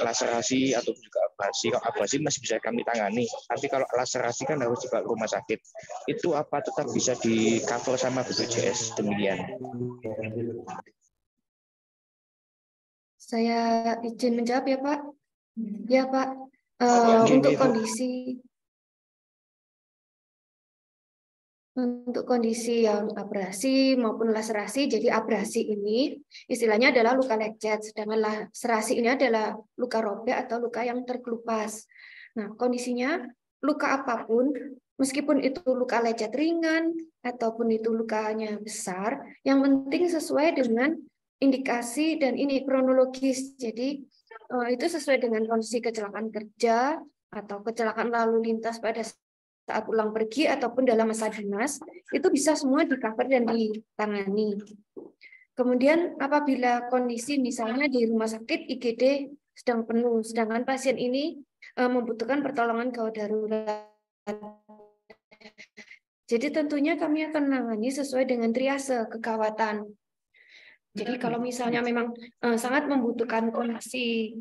laserasi atau juga abrasi kalau abrasi masih bisa kami tangani tapi kalau laserasi kan harus dibawa ke rumah sakit itu apa tetap bisa di cover sama BPJS demikian saya izin menjawab ya Pak ya Pak uh, untuk kondisi untuk kondisi yang abrasi maupun laserasi. Jadi abrasi ini istilahnya adalah luka lecet, sedangkan laserasi ini adalah luka robek atau luka yang terkelupas. Nah, kondisinya luka apapun, meskipun itu luka lecet ringan ataupun itu lukanya besar, yang penting sesuai dengan indikasi dan ini kronologis. Jadi eh, itu sesuai dengan kondisi kecelakaan kerja atau kecelakaan lalu lintas pada saat pulang pergi ataupun dalam masa dinas itu bisa semua di cover dan ditangani. Kemudian apabila kondisi misalnya di rumah sakit IGD sedang penuh, sedangkan pasien ini e, membutuhkan pertolongan gawat darurat. Jadi tentunya kami akan menangani sesuai dengan triase kekawatan. Jadi kalau misalnya memang e, sangat membutuhkan kondisi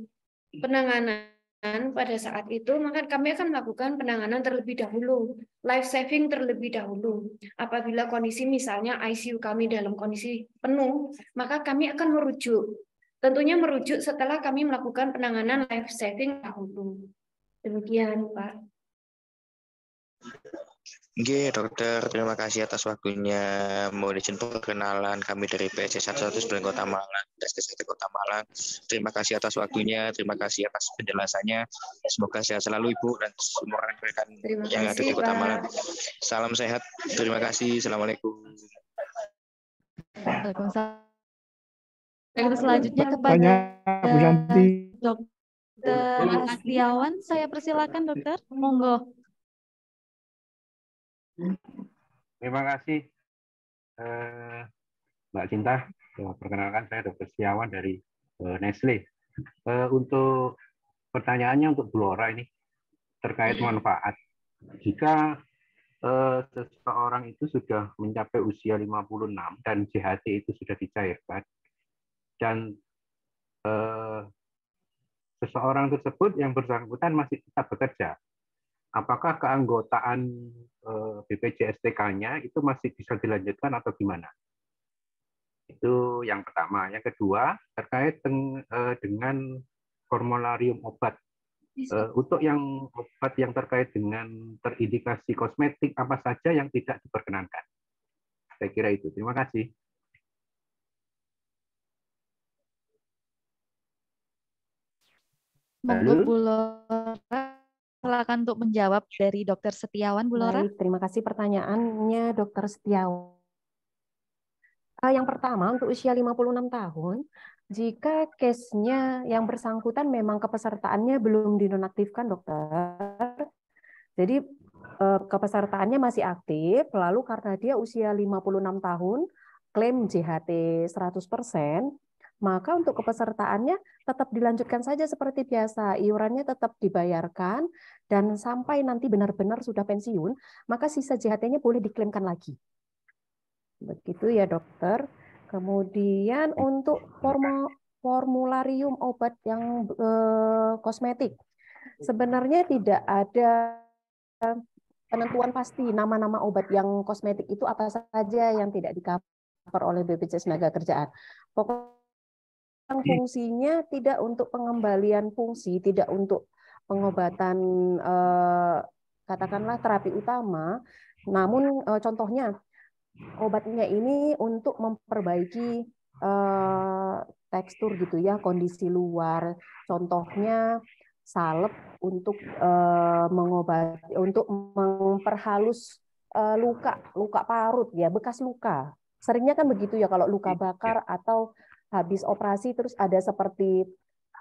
penanganan dan pada saat itu, maka kami akan melakukan penanganan terlebih dahulu, life saving terlebih dahulu. Apabila kondisi misalnya ICU kami dalam kondisi penuh, maka kami akan merujuk. Tentunya merujuk setelah kami melakukan penanganan life saving dahulu. Demikian, Pak. Oke dokter, terima kasih atas waktunya. Mau izin perkenalan kami dari PSC 11 Sebelang Kota Malang, Dinas Kesehatan Kota Malang. Terima kasih atas waktunya, terima kasih atas penjelasannya. Semoga sehat selalu Ibu dan semua rekan rekan yang ada di Kota Malang. Salam sehat, terima kasih. Assalamualaikum. Waalaikumsalam. selanjutnya kepada Dokter Asliawan, saya persilakan dokter. Monggo. Terima kasih eh, Mbak Cinta. Eh, perkenalkan saya Dr. Setiawan dari eh, Nestle. untuk pertanyaannya untuk Blora ini terkait manfaat. Jika seseorang itu sudah mencapai usia 56 dan JHT itu sudah dicairkan dan seseorang tersebut yang bersangkutan masih tetap bekerja apakah keanggotaan eh, BPJS tk nya itu masih bisa dilanjutkan atau gimana? Itu yang pertama. Yang kedua, terkait eh, dengan formularium obat. Eh, untuk yang obat yang terkait dengan terindikasi kosmetik, apa saja yang tidak diperkenankan? Saya kira itu. Terima kasih. Halo? silakan untuk menjawab dari Dokter Setiawan, Bu Lora. Baik, terima kasih pertanyaannya Dokter Setiawan. Eh, yang pertama untuk usia 56 tahun, jika case-nya yang bersangkutan memang kepesertaannya belum dinonaktifkan dokter, jadi eh, kepesertaannya masih aktif, lalu karena dia usia 56 tahun, klaim JHT 100%, maka untuk kepesertaannya tetap dilanjutkan saja seperti biasa, iurannya tetap dibayarkan, dan sampai nanti benar-benar sudah pensiun, maka sisa JHT-nya boleh diklaimkan lagi. Begitu ya dokter. Kemudian untuk formularium obat yang eh, kosmetik, sebenarnya tidak ada penentuan pasti nama-nama obat yang kosmetik itu apa saja yang tidak di oleh BPJS Tenaga Kerjaan. Pokoknya fungsinya tidak untuk pengembalian fungsi, tidak untuk pengobatan eh, katakanlah terapi utama, namun eh, contohnya obatnya ini untuk memperbaiki eh, tekstur gitu ya, kondisi luar. Contohnya salep untuk mengobati untuk memperhalus luka, luka parut ya, bekas luka. Seringnya kan begitu ya kalau luka iya, iya. bakar atau habis operasi terus ada seperti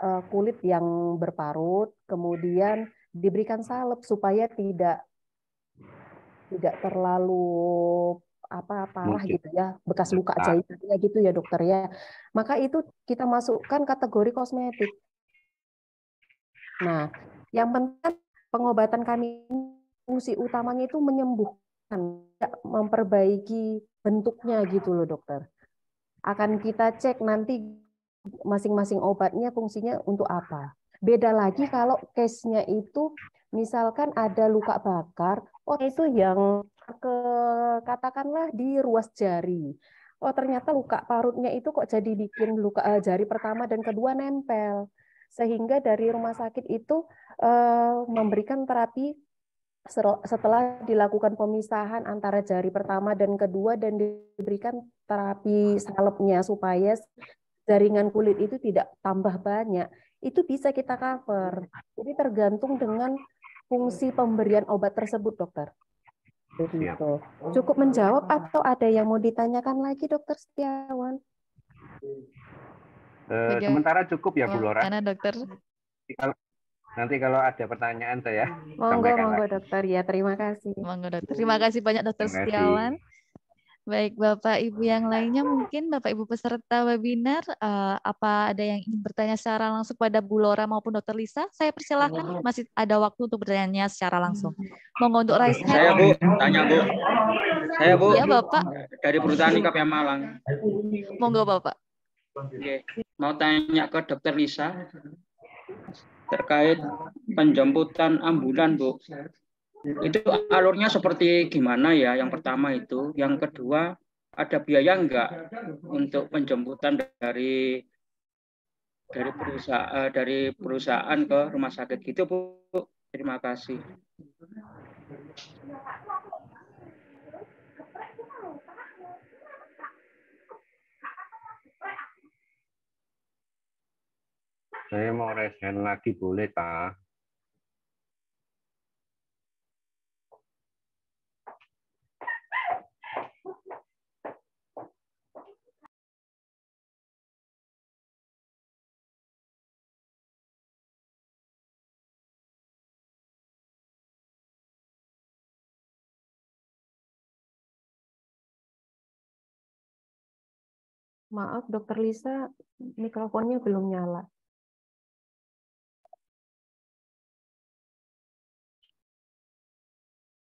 eh, kulit yang berparut, kemudian diberikan salep supaya tidak tidak terlalu apa parah gitu ya bekas luka jahitannya gitu ya dokter ya maka itu kita masukkan kategori kosmetik nah yang penting pengobatan kami fungsi utamanya itu menyembuhkan memperbaiki bentuknya gitu loh dokter akan kita cek nanti masing-masing obatnya fungsinya untuk apa. Beda lagi kalau case-nya itu misalkan ada luka bakar, oh itu yang ke katakanlah di ruas jari. Oh ternyata luka parutnya itu kok jadi bikin luka eh, jari pertama dan kedua nempel. Sehingga dari rumah sakit itu eh, memberikan terapi setelah dilakukan pemisahan antara jari pertama dan kedua dan diberikan terapi salepnya supaya jaringan kulit itu tidak tambah banyak, itu bisa kita cover. Jadi tergantung dengan fungsi pemberian obat tersebut, dokter. Begitu. Cukup menjawab atau ada yang mau ditanyakan lagi, dokter Setiawan? Eh, sementara cukup ya, Bu ya, Lora. Karena dokter. Nanti kalau ada pertanyaan saya. Monggo, monggo lagi. dokter ya. Terima kasih. Monggo dokter. Terima kasih banyak dokter Setiawan. Baik, Bapak Ibu yang lainnya mungkin Bapak Ibu peserta webinar, uh, apa ada yang ingin bertanya secara langsung pada Bu Lora maupun Dokter Lisa? Saya persilahkan, masih ada waktu untuk bertanya secara langsung. Hmm. Monggo untuk raise Saya Bu, tanya Bu. Saya Bu. Iya Bapak. Dari perusahaan IKP Malang. Monggo Bapak. Oke, mau tanya ke Dokter Lisa terkait penjemputan ambulan Bu. Itu alurnya seperti gimana ya? Yang pertama itu, yang kedua ada biaya enggak untuk penjemputan dari dari perusahaan eh, dari perusahaan ke rumah sakit gitu Bu. Terima kasih. Saya mau resen lagi boleh tak? Maaf, Dokter Lisa, mikrofonnya belum nyala.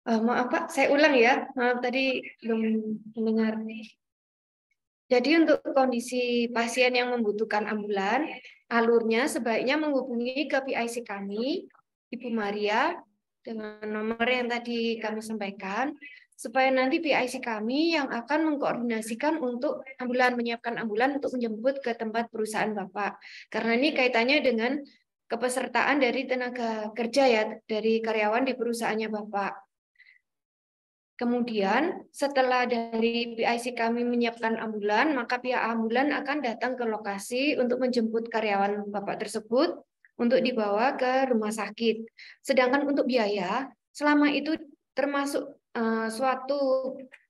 Uh, maaf Pak, saya ulang ya. Maaf tadi belum mendengar. Jadi untuk kondisi pasien yang membutuhkan ambulan, alurnya sebaiknya menghubungi ke PIC kami, Ibu Maria, dengan nomor yang tadi kami sampaikan, supaya nanti PIC kami yang akan mengkoordinasikan untuk ambulan menyiapkan ambulan untuk menjemput ke tempat perusahaan Bapak. Karena ini kaitannya dengan kepesertaan dari tenaga kerja ya dari karyawan di perusahaannya Bapak. Kemudian setelah dari PIC kami menyiapkan ambulan, maka pihak ambulan akan datang ke lokasi untuk menjemput karyawan Bapak tersebut untuk dibawa ke rumah sakit. Sedangkan untuk biaya, selama itu termasuk Eh, suatu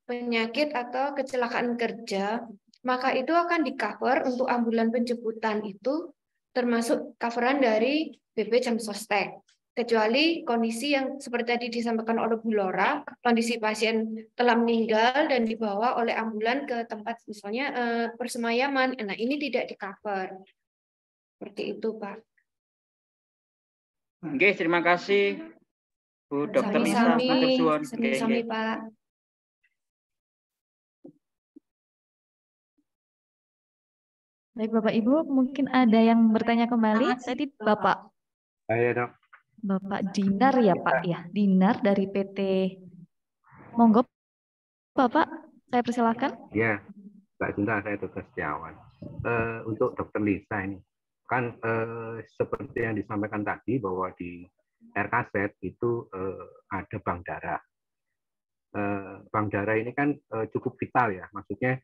penyakit atau kecelakaan kerja, maka itu akan di cover untuk ambulan penjemputan itu termasuk coveran dari BP Jam Sostek. Kecuali kondisi yang seperti tadi disampaikan oleh Bu Lora, kondisi pasien telah meninggal dan dibawa oleh ambulan ke tempat misalnya eh, persemayaman. Nah, ini tidak di cover. Seperti itu, Pak. Oke, terima kasih Bu Dokter Lisa, Sami, Suwon. Sami-sami Pak. Baik Bapak Ibu, mungkin ada yang bertanya kembali. Tadi Bapak. Ayo dok. Bapak Dinar ya Pak ya, Dinar dari PT Monggo Bapak, saya persilahkan. Ya, Mbak Cinta, saya tugas Setiawan. Uh, eh, untuk Dokter Lisa ini, kan uh, seperti yang disampaikan tadi bahwa di RKZ itu itu eh, ada bank darah. Eh, bank darah ini kan eh, cukup vital ya, maksudnya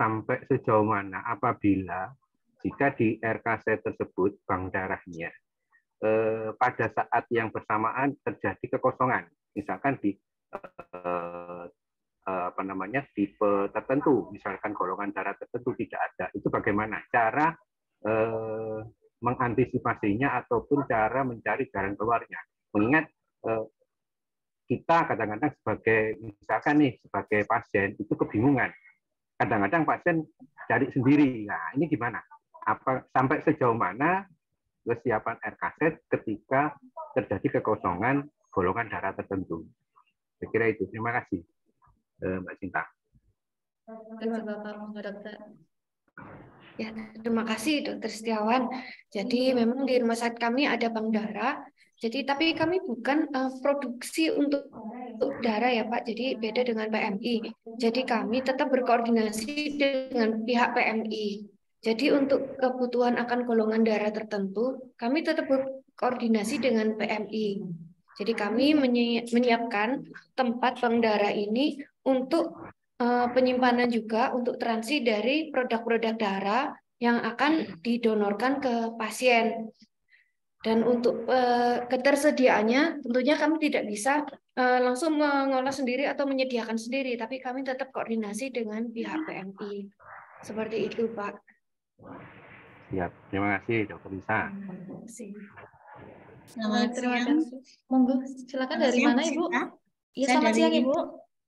sampai sejauh mana apabila jika di RKC tersebut bank darahnya eh, pada saat yang bersamaan terjadi kekosongan, misalkan di eh, apa namanya tipe tertentu, misalkan golongan darah tertentu tidak ada, itu bagaimana cara eh, mengantisipasinya ataupun cara mencari jalan keluarnya. Mengingat eh, kita kadang-kadang sebagai misalkan nih sebagai pasien itu kebingungan. Kadang-kadang pasien cari sendiri. Nah, ini gimana? Apa sampai sejauh mana kesiapan air ketika terjadi kekosongan golongan darah tertentu. Saya kira itu. Terima kasih, eh, Mbak Cinta. Terima kasih, Bapak. Dokter. Ya, terima kasih Dokter Setiawan. Jadi iya. memang di rumah sakit kami ada bank darah. Jadi tapi kami bukan uh, produksi untuk, untuk darah ya Pak. Jadi beda dengan PMI. Jadi kami tetap berkoordinasi dengan pihak PMI. Jadi untuk kebutuhan akan golongan darah tertentu, kami tetap berkoordinasi dengan PMI. Jadi kami menyiapkan tempat bank darah ini untuk Eh, penyimpanan juga untuk transi dari produk-produk darah yang akan didonorkan ke pasien. Dan untuk eh, ketersediaannya, tentunya kami tidak bisa eh, langsung mengolah sendiri atau menyediakan sendiri, tapi kami tetap koordinasi dengan pihak PMI. Seperti itu, Pak. Ya Terima kasih, Dokter Lisa. Terima kasih. Selamat, siang. silakan dari mana Ibu? Iya, selamat siang Ibu.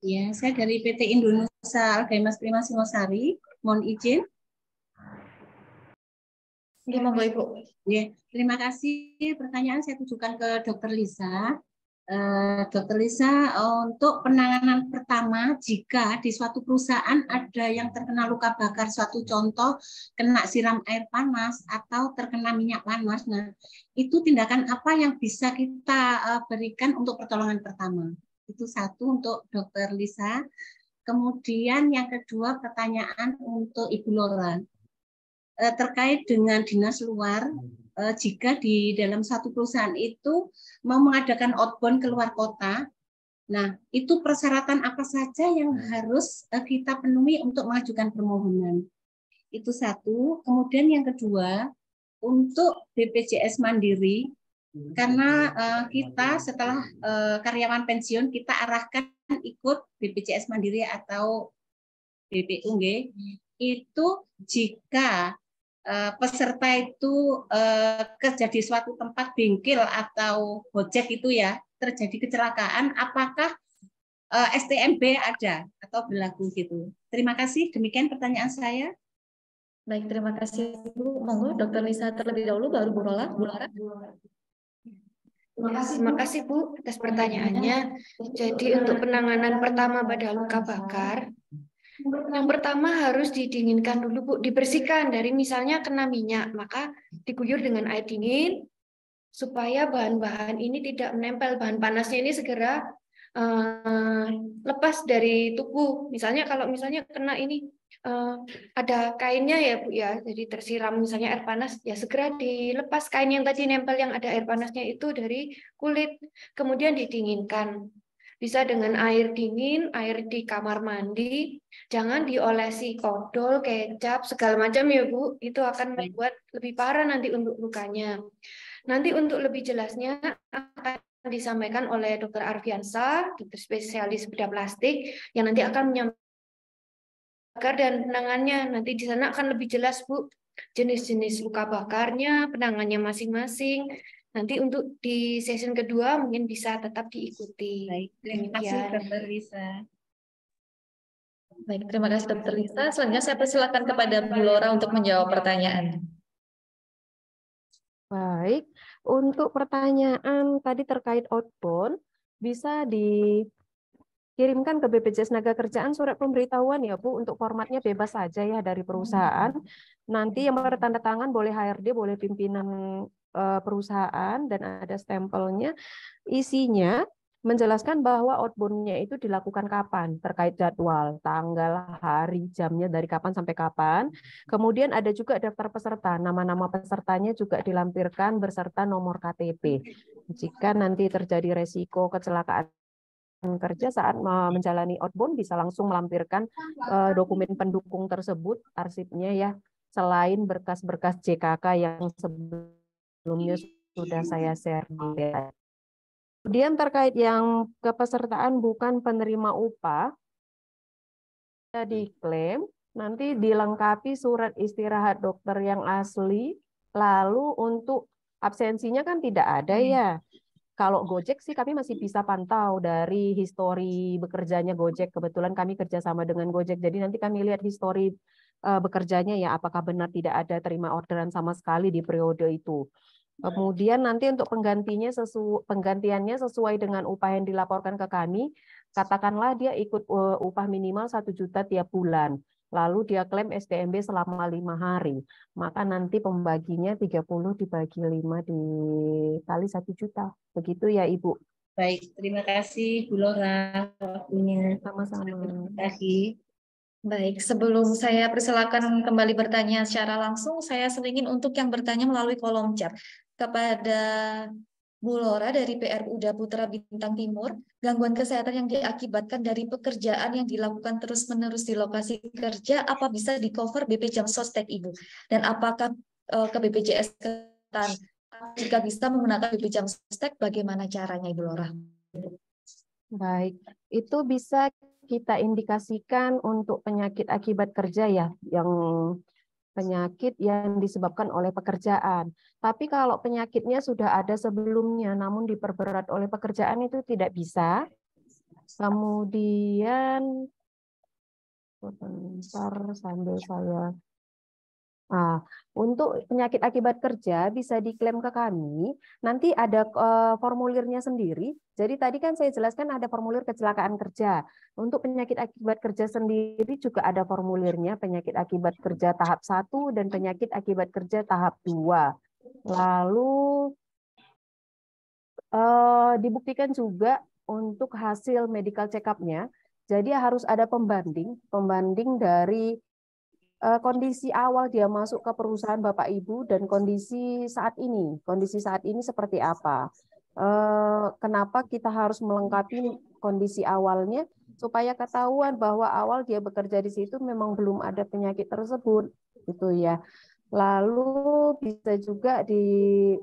Ya, saya dari PT Indonesia Algemas Prima Singosari. Mohon izin. Ya, monggo Ibu. Ya, terima kasih. Pertanyaan saya tujukan ke Dokter Lisa. Eh, dokter Lisa, untuk penanganan pertama jika di suatu perusahaan ada yang terkena luka bakar, suatu contoh kena siram air panas atau terkena minyak panas, nah itu tindakan apa yang bisa kita eh, berikan untuk pertolongan pertama? Itu satu untuk Dokter Lisa. Kemudian yang kedua pertanyaan untuk Ibu Lora eh, terkait dengan dinas luar eh, jika di dalam satu perusahaan itu mau mengadakan outbound keluar kota Nah, itu persyaratan apa saja yang harus eh, kita penuhi untuk mengajukan permohonan? Itu satu. Kemudian yang kedua, untuk BPJS Mandiri, Hmm. karena uh, kita setelah uh, karyawan pensiun kita arahkan ikut BPJS Mandiri atau BPU itu jika uh, peserta itu uh, kerja di suatu tempat bengkel atau gojek itu ya terjadi kecelakaan apakah uh, STMB ada atau berlaku gitu. Terima kasih demikian pertanyaan saya. Baik, terima kasih Bu. Monggo Dokter Lisa terlebih dahulu baru Bu Rola. Bu Rola. Terima kasih Bu atas pertanyaannya. Jadi untuk penanganan pertama pada luka bakar, yang pertama harus didinginkan dulu Bu, dibersihkan dari misalnya kena minyak, maka diguyur dengan air dingin supaya bahan-bahan ini tidak menempel, bahan panasnya ini segera uh, lepas dari tubuh. Misalnya kalau misalnya kena ini uh, ada kainnya ya Bu ya, jadi tersiram misalnya air panas, ya segera dilepas kain yang tadi nempel yang ada air panasnya itu dari kulit, kemudian didinginkan. Bisa dengan air dingin, air di kamar mandi, jangan diolesi kodol, kecap, segala macam ya Bu, itu akan membuat lebih parah nanti untuk lukanya. Nanti untuk lebih jelasnya akan disampaikan oleh Dokter Arfiansa, dokter spesialis bedah plastik, yang nanti akan menyampaikan bakar dan penangannya. Nanti di sana akan lebih jelas, Bu, jenis-jenis luka bakarnya, penangannya masing-masing. Nanti untuk di sesi kedua mungkin bisa tetap diikuti. Baik, terima kasih Dokter Lisa. Baik, terima kasih Dokter Lisa. Selanjutnya saya persilakan kepada Bu Lora untuk menjawab pertanyaan. Baik, untuk pertanyaan tadi terkait outbound, bisa di kirimkan ke BPJS Naga Kerjaan surat pemberitahuan ya Bu untuk formatnya bebas saja ya dari perusahaan. Nanti yang hmm. bertanda tangan boleh HRD, boleh pimpinan eh, perusahaan dan ada stempelnya. Isinya menjelaskan bahwa outboundnya itu dilakukan kapan terkait jadwal, tanggal, hari, jamnya dari kapan sampai kapan. Kemudian ada juga daftar peserta, nama-nama pesertanya juga dilampirkan berserta nomor KTP. Hmm. Jika nanti terjadi resiko kecelakaan Hmm, kerja saat menjalani outbound bisa langsung melampirkan eh, dokumen pendukung tersebut arsipnya ya selain berkas-berkas JKK yang sebelumnya sudah saya share. Kemudian terkait yang kepesertaan bukan penerima upah hmm. diklaim nanti dilengkapi surat istirahat dokter yang asli lalu untuk absensinya kan tidak ada hmm. ya. Kalau Gojek sih kami masih bisa pantau dari histori bekerjanya Gojek. Kebetulan kami kerjasama dengan Gojek, jadi nanti kami lihat histori eh, bekerjanya ya apakah benar tidak ada terima orderan sama sekali di periode itu. Kemudian nanti untuk penggantinya sesu penggantiannya sesuai dengan upah yang dilaporkan ke kami, katakanlah dia ikut eh, upah minimal satu juta tiap bulan. Lalu dia klaim SDMB selama lima hari. Maka nanti pembaginya 30 dibagi 5 dikali satu juta. Begitu ya Ibu. Baik, terima kasih Bu Lora waktunya. Sama-sama. Terima kasih. Baik, sebelum saya persilakan kembali bertanya secara langsung, saya selingin untuk yang bertanya melalui kolom chat kepada Bu Lora dari PRU Daputra Bintang Timur, gangguan kesehatan yang diakibatkan dari pekerjaan yang dilakukan terus-menerus di lokasi kerja, apa bisa di cover BP Jam Sostek Ibu? Dan apakah eh, ke BPJS Kesehatan? Jika bisa menggunakan BP Jam Sostek, bagaimana caranya Ibu Lora? Baik, itu bisa kita indikasikan untuk penyakit akibat kerja ya, yang penyakit yang disebabkan oleh pekerjaan. Tapi kalau penyakitnya sudah ada sebelumnya, namun diperberat oleh pekerjaan itu tidak bisa. Kemudian, sebentar sambil saya Nah, untuk penyakit akibat kerja bisa diklaim ke kami. Nanti ada eh, formulirnya sendiri. Jadi tadi kan saya jelaskan ada formulir kecelakaan kerja. Untuk penyakit akibat kerja sendiri juga ada formulirnya penyakit akibat kerja tahap 1 dan penyakit akibat kerja tahap 2. Lalu eh, dibuktikan juga untuk hasil medical check up-nya. Jadi harus ada pembanding, pembanding dari Eh, kondisi awal dia masuk ke perusahaan Bapak Ibu dan kondisi saat ini. Kondisi saat ini seperti apa? Eh, kenapa kita harus melengkapi kondisi awalnya supaya ketahuan bahwa awal dia bekerja di situ memang belum ada penyakit tersebut, gitu ya. Lalu bisa juga di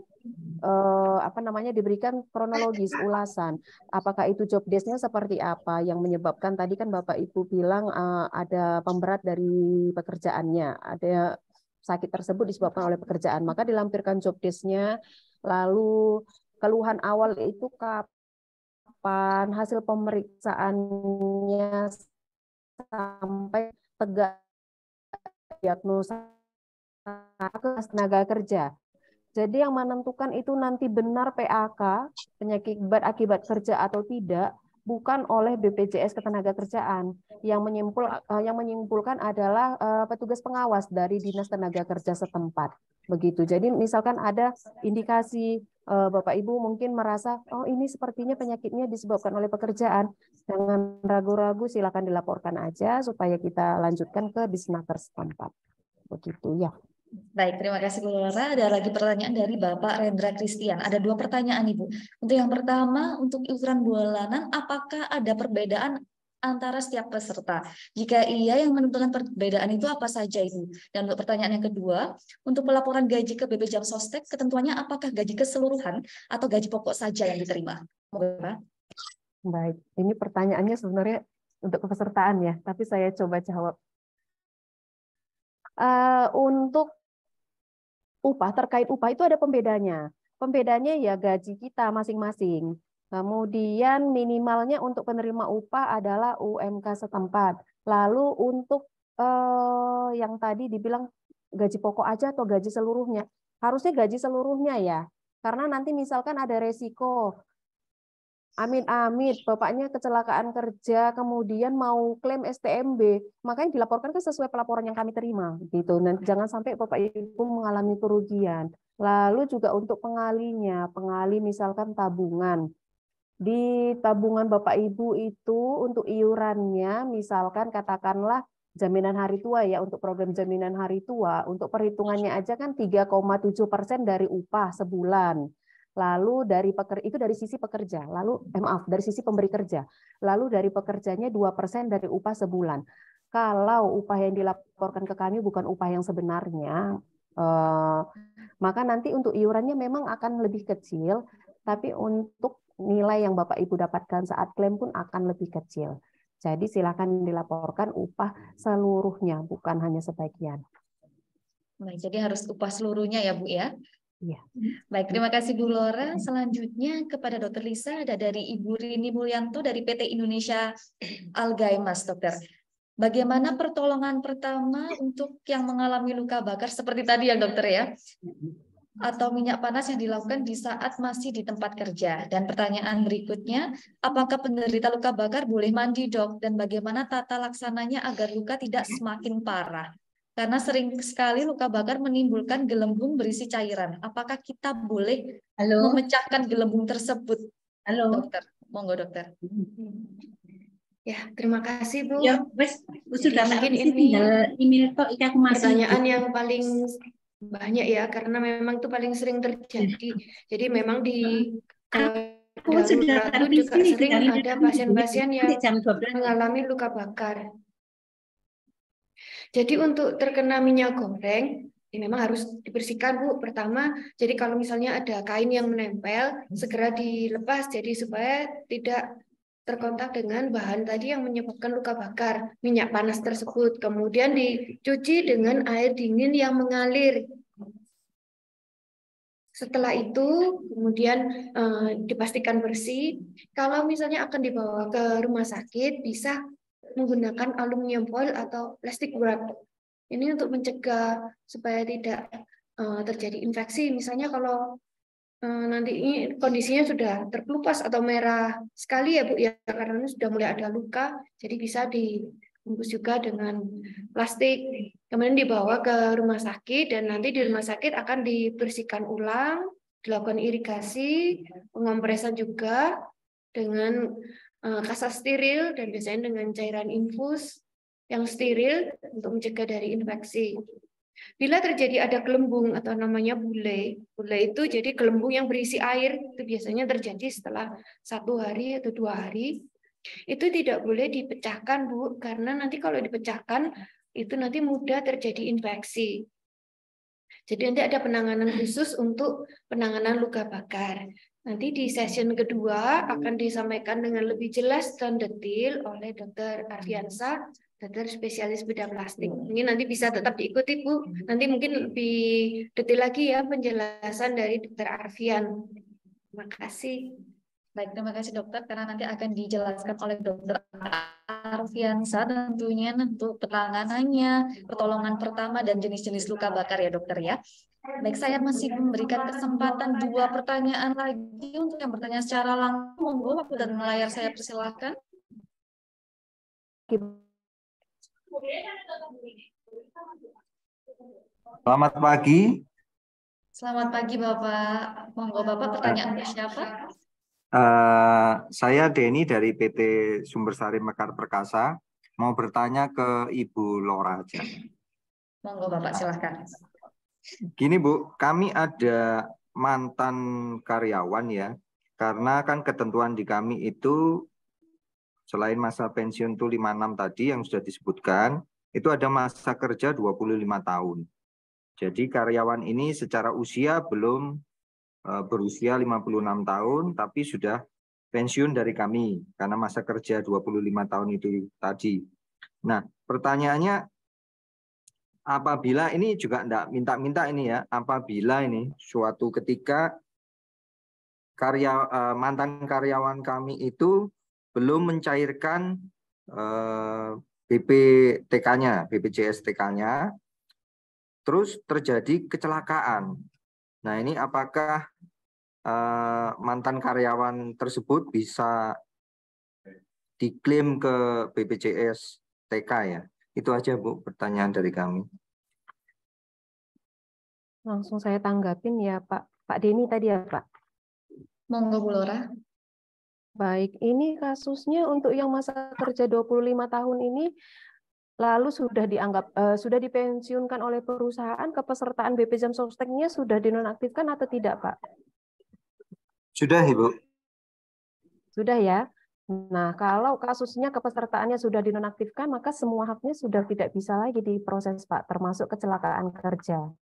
eh, apa namanya diberikan kronologis ulasan apakah itu job desknya seperti apa yang menyebabkan tadi kan bapak ibu bilang eh, ada pemberat dari pekerjaannya ada sakit tersebut disebabkan oleh pekerjaan maka dilampirkan job desknya lalu keluhan awal itu kapan hasil pemeriksaannya sampai tegak diagnosa ke tenaga kerja jadi yang menentukan itu nanti benar PAK, penyakit akibat kerja atau tidak, bukan oleh BPJS Ketenagakerjaan. Yang menyimpul eh, yang menyimpulkan adalah eh, petugas pengawas dari Dinas Tenaga Kerja setempat. Begitu. Jadi misalkan ada indikasi eh, Bapak Ibu mungkin merasa oh ini sepertinya penyakitnya disebabkan oleh pekerjaan. Jangan ragu-ragu silakan dilaporkan aja supaya kita lanjutkan ke bisnaker setempat. Begitu ya. Baik, terima kasih Bu Laura. Ada lagi pertanyaan dari Bapak Rendra Kristian. Ada dua pertanyaan Ibu. Untuk yang pertama, untuk iuran bulanan, apakah ada perbedaan antara setiap peserta? Jika iya, yang menentukan perbedaan itu apa saja Ibu? Dan untuk pertanyaan yang kedua, untuk pelaporan gaji ke BB Jam Sostek, ketentuannya apakah gaji keseluruhan atau gaji pokok saja yang diterima? Baik, ini pertanyaannya sebenarnya untuk kepesertaan ya, tapi saya coba jawab. Uh, untuk upah terkait upah itu ada pembedanya. Pembedanya ya gaji kita masing-masing. Kemudian minimalnya untuk penerima upah adalah UMK setempat. Lalu untuk eh, yang tadi dibilang gaji pokok aja atau gaji seluruhnya, harusnya gaji seluruhnya ya. Karena nanti misalkan ada resiko Amin amin, bapaknya kecelakaan kerja kemudian mau klaim STMB makanya dilaporkan ke sesuai pelaporan yang kami terima gitu dan jangan sampai bapak ibu mengalami kerugian lalu juga untuk pengalinya pengali misalkan tabungan di tabungan bapak ibu itu untuk iurannya misalkan katakanlah jaminan hari tua ya untuk program jaminan hari tua untuk perhitungannya aja kan 3,7 persen dari upah sebulan lalu dari peker, itu dari sisi pekerja, lalu eh, maaf dari sisi pemberi kerja, lalu dari pekerjanya 2% dari upah sebulan. Kalau upah yang dilaporkan ke kami bukan upah yang sebenarnya, eh, maka nanti untuk iurannya memang akan lebih kecil, tapi untuk nilai yang Bapak Ibu dapatkan saat klaim pun akan lebih kecil. Jadi silakan dilaporkan upah seluruhnya, bukan hanya sebagian. Nah, jadi harus upah seluruhnya ya Bu ya. Ya. Baik, terima kasih Bu Lora. Selanjutnya kepada Dokter Lisa ada dari Ibu Rini Mulyanto dari PT Indonesia Algaimas, Dokter. Bagaimana pertolongan pertama untuk yang mengalami luka bakar seperti tadi ya dokter ya? Atau minyak panas yang dilakukan di saat masih di tempat kerja. Dan pertanyaan berikutnya, apakah penderita luka bakar boleh mandi dok? Dan bagaimana tata laksananya agar luka tidak semakin parah? Karena sering sekali luka bakar menimbulkan gelembung berisi cairan. Apakah kita boleh Halo. memecahkan gelembung tersebut? Halo. Dokter, monggo dokter. Ya, terima kasih Bu. Ya, wes sudah mungkin ini ya? email kok aku pertanyaan yang paling banyak ya karena memang itu paling sering terjadi. Ya. Jadi memang di aku sudah juga sering ada pasien-pasien yang mengalami luka bakar. Jadi untuk terkena minyak goreng, ini memang harus dibersihkan Bu. Pertama, jadi kalau misalnya ada kain yang menempel, segera dilepas jadi supaya tidak terkontak dengan bahan tadi yang menyebabkan luka bakar minyak panas tersebut. Kemudian dicuci dengan air dingin yang mengalir. Setelah itu, kemudian eh, dipastikan bersih. Kalau misalnya akan dibawa ke rumah sakit, bisa menggunakan aluminium foil atau plastik wrap. Ini untuk mencegah supaya tidak uh, terjadi infeksi. Misalnya kalau uh, nanti ini kondisinya sudah terkelupas atau merah sekali ya Bu ya karena sudah mulai ada luka, jadi bisa dibungkus juga dengan plastik. Kemudian dibawa ke rumah sakit dan nanti di rumah sakit akan dibersihkan ulang, dilakukan irigasi, pengompresan juga dengan kasa eh, steril dan biasanya dengan cairan infus yang steril untuk mencegah dari infeksi. Bila terjadi ada gelembung atau namanya bule, bule itu jadi gelembung yang berisi air, itu biasanya terjadi setelah satu hari atau dua hari. Itu tidak boleh dipecahkan, Bu, karena nanti kalau dipecahkan, itu nanti mudah terjadi infeksi. Jadi nanti ada penanganan khusus untuk penanganan luka bakar. Nanti di session kedua akan disampaikan dengan lebih jelas dan detail oleh Dr. Arviansa, dokter spesialis Bedah plastik. Hmm. Ini nanti bisa tetap diikuti, Bu. Hmm. Nanti mungkin lebih detail lagi ya penjelasan dari Dokter Arfian. Terima kasih. Baik, terima kasih dokter karena nanti akan dijelaskan oleh dokter Arfiansa tentunya untuk penanganannya, pertolongan pertama dan jenis-jenis luka bakar ya dokter ya. Baik, saya masih memberikan kesempatan dua pertanyaan lagi untuk yang bertanya secara langsung. Monggo, dan layar saya persilahkan. Selamat pagi. Selamat pagi, Bapak. Monggo, Bapak, pertanyaan uh, siapa? Uh, saya Denny dari PT Sumber Sari Mekar Perkasa. Mau bertanya ke Ibu Laura aja. Monggo, Bapak, silahkan. Gini Bu, kami ada mantan karyawan ya, karena kan ketentuan di kami itu selain masa pensiun tuh 56 tadi yang sudah disebutkan, itu ada masa kerja 25 tahun. Jadi karyawan ini secara usia belum e, berusia 56 tahun, tapi sudah pensiun dari kami karena masa kerja 25 tahun itu tadi. Nah, pertanyaannya apabila ini juga tidak minta-minta ini ya, apabila ini suatu ketika karya eh, mantan karyawan kami itu belum mencairkan eh, BPTK-nya, BPJS TK-nya, terus terjadi kecelakaan. Nah ini apakah eh, mantan karyawan tersebut bisa diklaim ke BPJS TK ya? Itu aja Bu pertanyaan dari kami. Langsung saya tanggapin ya Pak. Pak Denny tadi ya Pak. Monggo Bu Lora. Baik, ini kasusnya untuk yang masa kerja 25 tahun ini lalu sudah dianggap uh, sudah dipensiunkan oleh perusahaan kepesertaan BP Jam Sosteknya sudah dinonaktifkan atau tidak, Pak? Sudah, Ibu. Sudah ya. Nah, kalau kasusnya kepesertaannya sudah dinonaktifkan, maka semua haknya sudah tidak bisa lagi diproses, Pak, termasuk kecelakaan kerja.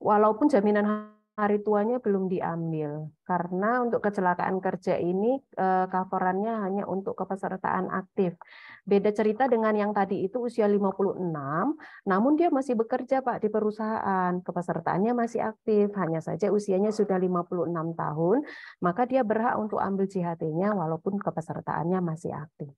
Walaupun jaminan hari tuanya belum diambil karena untuk kecelakaan kerja ini coverannya eh, hanya untuk kepesertaan aktif. Beda cerita dengan yang tadi itu usia 56, namun dia masih bekerja Pak di perusahaan, kepesertaannya masih aktif, hanya saja usianya sudah 56 tahun, maka dia berhak untuk ambil JHT-nya walaupun kepesertaannya masih aktif.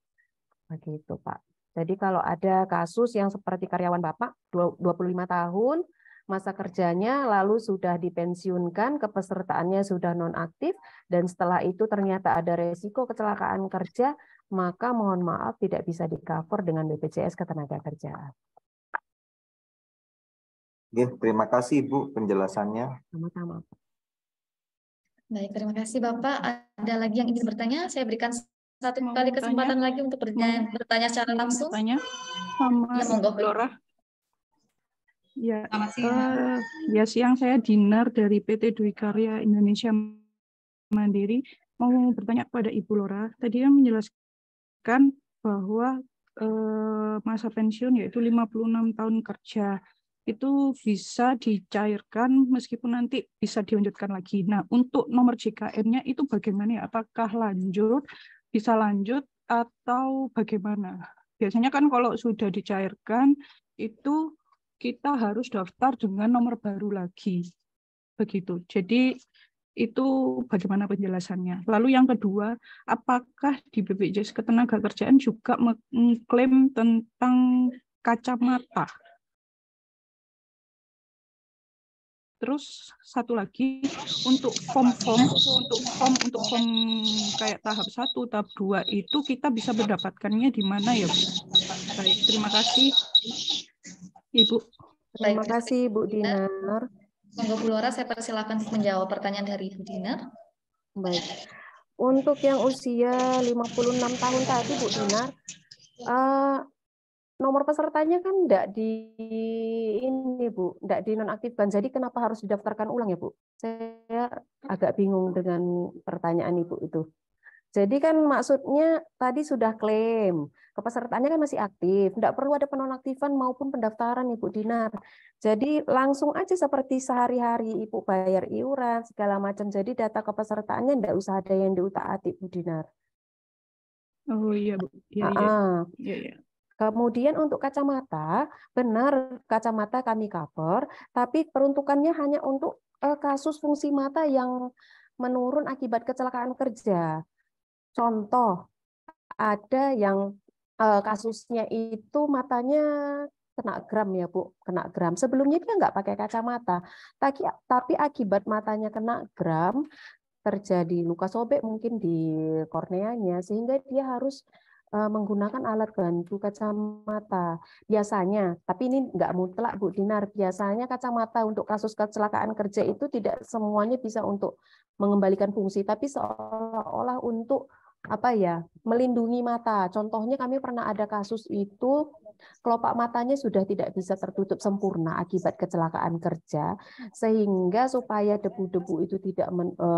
Begitu Pak. Jadi kalau ada kasus yang seperti karyawan Bapak 25 tahun, masa kerjanya, lalu sudah dipensiunkan, kepesertaannya sudah nonaktif, dan setelah itu ternyata ada resiko kecelakaan kerja, maka mohon maaf tidak bisa di-cover dengan BPJS Ketenagakerjaan. Ya, terima kasih Bu penjelasannya. Sama-sama. Baik, terima kasih Bapak. Ada lagi yang ingin bertanya? Saya berikan satu Mau kali kesempatan lagi untuk bertanya, bertanya secara langsung. Bertanya sama ya, Monggo. Lora. Ya, siang. Uh, ya siang saya Dinar dari PT Dwi Karya Indonesia Mandiri mau bertanya kepada Ibu Lora. Tadi yang menjelaskan bahwa uh, masa pensiun yaitu 56 tahun kerja itu bisa dicairkan meskipun nanti bisa dilanjutkan lagi. Nah, untuk nomor JKN-nya itu bagaimana ya? Apakah lanjut, bisa lanjut atau bagaimana? Biasanya kan kalau sudah dicairkan itu kita harus daftar dengan nomor baru lagi. Begitu. Jadi itu bagaimana penjelasannya. Lalu yang kedua, apakah di BPJS Ketenagakerjaan juga mengklaim tentang kacamata? Terus satu lagi untuk form-form untuk form untuk form kayak tahap satu, tahap dua itu kita bisa mendapatkannya di mana ya, Baik, terima kasih Ibu. Terima kasih Bu Dinar. Dinar. Monggo Bu Lora, saya persilakan menjawab pertanyaan dari Bu Dinar. Baik. Untuk yang usia 56 tahun tadi Bu Dinar, uh, nomor pesertanya kan enggak di ini Bu, enggak dinonaktifkan. Jadi kenapa harus didaftarkan ulang ya Bu? Saya agak bingung dengan pertanyaan Ibu itu. Jadi kan maksudnya tadi sudah klaim, kepesertaannya kan masih aktif, tidak perlu ada penonaktifan maupun pendaftaran Ibu Dinar. Jadi langsung aja seperti sehari-hari Ibu bayar iuran segala macam. Jadi data kepesertaannya tidak usah ada yang diutak-atik ibu Dinar. Oh iya Bu. Iya iya. iya, iya. Kemudian untuk kacamata, benar kacamata kami cover, tapi peruntukannya hanya untuk eh, kasus fungsi mata yang menurun akibat kecelakaan kerja. Contoh, ada yang uh, kasusnya itu matanya kena gram ya Bu, kena gram. Sebelumnya dia nggak pakai kacamata, tapi, tapi akibat matanya kena gram, terjadi luka sobek mungkin di korneanya, sehingga dia harus eh, menggunakan alat bantu kacamata biasanya tapi ini nggak mutlak Bu Dinar biasanya kacamata untuk kasus kecelakaan kerja itu tidak semuanya bisa untuk mengembalikan fungsi tapi seolah-olah untuk apa ya melindungi mata. Contohnya kami pernah ada kasus itu kelopak matanya sudah tidak bisa tertutup sempurna akibat kecelakaan kerja sehingga supaya debu-debu itu tidak men, e,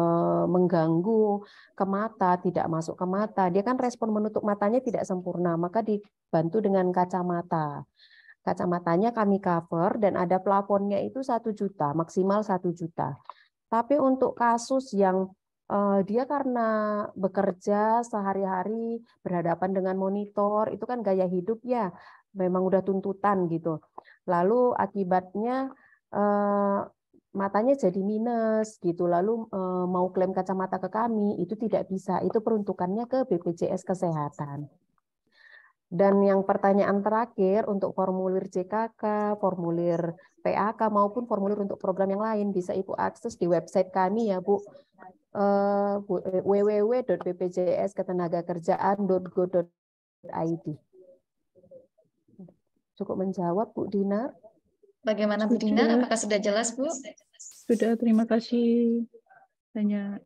mengganggu ke mata, tidak masuk ke mata. Dia kan respon menutup matanya tidak sempurna, maka dibantu dengan kacamata. Kacamatanya kami cover dan ada plafonnya itu satu juta, maksimal satu juta. Tapi untuk kasus yang Eh, dia karena bekerja sehari-hari berhadapan dengan monitor, itu kan gaya hidup ya, memang udah tuntutan gitu. Lalu akibatnya eh, matanya jadi minus gitu, lalu eh, mau klaim kacamata ke kami itu tidak bisa, itu peruntukannya ke BPJS Kesehatan. Dan yang pertanyaan terakhir untuk formulir JKK, formulir PAK maupun formulir untuk program yang lain bisa Ibu akses di website kami ya Bu uh, eh, www.bpjsketenagakerjaan.go.id. Cukup menjawab Bu Dinar? Bagaimana Bu Dinar? Apakah sudah jelas Bu? Sudah, terima kasih. Tanya.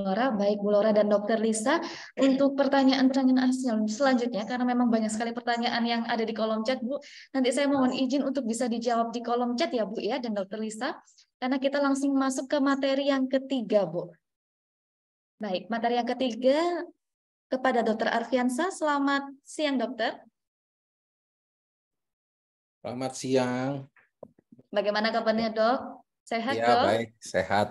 Lora, baik Bu Lora dan Dokter Lisa. Untuk pertanyaan-pertanyaan selanjutnya, karena memang banyak sekali pertanyaan yang ada di kolom chat, Bu. Nanti saya mohon izin untuk bisa dijawab di kolom chat ya, Bu ya, dan Dokter Lisa. Karena kita langsung masuk ke materi yang ketiga, Bu. Baik, materi yang ketiga kepada Dokter Arfiansa. Selamat siang, Dokter. Selamat siang. Bagaimana kabarnya, Dok? Sehat, ya, Dok? baik, sehat.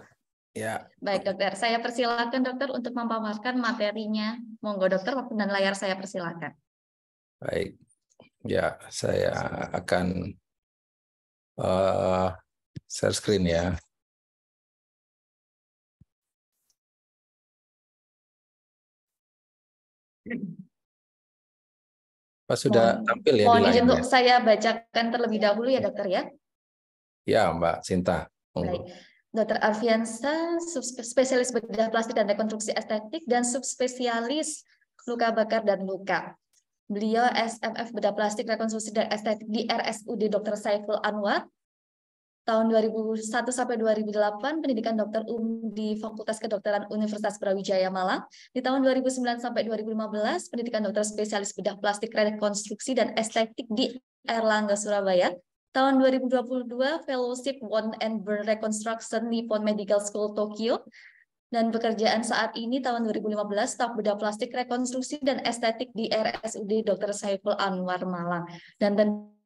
Ya. Baik, Dokter. Saya persilakan, Dokter, untuk memaparkan materinya. Monggo, Dokter, waktu dan layar saya persilakan. Baik. Ya, saya akan uh, Share screen ya. Pak sudah mohon, tampil ya mohon di untuk saya bacakan terlebih dahulu ya dokter ya. Ya Mbak Sinta. Baik. Dokter Arfiansa, spesialis bedah plastik dan rekonstruksi estetik dan subspesialis luka bakar dan luka. Beliau SMF bedah plastik rekonstruksi dan estetik di RSUD Dr. Saiful Anwar tahun 2001 sampai 2008 pendidikan dokter umum di Fakultas Kedokteran Universitas Brawijaya Malang. Di tahun 2009 sampai 2015 pendidikan dokter spesialis bedah plastik rekonstruksi dan estetik di Erlangga Surabaya. Tahun 2022 fellowship Wound and Burn Reconstruction Nippon Medical School Tokyo. Dan pekerjaan saat ini tahun 2015 staf bedah plastik rekonstruksi dan estetik di RSUD Dr. Saiful Anwar Malang. Dan tentu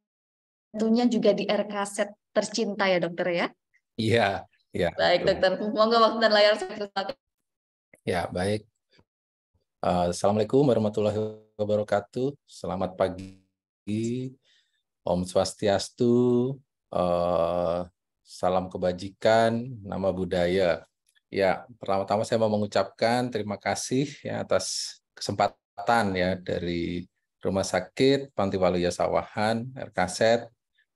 tentunya juga di RKZ tercinta ya dokter ya. Iya, iya. Baik dokter, monggo waktu dan layar saya Ya, baik. Uh, Assalamualaikum warahmatullahi wabarakatuh. Selamat pagi. Om Swastiastu. Uh, salam kebajikan, nama budaya. Ya, pertama-tama saya mau mengucapkan terima kasih ya atas kesempatan ya dari Rumah Sakit Pantiwaluya Sawahan RKSET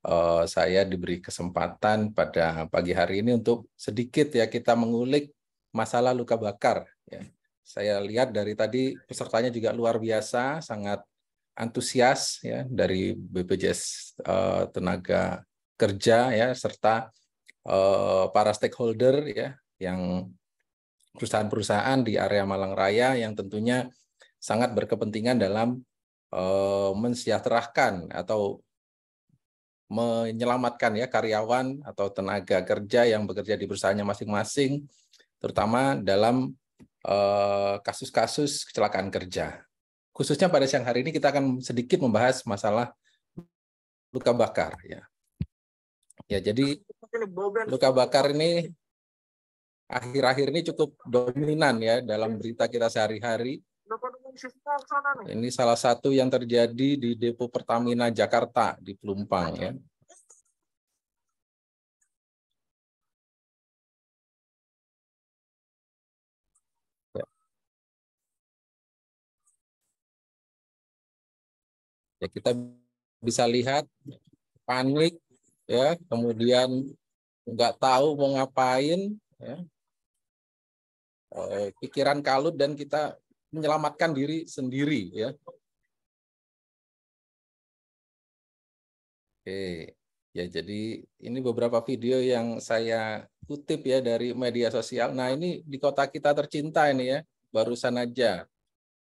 Eh, saya diberi kesempatan pada pagi hari ini untuk sedikit ya kita mengulik masalah luka bakar. Ya. Saya lihat dari tadi pesertanya juga luar biasa, sangat antusias ya dari BPJS uh, eh, tenaga kerja ya serta uh, para stakeholder ya yang perusahaan-perusahaan di area Malang Raya yang tentunya sangat berkepentingan dalam uh, mensejahterakan atau menyelamatkan ya karyawan atau tenaga kerja yang bekerja di perusahaannya masing-masing, terutama dalam eh, kasus-kasus kecelakaan kerja. Khususnya pada siang hari ini kita akan sedikit membahas masalah luka bakar ya. Ya, jadi luka bakar ini akhir-akhir ini cukup dominan ya dalam berita kita sehari-hari ini salah satu yang terjadi di depo Pertamina Jakarta di Pelumpang ya. ya, ya kita bisa lihat panik ya kemudian nggak tahu mau ngapain ya eh, pikiran kalut dan kita menyelamatkan diri sendiri ya. Oke. Ya, jadi ini beberapa video yang saya kutip ya dari media sosial. Nah, ini di kota kita tercinta ini ya, barusan aja.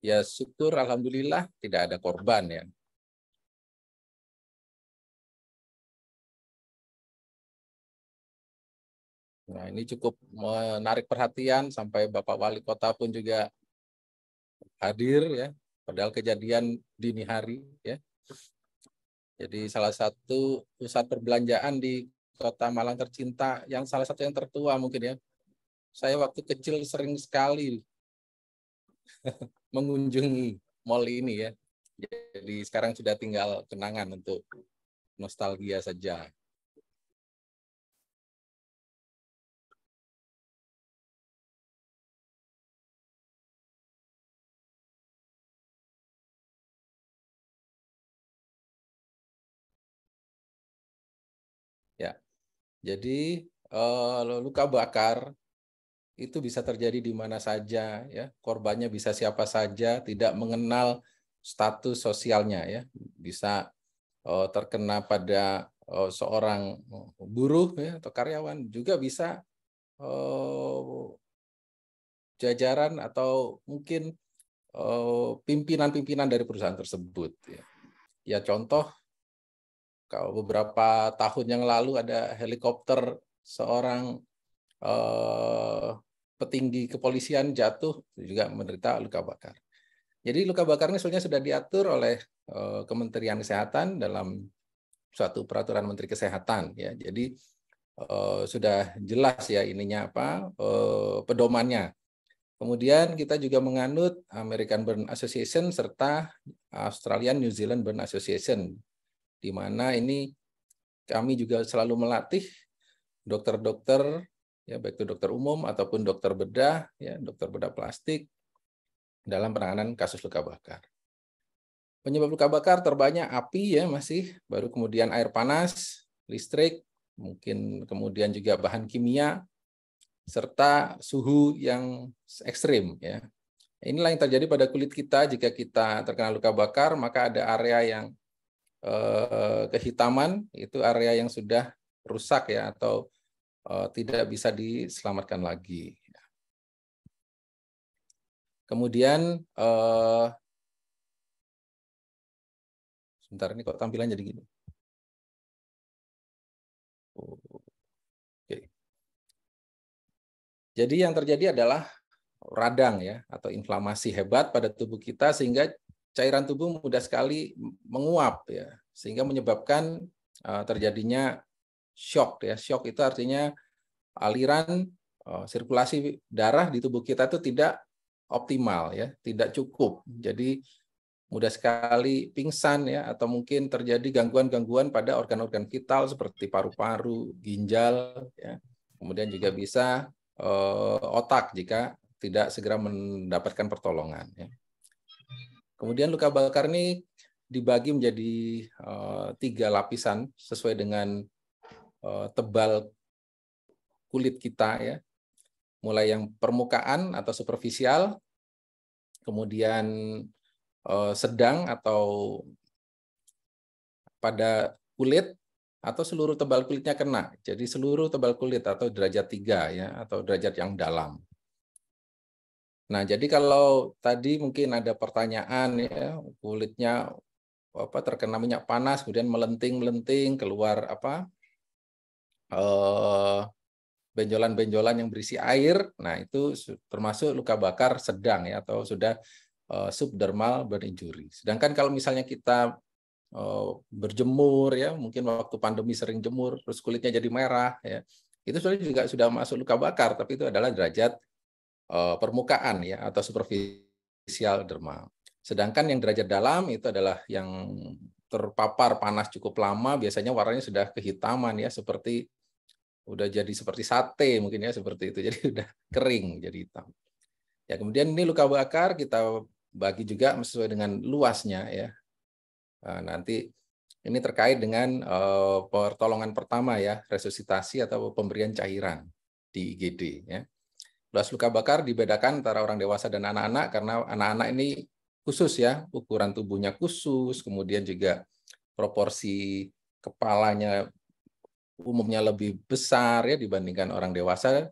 Ya, syukur alhamdulillah tidak ada korban ya. Nah, ini cukup menarik perhatian sampai Bapak Wali Kota pun juga hadir ya padahal kejadian dini hari ya jadi salah satu pusat perbelanjaan di kota Malang tercinta yang salah satu yang tertua mungkin ya saya waktu kecil sering sekali mengunjungi mall ini ya jadi sekarang sudah tinggal kenangan untuk nostalgia saja Jadi uh, eh, luka bakar itu bisa terjadi di mana saja ya korbannya bisa siapa saja tidak mengenal status sosialnya ya bisa uh, terkena pada uh, seorang buruh ya, atau karyawan juga bisa uh, jajaran atau mungkin pimpinan-pimpinan dari perusahaan tersebut ya, ya contoh kalau beberapa tahun yang lalu ada helikopter seorang eh, petinggi kepolisian jatuh juga menderita luka bakar. Jadi luka bakarnya sebenarnya sudah diatur oleh eh, Kementerian Kesehatan dalam suatu peraturan Menteri Kesehatan ya. Jadi eh, sudah jelas ya ininya apa eh, pedomannya. Kemudian kita juga menganut American Burn Association serta Australian New Zealand Burn Association di mana ini kami juga selalu melatih dokter-dokter ya baik itu dokter umum ataupun dokter bedah ya dokter bedah plastik dalam penanganan kasus luka bakar. Penyebab luka bakar terbanyak api ya masih baru kemudian air panas, listrik, mungkin kemudian juga bahan kimia serta suhu yang ekstrim ya. Inilah yang terjadi pada kulit kita jika kita terkena luka bakar maka ada area yang Eh, kehitaman itu area yang sudah rusak ya atau eh, tidak bisa diselamatkan lagi. Kemudian eh, sebentar ini kok tampilan jadi gini. Oke. Jadi yang terjadi adalah radang ya atau inflamasi hebat pada tubuh kita sehingga cairan tubuh mudah sekali menguap ya sehingga menyebabkan eh, terjadinya shock ya shock itu artinya aliran eh, sirkulasi darah di tubuh kita itu tidak optimal ya tidak cukup jadi mudah sekali pingsan ya atau mungkin terjadi gangguan-gangguan pada organ-organ vital seperti paru-paru ginjal ya kemudian juga bisa uh, otak jika tidak segera mendapatkan pertolongan ya. Kemudian luka bakar ini dibagi menjadi uh, tiga lapisan sesuai dengan uh, tebal kulit kita ya. Mulai yang permukaan atau superficial, kemudian uh, sedang atau pada kulit atau seluruh tebal kulitnya kena. Jadi seluruh tebal kulit atau derajat tiga ya atau derajat yang dalam. Nah, jadi kalau tadi mungkin ada pertanyaan ya, kulitnya apa terkena minyak panas kemudian melenting-melenting keluar apa? eh benjolan-benjolan yang berisi air. Nah, itu termasuk luka bakar sedang ya atau sudah eh, subdermal burn injury. Sedangkan kalau misalnya kita eh, berjemur ya, mungkin waktu pandemi sering jemur terus kulitnya jadi merah ya. Itu sudah juga sudah masuk luka bakar, tapi itu adalah derajat Eh, permukaan ya atau superficial derma. Sedangkan yang derajat dalam itu adalah yang terpapar panas cukup lama, biasanya warnanya sudah kehitaman ya seperti udah jadi seperti sate mungkin ya seperti itu. Jadi udah kering jadi hitam. Ya kemudian ini luka bakar kita bagi juga sesuai dengan luasnya ya. Eh, nanti ini terkait dengan eh, pertolongan pertama ya, resusitasi atau pemberian cairan di IGD ya. Luas luka bakar dibedakan antara orang dewasa dan anak-anak karena anak-anak ini khusus ya, ukuran tubuhnya khusus, kemudian juga proporsi kepalanya umumnya lebih besar ya dibandingkan orang dewasa.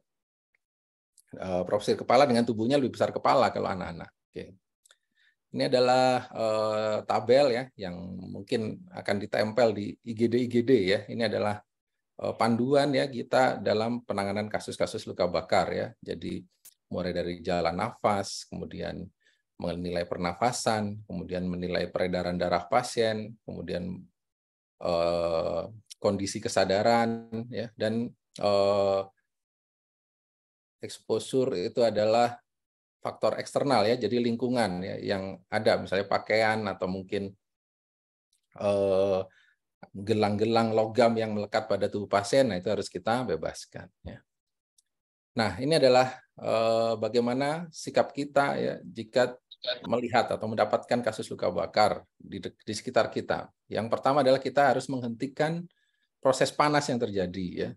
E, proporsi kepala dengan tubuhnya lebih besar kepala kalau anak-anak. Oke. Ini adalah e, tabel ya yang mungkin akan ditempel di IGD-IGD ya. Ini adalah Eh, panduan ya kita dalam penanganan kasus-kasus luka bakar ya. Jadi mulai dari jalan nafas, kemudian menilai pernafasan, kemudian menilai peredaran darah pasien, kemudian eh, kondisi kesadaran ya dan eh, eksposur itu adalah faktor eksternal ya, jadi lingkungan ya yang ada misalnya pakaian atau mungkin eh, gelang-gelang logam yang melekat pada tubuh pasien, nah itu harus kita bebaskan. Ya. Nah ini adalah eh, bagaimana sikap kita ya jika melihat atau mendapatkan kasus luka bakar di, di sekitar kita. Yang pertama adalah kita harus menghentikan proses panas yang terjadi ya.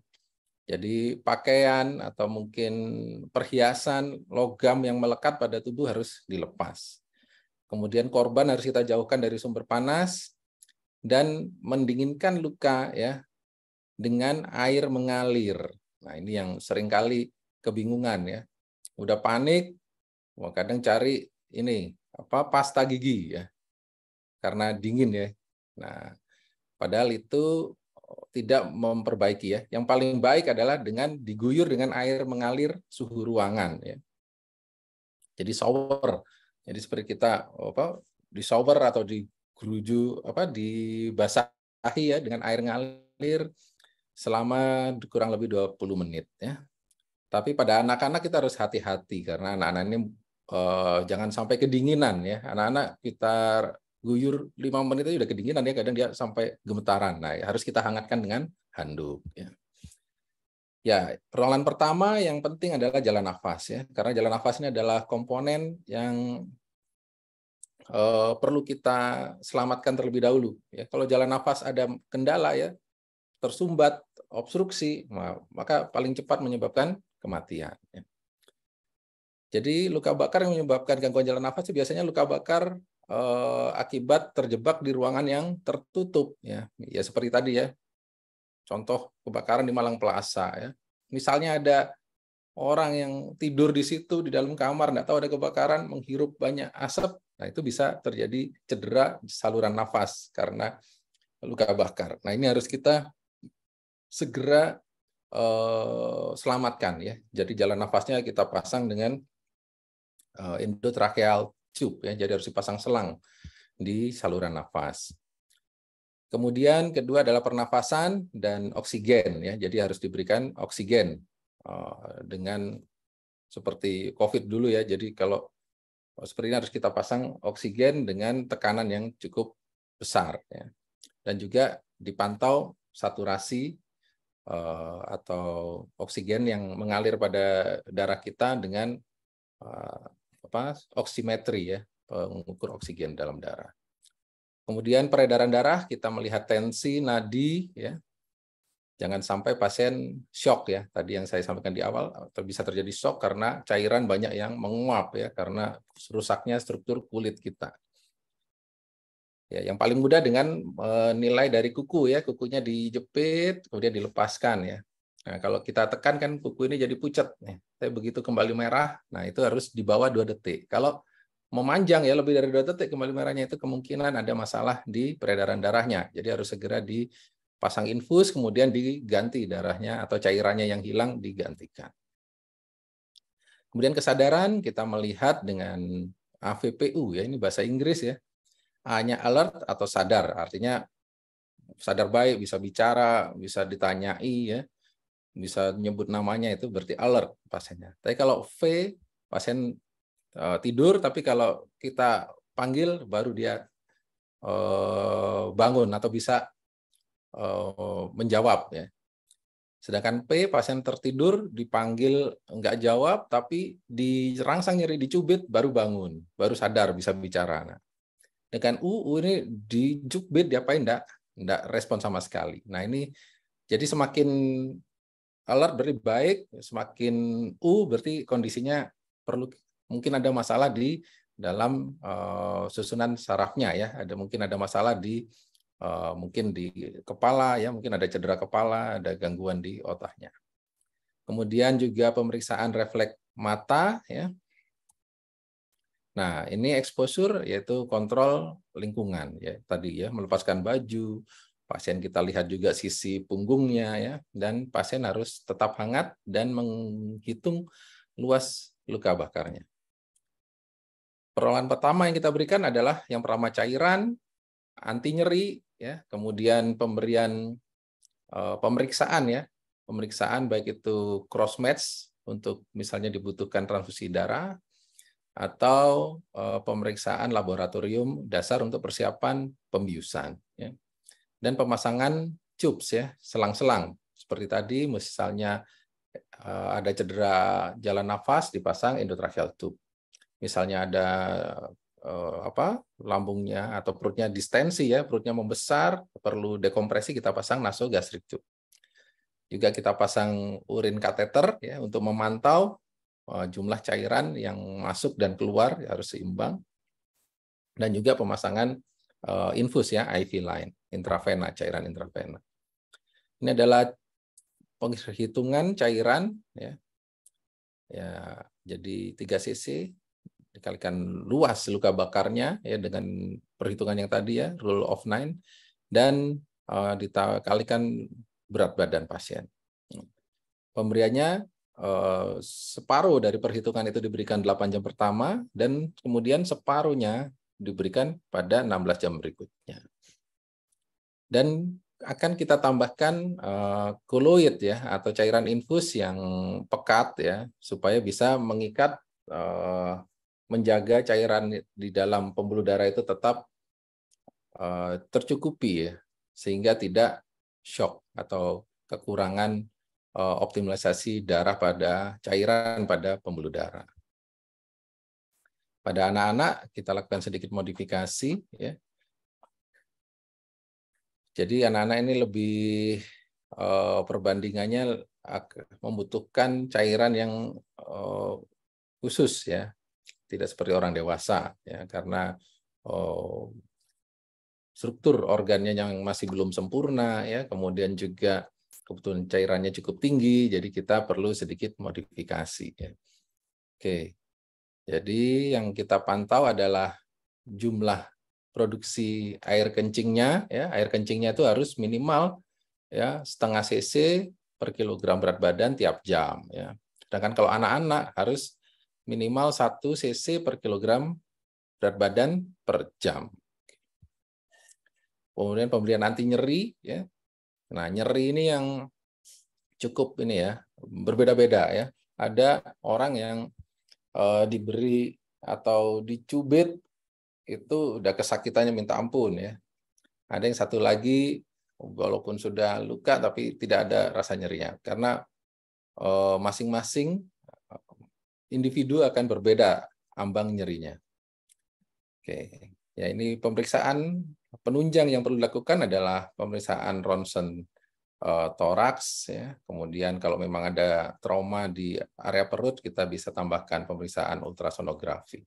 Jadi pakaian atau mungkin perhiasan logam yang melekat pada tubuh harus dilepas. Kemudian korban harus kita jauhkan dari sumber panas, dan mendinginkan luka ya dengan air mengalir. Nah, ini yang seringkali kebingungan ya. Udah panik, wah kadang cari ini apa pasta gigi ya. Karena dingin ya. Nah, padahal itu tidak memperbaiki ya. Yang paling baik adalah dengan diguyur dengan air mengalir suhu ruangan ya. Jadi shower. Jadi seperti kita apa di shower atau di geruju apa dibasahi ya dengan air ngalir selama kurang lebih 20 menit ya. Tapi pada anak-anak kita harus hati-hati karena anak-anak ini eh, jangan sampai kedinginan ya. Anak-anak kita guyur 5 menit aja udah kedinginan ya kadang dia sampai gemetaran. Nah, harus kita hangatkan dengan handuk ya. Ya, ruangan pertama yang penting adalah jalan nafas ya. Karena jalan nafas ini adalah komponen yang Eh, perlu kita selamatkan terlebih dahulu. Ya, kalau jalan nafas ada kendala ya, tersumbat, obstruksi, maka paling cepat menyebabkan kematian. Ya. Jadi luka bakar yang menyebabkan gangguan jalan nafas itu biasanya luka bakar eh, akibat terjebak di ruangan yang tertutup ya. Ya seperti tadi ya. Contoh kebakaran di Malang Plaza ya. Misalnya ada orang yang tidur di situ di dalam kamar nggak tahu ada kebakaran menghirup banyak asap Nah, itu bisa terjadi cedera saluran nafas karena luka bakar. Nah, ini harus kita segera eh, selamatkan ya. Jadi jalan nafasnya kita pasang dengan eh, endotracheal tube ya. Jadi harus dipasang selang di saluran nafas. Kemudian kedua adalah pernafasan dan oksigen ya. Jadi harus diberikan oksigen eh, dengan seperti COVID dulu ya. Jadi kalau Oh, seperti ini harus kita pasang oksigen dengan tekanan yang cukup besar. Ya. Dan juga dipantau saturasi uh, atau oksigen yang mengalir pada darah kita dengan uh, apa oksimetri ya mengukur oksigen dalam darah. Kemudian peredaran darah kita melihat tensi nadi ya jangan sampai pasien shock ya tadi yang saya sampaikan di awal atau bisa terjadi shock karena cairan banyak yang menguap ya karena rusaknya struktur kulit kita ya yang paling mudah dengan eh, nilai dari kuku ya kukunya dijepit kemudian dilepaskan ya nah kalau kita tekan kan kuku ini jadi pucat nih tapi begitu kembali merah nah itu harus di bawah dua detik kalau memanjang ya lebih dari dua detik kembali merahnya itu kemungkinan ada masalah di peredaran darahnya jadi harus segera di pasang infus, kemudian diganti darahnya atau cairannya yang hilang digantikan. Kemudian kesadaran kita melihat dengan AVPU ya ini bahasa Inggris ya. A-nya alert atau sadar, artinya sadar baik, bisa bicara, bisa ditanyai ya. Bisa nyebut namanya itu berarti alert pasiennya. Tapi kalau V pasien eh, tidur tapi kalau kita panggil baru dia eh, bangun atau bisa Eh, menjawab ya. Sedangkan P pasien tertidur dipanggil nggak jawab tapi dirangsang nyeri dicubit baru bangun, baru sadar bisa bicara. Nah, dengan U, U ini dicubit diapain enggak? Enggak respon sama sekali. Nah, ini jadi semakin alert berarti baik, semakin U berarti kondisinya perlu mungkin ada masalah di dalam uh, susunan sarafnya ya, ada mungkin ada masalah di Eh, mungkin di kepala ya mungkin ada cedera kepala ada gangguan di otaknya kemudian juga pemeriksaan refleks mata ya nah ini eksposur yaitu kontrol lingkungan ya tadi ya melepaskan baju pasien kita lihat juga sisi punggungnya ya dan pasien harus tetap hangat dan menghitung luas luka bakarnya perolehan pertama yang kita berikan adalah yang pertama cairan anti nyeri ya kemudian pemberian eh, pemeriksaan ya pemeriksaan baik itu cross match untuk misalnya dibutuhkan transfusi darah atau eh, pemeriksaan laboratorium dasar untuk persiapan pembiusan ya. dan pemasangan tubes ya selang-selang seperti tadi misalnya eh, ada cedera jalan nafas dipasang endotracheal tube misalnya ada eh, apa lambungnya atau perutnya distensi ya, perutnya membesar, perlu dekompresi kita pasang nasogastrik tube. Juga kita pasang urin kateter ya untuk memantau eh, jumlah cairan yang masuk dan keluar ya, harus seimbang. Dan juga pemasangan eh, infus ya IV line intravena cairan intravena. Ini adalah penghitungan cairan ya. Ya, jadi tiga sisi dikalikan luas luka bakarnya ya dengan perhitungan yang tadi ya rule of nine dan uh, dikalikan berat badan pasien. Pemberiannya uh, separuh dari perhitungan itu diberikan 8 jam pertama dan kemudian separuhnya diberikan pada 16 jam berikutnya. Dan akan kita tambahkan uh, ya atau cairan infus yang pekat ya supaya bisa mengikat uh, menjaga cairan di dalam pembuluh darah itu tetap uh, tercukupi ya, sehingga tidak shock atau kekurangan uh, optimalisasi darah pada cairan pada pembuluh darah. Pada anak-anak kita lakukan sedikit modifikasi ya. Jadi anak-anak ini lebih uh, perbandingannya membutuhkan cairan yang uh, khusus ya tidak seperti orang dewasa ya karena oh, struktur organnya yang masih belum sempurna ya kemudian juga kebutuhan cairannya cukup tinggi jadi kita perlu sedikit modifikasi ya. Oke. Jadi yang kita pantau adalah jumlah produksi air kencingnya ya air kencingnya itu harus minimal ya setengah cc per kilogram berat badan tiap jam ya. Sedangkan kalau anak-anak harus minimal 1 cc per kilogram berat badan per jam. Kemudian pembelian anti nyeri ya. Nah, nyeri ini yang cukup ini ya, berbeda-beda ya. Ada orang yang e, diberi atau dicubit itu udah kesakitannya minta ampun ya. Ada yang satu lagi walaupun sudah luka tapi tidak ada rasa nyerinya karena eh, masing-masing individu akan berbeda ambang nyerinya. Oke, ya ini pemeriksaan penunjang yang perlu dilakukan adalah pemeriksaan ronsen e, toraks, ya. Kemudian kalau memang ada trauma di area perut, kita bisa tambahkan pemeriksaan ultrasonografi.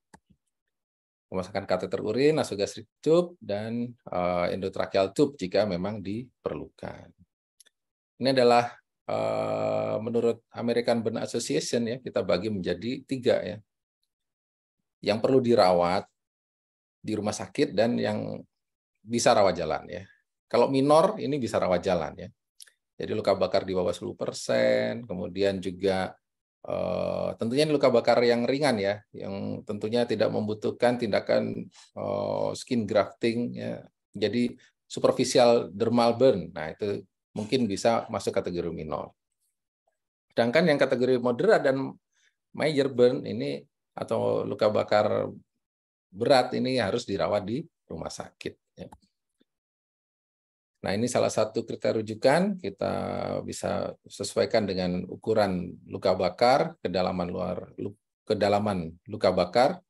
pemasangan kateter urin, nasogastric tube, dan e, endotracheal tube jika memang diperlukan. Ini adalah Eh, menurut American Burn Association ya kita bagi menjadi tiga ya yang perlu dirawat di rumah sakit dan yang bisa rawat jalan ya kalau minor ini bisa rawat jalan ya jadi luka bakar di bawah 10%, kemudian juga eh, tentunya luka bakar yang ringan ya, yang tentunya tidak membutuhkan tindakan eh, skin grafting ya. Jadi superficial dermal burn. Nah, itu mungkin bisa masuk kategori minor. Sedangkan yang kategori moderat dan major burn ini atau luka bakar berat ini harus dirawat di rumah sakit. Ya. Nah ini salah satu kriteria rujukan kita bisa sesuaikan dengan ukuran luka bakar, kedalaman luar kedalaman luka bakar,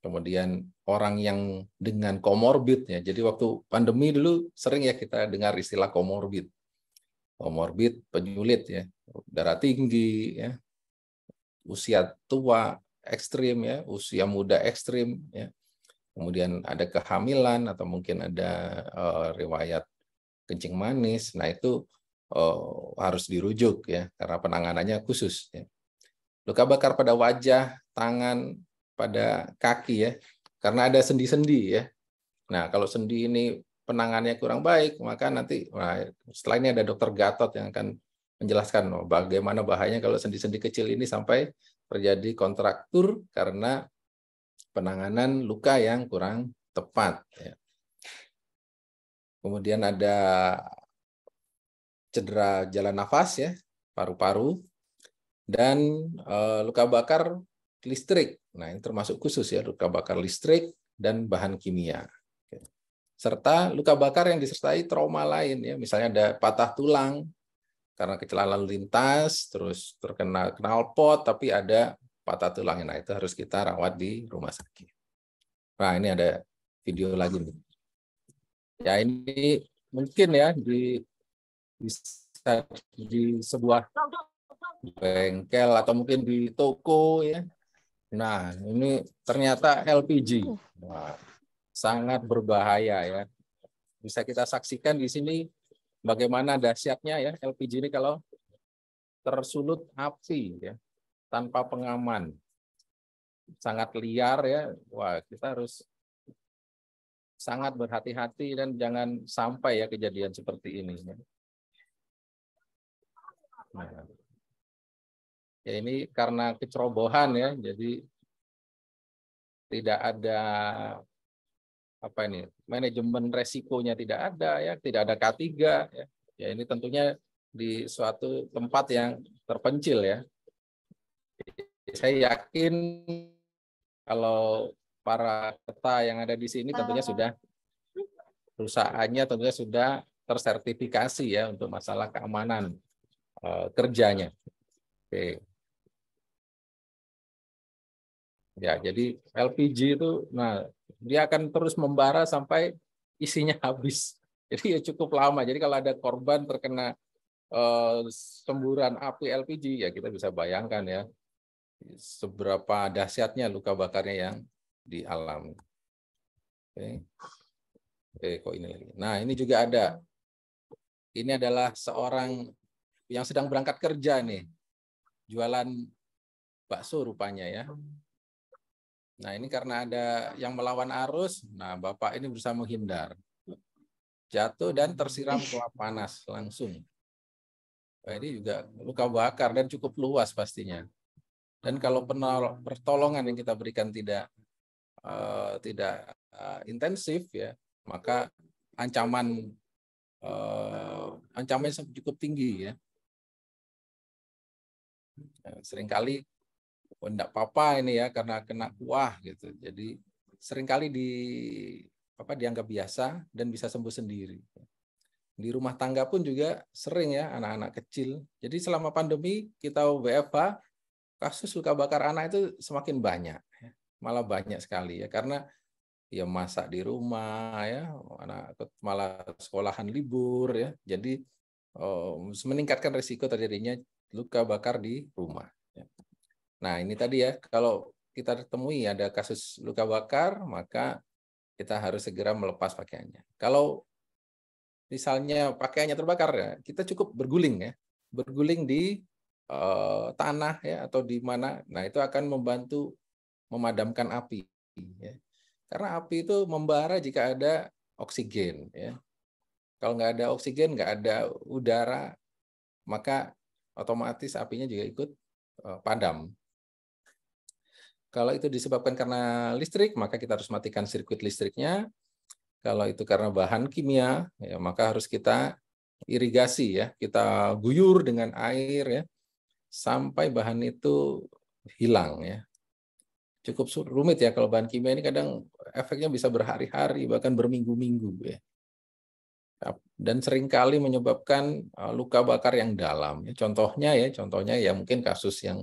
kemudian orang yang dengan komorbid ya. Jadi waktu pandemi dulu sering ya kita dengar istilah komorbid komorbid, penyulit ya, darah tinggi ya, usia tua ekstrim ya, usia muda ekstrim ya, kemudian ada kehamilan atau mungkin ada uh, riwayat kencing manis, nah itu uh, harus dirujuk ya karena penanganannya khusus. Ya. Luka bakar pada wajah, tangan, pada kaki ya, karena ada sendi-sendi ya. Nah kalau sendi ini Penangannya kurang baik, maka nanti wah, setelah ini ada dokter Gatot yang akan menjelaskan oh, bagaimana bahayanya kalau sendi-sendi kecil ini sampai terjadi kontraktur karena penanganan luka yang kurang tepat. Ya. Kemudian ada cedera jalan nafas ya, paru-paru, dan e, luka bakar listrik. Nah ini termasuk khusus ya luka bakar listrik dan bahan kimia serta luka bakar yang disertai trauma lain ya misalnya ada patah tulang karena kecelakaan lalu lintas terus terkena knalpot tapi ada patah tulangnya nah itu harus kita rawat di rumah sakit nah ini ada video lagi nih ya ini mungkin ya di bisa di sebuah bengkel atau mungkin di toko ya nah ini ternyata LPG Wah sangat berbahaya ya. Bisa kita saksikan di sini bagaimana dahsyatnya ya LPG ini kalau tersulut api ya tanpa pengaman. Sangat liar ya. Wah, kita harus sangat berhati-hati dan jangan sampai ya kejadian seperti ini. Ya. Nah. Ya ini karena kecerobohan ya, jadi tidak ada apa ini manajemen resikonya tidak ada ya tidak ada K3 ya, ya ini tentunya di suatu tempat yang terpencil ya saya yakin kalau para peta yang ada di sini tentunya ah. sudah perusahaannya tentunya sudah tersertifikasi ya untuk masalah keamanan uh, kerjanya oke Ya, jadi LPG itu nah dia akan terus membara sampai isinya habis. Jadi ya cukup lama. Jadi kalau ada korban terkena eh, semburan api LPG ya kita bisa bayangkan ya seberapa dahsyatnya luka bakarnya yang dialami. Oke. okay, kok ini lagi. Nah, ini juga ada. Ini adalah seorang yang sedang berangkat kerja nih. Jualan bakso rupanya ya. Nah, ini karena ada yang melawan arus, nah Bapak ini berusaha menghindar. Jatuh dan tersiram eh. ke panas langsung. Nah, ini juga luka bakar dan cukup luas pastinya. Dan kalau penol pertolongan yang kita berikan tidak uh, tidak uh, intensif ya, maka ancaman uh, ancamannya cukup tinggi ya. Nah, seringkali oh, enggak apa-apa ini ya karena kena kuah gitu. Jadi seringkali di apa dianggap biasa dan bisa sembuh sendiri. Di rumah tangga pun juga sering ya anak-anak kecil. Jadi selama pandemi kita WFH kasus luka bakar anak itu semakin banyak, ya, malah banyak sekali ya karena ya masak di rumah ya anak malah sekolahan libur ya jadi oh, meningkatkan risiko terjadinya luka bakar di rumah. Ya. Nah, ini tadi ya, kalau kita temui ada kasus luka bakar, maka kita harus segera melepas pakaiannya. Kalau misalnya pakaiannya terbakar ya, kita cukup berguling ya, berguling di uh, tanah ya atau di mana. Nah, itu akan membantu memadamkan api ya. Karena api itu membara jika ada oksigen ya. Kalau nggak ada oksigen, nggak ada udara, maka otomatis apinya juga ikut eh, padam kalau itu disebabkan karena listrik, maka kita harus matikan sirkuit listriknya. Kalau itu karena bahan kimia, ya maka harus kita irigasi ya, kita guyur dengan air ya sampai bahan itu hilang ya. Cukup rumit ya kalau bahan kimia ini kadang efeknya bisa berhari-hari bahkan berminggu-minggu ya. Dan seringkali menyebabkan eh, luka bakar yang dalam. Ya. Contohnya ya, contohnya ya mungkin kasus yang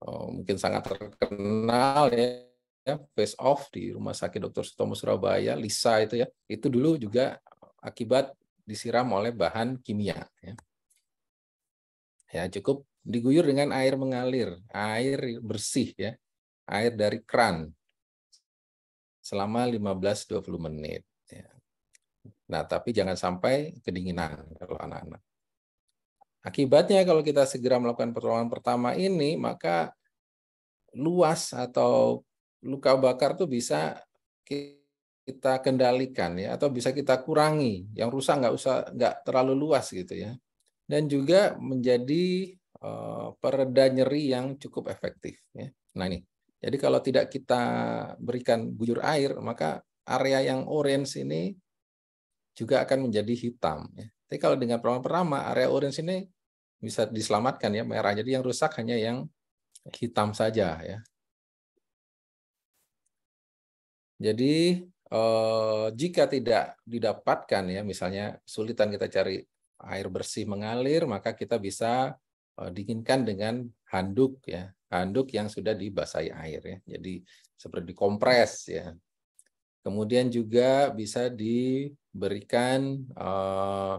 Oh, mungkin sangat terkenal ya, ya face off di Rumah Sakit Dr. Sutomo Surabaya, Lisa itu ya. Itu dulu juga akibat disiram oleh bahan kimia ya. Ya, cukup diguyur dengan air mengalir, air bersih ya. Air dari kran selama 15 20 menit ya. Nah, tapi jangan sampai kedinginan kalau anak-anak. Akibatnya kalau kita segera melakukan pertolongan pertama ini, maka luas atau luka bakar tuh bisa kita kendalikan ya atau bisa kita kurangi. Yang rusak nggak usah nggak terlalu luas gitu ya. Dan juga menjadi eh, pereda nyeri yang cukup efektif ya. Nah ini. Jadi kalau tidak kita berikan bujur air, maka area yang orange ini juga akan menjadi hitam ya. Tapi kalau dengan program pertama area orange ini bisa diselamatkan ya merah. Jadi yang rusak hanya yang hitam saja ya. Jadi eh, jika tidak didapatkan ya misalnya sulitan kita cari air bersih mengalir maka kita bisa eh, dinginkan dengan handuk ya handuk yang sudah dibasahi air ya. Jadi seperti dikompres ya Kemudian juga bisa diberikan eh,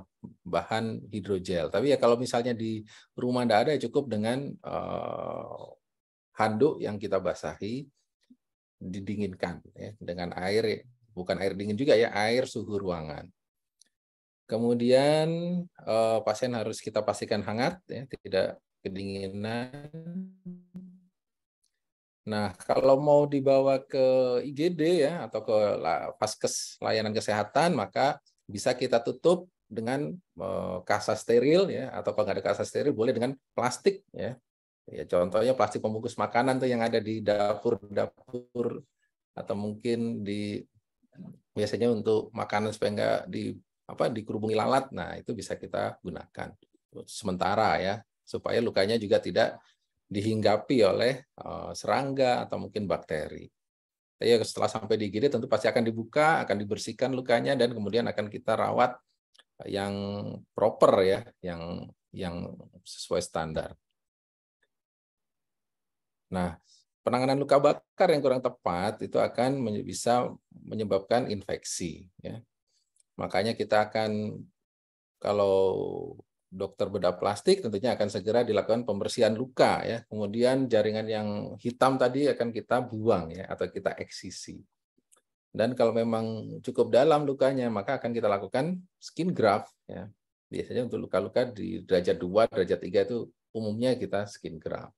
bahan hidrogel. Tapi ya kalau misalnya di rumah tidak ada, ya cukup dengan eh, handuk yang kita basahi didinginkan ya, dengan air, bukan air dingin juga ya, air suhu ruangan. Kemudian eh, pasien harus kita pastikan hangat, ya, tidak kedinginan. Nah, kalau mau dibawa ke IGD ya atau ke paskes layanan kesehatan, maka bisa kita tutup dengan eh, kasa steril ya atau kalau nggak ada kasa steril boleh dengan plastik ya. Ya contohnya plastik pembungkus makanan tuh yang ada di dapur-dapur atau mungkin di biasanya untuk makanan supaya nggak di apa dikerubungi lalat. Nah, itu bisa kita gunakan sementara ya supaya lukanya juga tidak dihinggapi oleh eh, serangga atau mungkin bakteri. Ya, setelah sampai di gigi tentu pasti akan dibuka, akan dibersihkan lukanya dan kemudian akan kita rawat eh, yang proper ya, yang yang sesuai standar. Nah, penanganan luka bakar yang kurang tepat itu akan bisa menyebabkan infeksi. Ya. Makanya kita akan kalau dokter bedah plastik tentunya akan segera dilakukan pembersihan luka ya. Kemudian jaringan yang hitam tadi akan kita buang ya atau kita eksisi. Dan kalau memang cukup dalam lukanya maka akan kita lakukan skin graft ya. Biasanya untuk luka-luka di derajat 2, derajat 3 itu umumnya kita skin graft.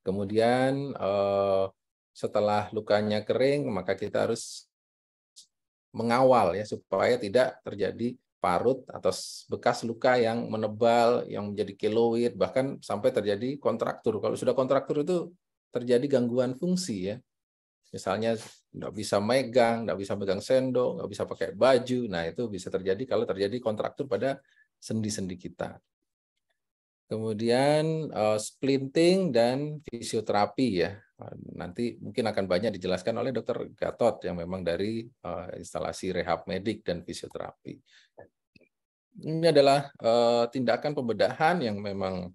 Kemudian eh, setelah lukanya kering maka kita harus mengawal ya supaya tidak terjadi parut atau bekas luka yang menebal, yang menjadi keloid, bahkan sampai terjadi kontraktur. Kalau sudah kontraktur itu terjadi gangguan fungsi ya. Misalnya nggak bisa megang, nggak bisa megang sendok, nggak bisa pakai baju. Nah itu bisa terjadi kalau terjadi kontraktur pada sendi-sendi kita. Kemudian uh, splinting dan fisioterapi ya. Nanti mungkin akan banyak dijelaskan oleh dokter Gatot yang memang dari uh, instalasi rehab medik dan fisioterapi. Ini adalah uh, tindakan pembedahan yang memang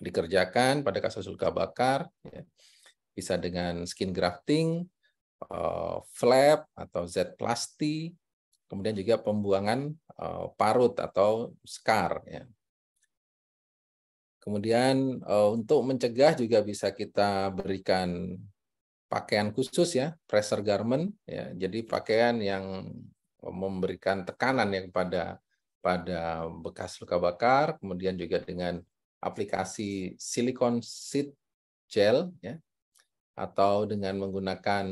dikerjakan pada kasus luka bakar, ya. bisa dengan skin grafting, uh, flap atau Z-plasti, kemudian juga pembuangan uh, parut atau scar. Ya Kemudian eh, untuk mencegah juga bisa kita berikan pakaian khusus ya, pressure garment ya. Jadi pakaian yang memberikan tekanan ya kepada pada bekas luka bakar, kemudian juga dengan aplikasi silikon seat gel ya atau dengan menggunakan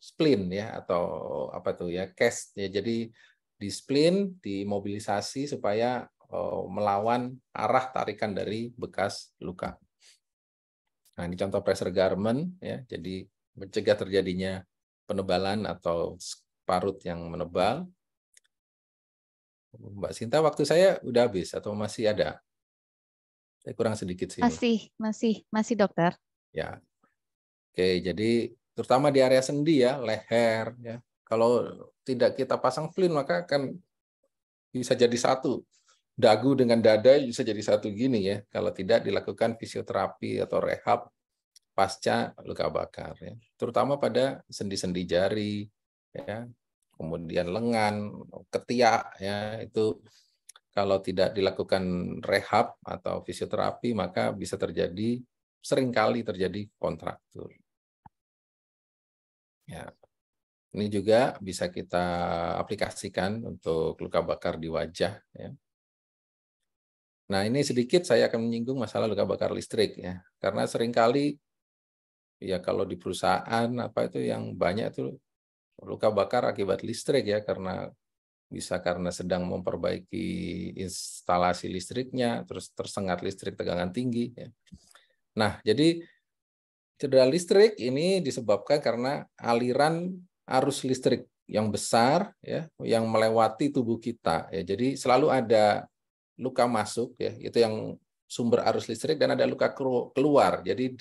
splint ya atau apa tuh ya cast ya jadi di splint, dimobilisasi supaya Eh, melawan arah tarikan dari bekas luka. Nah, ini contoh pressure garment ya. Jadi mencegah terjadinya penebalan atau parut yang menebal. Mbak Sinta, waktu saya udah habis atau masih ada? Saya kurang sedikit sih. Masih, masih, masih dokter. Ya. Oke, jadi terutama di area sendi ya, leher ya. Kalau tidak kita pasang flin maka akan bisa jadi satu dagu dengan dada bisa jadi satu gini ya kalau tidak dilakukan fisioterapi atau rehab pasca luka bakar ya. terutama pada sendi-sendi jari ya kemudian lengan ketiak ya itu kalau tidak dilakukan rehab atau fisioterapi maka bisa terjadi seringkali terjadi kontraktur ya ini juga bisa kita aplikasikan untuk luka bakar di wajah ya Nah, ini sedikit saya akan menyinggung masalah luka bakar listrik ya. Karena seringkali ya kalau di perusahaan apa itu yang banyak itu luka bakar akibat listrik ya karena bisa karena sedang memperbaiki instalasi listriknya terus tersengat listrik tegangan tinggi ya. Nah, jadi cedera listrik ini disebabkan karena aliran arus listrik yang besar ya yang melewati tubuh kita ya. Jadi selalu ada luka masuk ya itu yang sumber arus listrik dan ada luka keluar jadi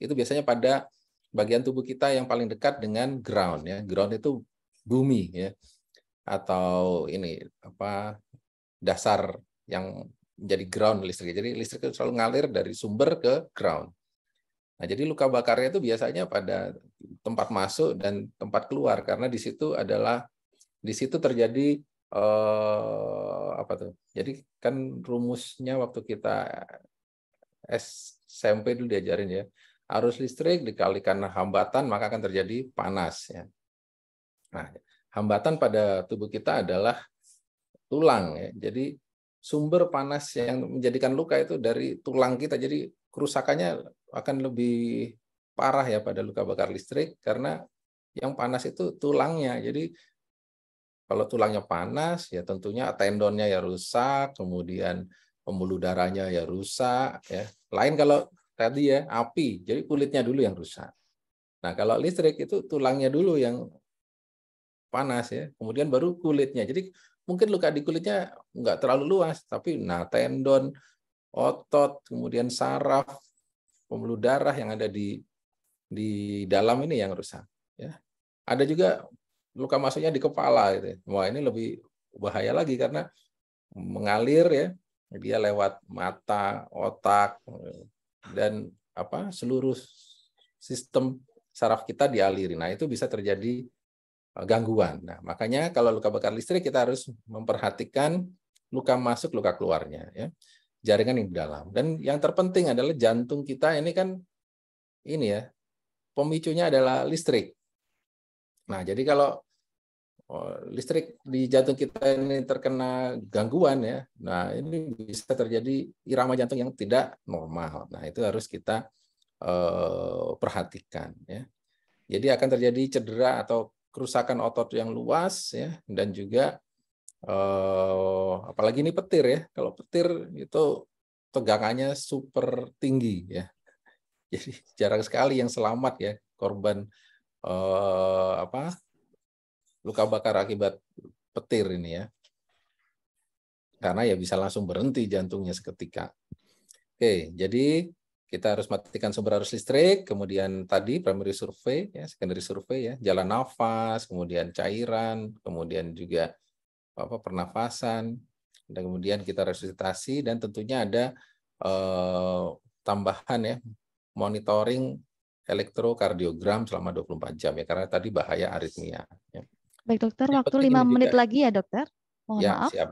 itu biasanya pada bagian tubuh kita yang paling dekat dengan ground ya ground itu bumi ya atau ini apa dasar yang menjadi ground listrik jadi listrik itu selalu ngalir dari sumber ke ground nah jadi luka bakarnya itu biasanya pada tempat masuk dan tempat keluar karena di situ adalah di situ terjadi eh, apa tuh? Jadi kan rumusnya waktu kita SMP dulu diajarin ya, arus listrik dikalikan hambatan maka akan terjadi panas ya. Nah, hambatan pada tubuh kita adalah tulang ya. Jadi sumber panas yang menjadikan luka itu dari tulang kita. Jadi kerusakannya akan lebih parah ya pada luka bakar listrik karena yang panas itu tulangnya. Jadi kalau tulangnya panas, ya tentunya tendonnya ya rusak, kemudian pembuluh darahnya ya rusak. Ya. Lain kalau tadi ya api, jadi kulitnya dulu yang rusak. Nah kalau listrik itu tulangnya dulu yang panas ya, kemudian baru kulitnya. Jadi mungkin luka di kulitnya nggak terlalu luas, tapi nah tendon, otot, kemudian saraf, pembuluh darah yang ada di di dalam ini yang rusak. Ya. Ada juga luka masuknya di kepala gitu. Wah, ini lebih bahaya lagi karena mengalir ya. Dia lewat mata, otak dan apa seluruh sistem saraf kita dialiri. Nah, itu bisa terjadi e, gangguan. Nah, makanya kalau luka bakar listrik kita harus memperhatikan luka masuk, luka keluarnya ya. Jaringan yang di dalam. Dan yang terpenting adalah jantung kita ini kan ini ya. Pemicunya adalah listrik. Nah, jadi kalau Oh, listrik di jantung kita ini terkena gangguan ya. Nah, ini bisa terjadi irama jantung yang tidak normal. Nah, itu harus kita eh, perhatikan ya. Jadi akan terjadi cedera atau kerusakan otot yang luas ya dan juga eh, apalagi ini petir ya. Kalau petir itu tegangannya super tinggi ya. Jadi jarang sekali yang selamat ya korban eh, apa luka bakar akibat petir ini ya. Karena ya bisa langsung berhenti jantungnya seketika. Oke, jadi kita harus matikan sumber arus listrik, kemudian tadi primary survey, ya, secondary survey ya, jalan nafas, kemudian cairan, kemudian juga apa pernafasan, dan kemudian kita resusitasi dan tentunya ada eh, tambahan ya monitoring elektrokardiogram selama 24 jam ya karena tadi bahaya aritmia. Ya. Baik dokter, waktu lima menit juga. lagi ya dokter. Mohon ya, maaf. Siap,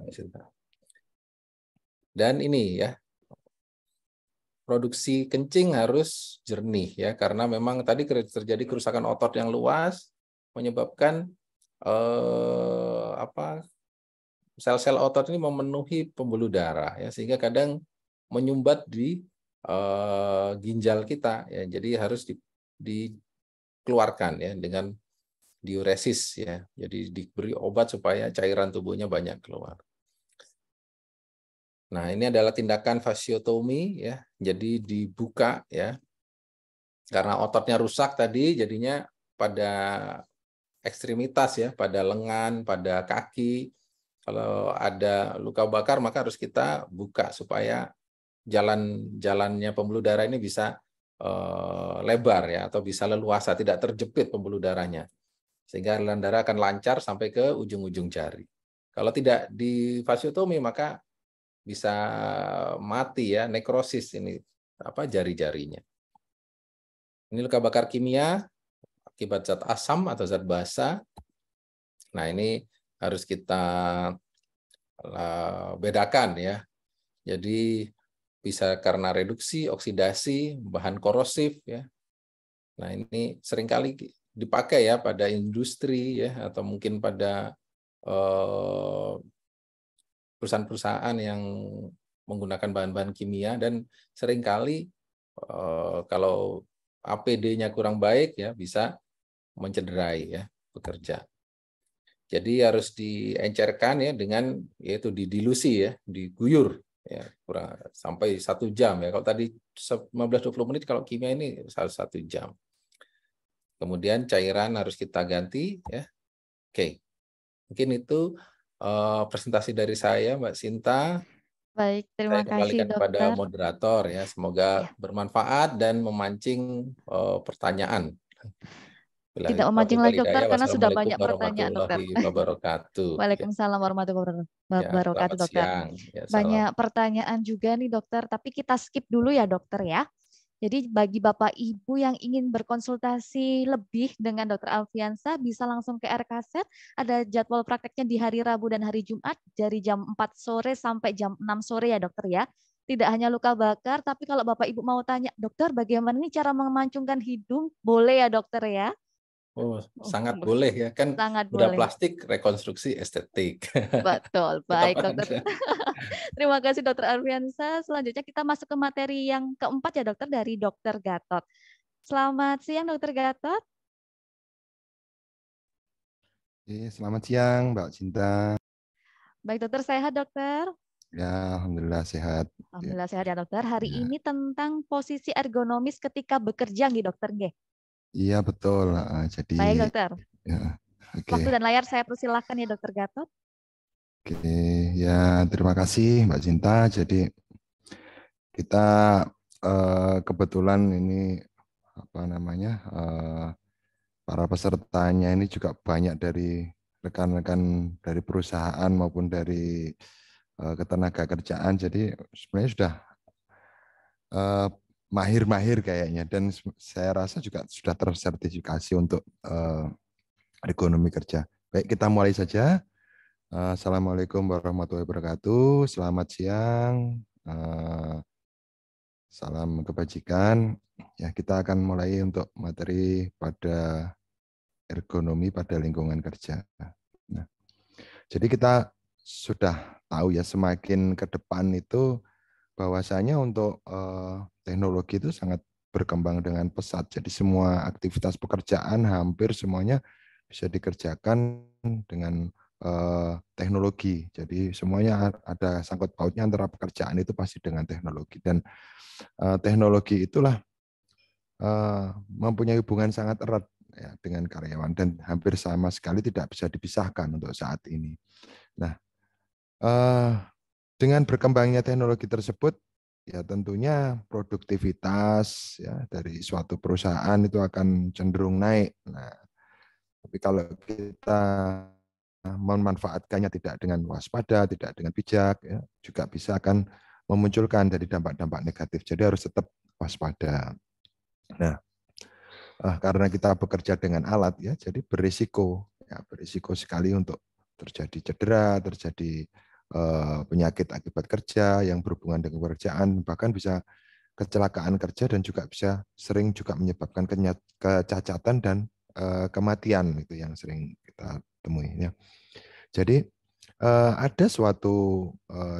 Dan ini ya, produksi kencing harus jernih ya karena memang tadi terjadi kerusakan otot yang luas menyebabkan eh, apa sel-sel otot ini memenuhi pembuluh darah ya sehingga kadang menyumbat di eh, ginjal kita ya jadi harus di, dikeluarkan ya dengan diuresis ya. Jadi diberi obat supaya cairan tubuhnya banyak keluar. Nah, ini adalah tindakan fasciotomi ya. Jadi dibuka ya. Karena ototnya rusak tadi jadinya pada ekstremitas ya, pada lengan, pada kaki. Kalau ada luka bakar maka harus kita buka supaya jalan-jalannya pembuluh darah ini bisa eh, lebar ya atau bisa leluasa, tidak terjepit pembuluh darahnya sehingga aliran darah akan lancar sampai ke ujung-ujung jari. Kalau tidak di fasiotomi maka bisa mati ya nekrosis ini apa jari-jarinya. Ini luka bakar kimia akibat zat asam atau zat basa. Nah, ini harus kita bedakan ya. Jadi bisa karena reduksi, oksidasi, bahan korosif ya. Nah, ini seringkali dipakai ya pada industri ya atau mungkin pada eh, perusahaan-perusahaan yang menggunakan bahan-bahan kimia dan seringkali eh, kalau APD-nya kurang baik ya bisa mencederai ya pekerja. Jadi harus diencerkan ya dengan yaitu didilusi ya, diguyur ya kurang sampai satu jam ya. Kalau tadi 15-20 menit, kalau kimia ini harus satu jam. Kemudian cairan harus kita ganti ya. Oke. Mungkin itu uh, presentasi dari saya Mbak Sinta. Baik, terima saya kasih dokter. kepada moderator ya. Semoga ya. bermanfaat dan memancing uh, pertanyaan. Bila Tidak memancing lagi dokter karena sudah banyak pertanyaan dokter. Wabarakatuh. Ya. Waalaikumsalam warahmatullahi ya, wabarakatuh ya, dokter. Siang. Ya, banyak pertanyaan juga nih dokter, tapi kita skip dulu ya dokter ya. Jadi bagi Bapak Ibu yang ingin berkonsultasi lebih dengan Dr. Alfiansa bisa langsung ke RKSET. Ada jadwal prakteknya di hari Rabu dan hari Jumat dari jam 4 sore sampai jam 6 sore ya dokter ya. Tidak hanya luka bakar, tapi kalau Bapak Ibu mau tanya, dokter bagaimana nih cara memancungkan hidung? Boleh ya dokter ya? Oh, oh, sangat oh, boleh ya kan sangat udah boleh. plastik rekonstruksi estetik. Betul, baik dokter. Terima kasih dokter Arviansa. Selanjutnya kita masuk ke materi yang keempat ya dokter dari dokter Gatot. Selamat siang dokter Gatot. Oke, selamat siang Mbak Cinta. Baik dokter sehat dokter. Ya, alhamdulillah sehat. Alhamdulillah ya. sehat ya dokter. Hari ya. ini tentang posisi ergonomis ketika bekerja nih dokter G. Iya betul. Jadi. Baik dokter. Ya, okay. Waktu dan layar saya persilahkan ya dokter Gatot. Oke, okay. ya terima kasih Mbak Cinta. Jadi kita eh, kebetulan ini apa namanya eh, para pesertanya ini juga banyak dari rekan-rekan dari perusahaan maupun dari eh, ketenaga kerjaan. Jadi sebenarnya sudah Uh, mahir-mahir kayaknya dan saya rasa juga sudah tersertifikasi untuk uh, ekonomi kerja. Baik, kita mulai saja. Uh, Assalamualaikum warahmatullahi wabarakatuh. Selamat siang. Uh, salam kebajikan. Ya, kita akan mulai untuk materi pada ergonomi pada lingkungan kerja. Nah, jadi kita sudah tahu ya semakin ke depan itu bahwasanya untuk uh, teknologi itu sangat berkembang dengan pesat. Jadi semua aktivitas pekerjaan hampir semuanya bisa dikerjakan dengan eh, teknologi. Jadi semuanya ada sangkut pautnya antara pekerjaan itu pasti dengan teknologi dan eh, teknologi itulah eh, mempunyai hubungan sangat erat ya, dengan karyawan dan hampir sama sekali tidak bisa dipisahkan untuk saat ini. Nah, eh, dengan berkembangnya teknologi tersebut Ya tentunya produktivitas ya dari suatu perusahaan itu akan cenderung naik. Nah, tapi kalau kita memanfaatkannya tidak dengan waspada, tidak dengan bijak, ya, juga bisa akan memunculkan dari dampak-dampak negatif. Jadi harus tetap waspada. Nah, eh, karena kita bekerja dengan alat ya, jadi berisiko, ya, berisiko sekali untuk terjadi cedera, terjadi Eh, penyakit akibat kerja yang berhubungan dengan pekerjaan bahkan bisa kecelakaan kerja dan juga bisa sering juga menyebabkan kecacatan dan eh, kematian itu yang sering kita temui ya. Jadi eh, ada suatu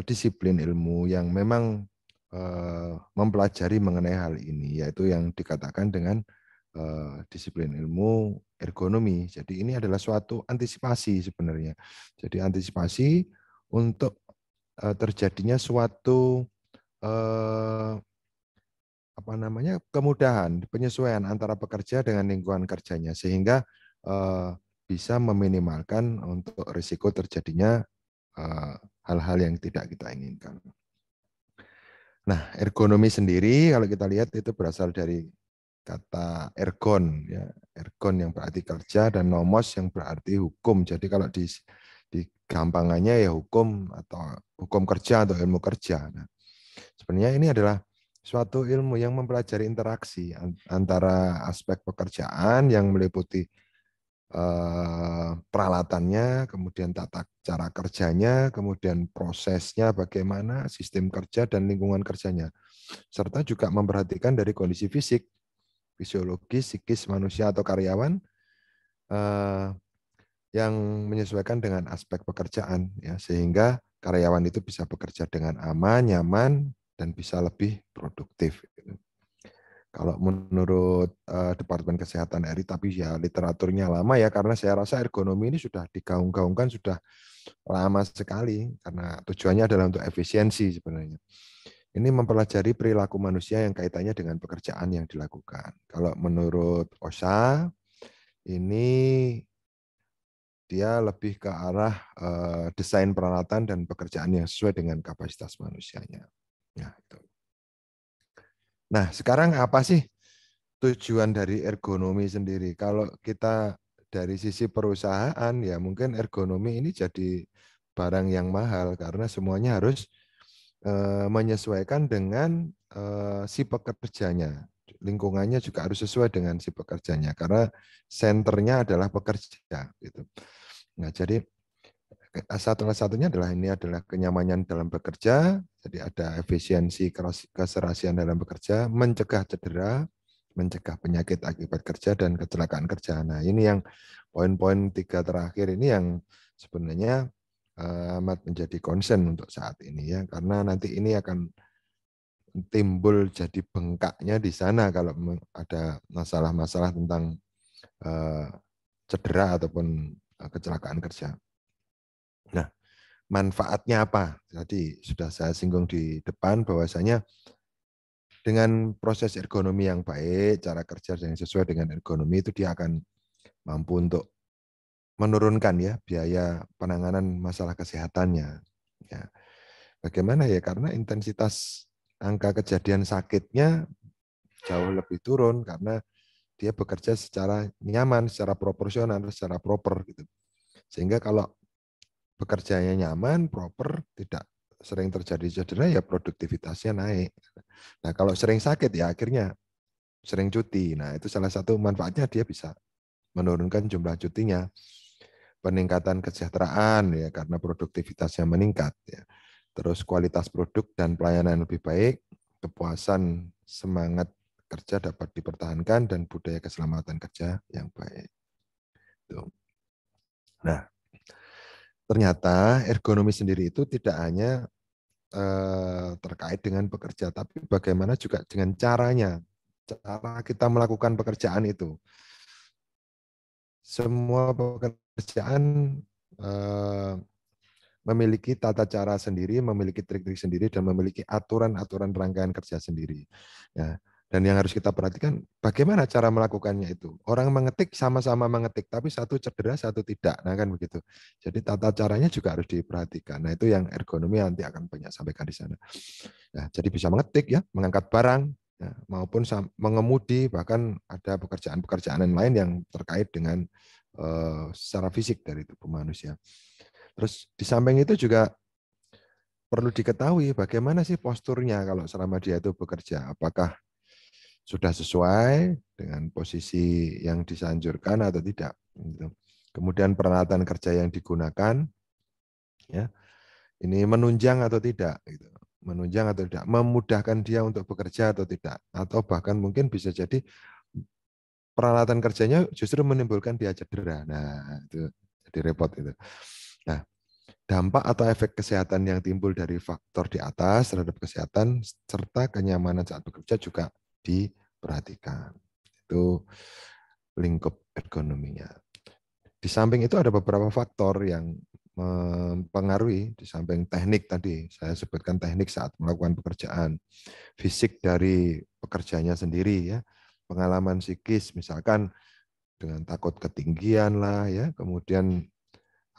disiplin ilmu yang memang mempelajari mengenai hal ini yaitu yang dikatakan dengan disiplin ilmu ergonomi. Jadi ini adalah suatu antisipasi sebenarnya. Jadi antisipasi untuk uh, terjadinya suatu uh, apa namanya kemudahan penyesuaian antara pekerja dengan lingkungan kerjanya sehingga uh, bisa meminimalkan untuk risiko terjadinya hal-hal uh, yang tidak kita inginkan. Nah, ergonomi sendiri kalau kita lihat itu berasal dari kata ergon ya, ergon yang berarti kerja dan nomos yang berarti hukum. Jadi kalau di di gampangannya ya hukum atau hukum kerja atau ilmu kerja. Nah, sebenarnya ini adalah suatu ilmu yang mempelajari interaksi antara aspek pekerjaan yang meliputi eh, peralatannya, kemudian tata cara kerjanya, kemudian prosesnya bagaimana, sistem kerja dan lingkungan kerjanya, serta juga memperhatikan dari kondisi fisik, fisiologis, psikis manusia atau karyawan, eh, yang menyesuaikan dengan aspek pekerjaan ya sehingga karyawan itu bisa bekerja dengan aman, nyaman dan bisa lebih produktif. Gitu. Kalau menurut eh, Departemen Kesehatan RI tapi ya literaturnya lama ya karena saya rasa ergonomi ini sudah digaung-gaungkan sudah lama sekali karena tujuannya adalah untuk efisiensi sebenarnya. Ini mempelajari perilaku manusia yang kaitannya dengan pekerjaan yang dilakukan. Kalau menurut OSA ini dia lebih ke arah desain peralatan dan pekerjaan yang sesuai dengan kapasitas manusianya. Nah, ya, itu. nah sekarang apa sih tujuan dari ergonomi sendiri? Kalau kita dari sisi perusahaan ya mungkin ergonomi ini jadi barang yang mahal karena semuanya harus menyesuaikan dengan uh, si pekerjanya lingkungannya juga harus sesuai dengan si pekerjanya karena senternya adalah pekerja gitu. Nah, jadi eh, satu satunya adalah ini adalah kenyamanan dalam bekerja, jadi ada efisiensi keserasian dalam bekerja, mencegah cedera, mencegah penyakit akibat kerja dan kecelakaan kerja. Nah, ini yang poin-poin tiga terakhir ini yang sebenarnya eh, amat menjadi concern untuk saat ini ya karena nanti ini akan timbul jadi bengkaknya di sana kalau ada masalah-masalah tentang uh, cedera ataupun eh, kecelakaan kerja. Nah, manfaatnya apa? Tadi sudah saya singgung di depan bahwasanya dengan proses ergonomi yang baik, cara kerja yang sesuai dengan ergonomi itu dia akan mampu untuk menurunkan ya biaya penanganan masalah kesehatannya. Ya. Bagaimana ya? Karena intensitas angka kejadian sakitnya jauh lebih turun karena dia bekerja secara nyaman, secara proporsional, secara proper gitu. Sehingga kalau bekerjanya nyaman, proper, tidak sering terjadi cedera ya produktivitasnya naik. Nah, kalau sering sakit ya akhirnya sering cuti. Nah, itu salah satu manfaatnya dia bisa menurunkan jumlah cutinya. Peningkatan kesejahteraan ya karena produktivitasnya meningkat ya terus kualitas produk dan pelayanan lebih baik, kepuasan semangat kerja dapat dipertahankan dan budaya keselamatan kerja yang baik. Tuh. Nah, ternyata ergonomi sendiri itu tidak hanya eh, terkait dengan pekerja, tapi bagaimana juga dengan caranya, cara kita melakukan pekerjaan itu. Semua pekerjaan eh, memiliki tata cara sendiri, memiliki trik-trik sendiri, dan memiliki aturan-aturan rangkaian kerja sendiri. Ya. Dan yang harus kita perhatikan, bagaimana cara melakukannya itu. Orang mengetik sama-sama mengetik, tapi satu cedera, satu tidak. Nah kan begitu. Jadi tata caranya juga harus diperhatikan. Nah itu yang ergonomi nanti akan banyak sampaikan di sana. Ya, jadi bisa mengetik ya, mengangkat barang, ya, maupun mengemudi, bahkan ada pekerjaan-pekerjaan lain yang terkait dengan uh, secara fisik dari tubuh manusia. Terus di samping itu juga perlu diketahui bagaimana sih posturnya kalau selama dia itu bekerja. Apakah sudah sesuai dengan posisi yang disanjurkan atau tidak. Gitu. Kemudian peralatan kerja yang digunakan, ya ini menunjang atau tidak, gitu. menunjang atau tidak, memudahkan dia untuk bekerja atau tidak, atau bahkan mungkin bisa jadi peralatan kerjanya justru menimbulkan dia cedera. Nah, itu jadi repot itu. Nah, dampak atau efek kesehatan yang timbul dari faktor di atas terhadap kesehatan serta kenyamanan saat bekerja juga diperhatikan. Itu lingkup ekonominya. Di samping itu ada beberapa faktor yang mempengaruhi di samping teknik tadi saya sebutkan teknik saat melakukan pekerjaan fisik dari pekerjanya sendiri ya pengalaman psikis misalkan dengan takut ketinggian lah ya kemudian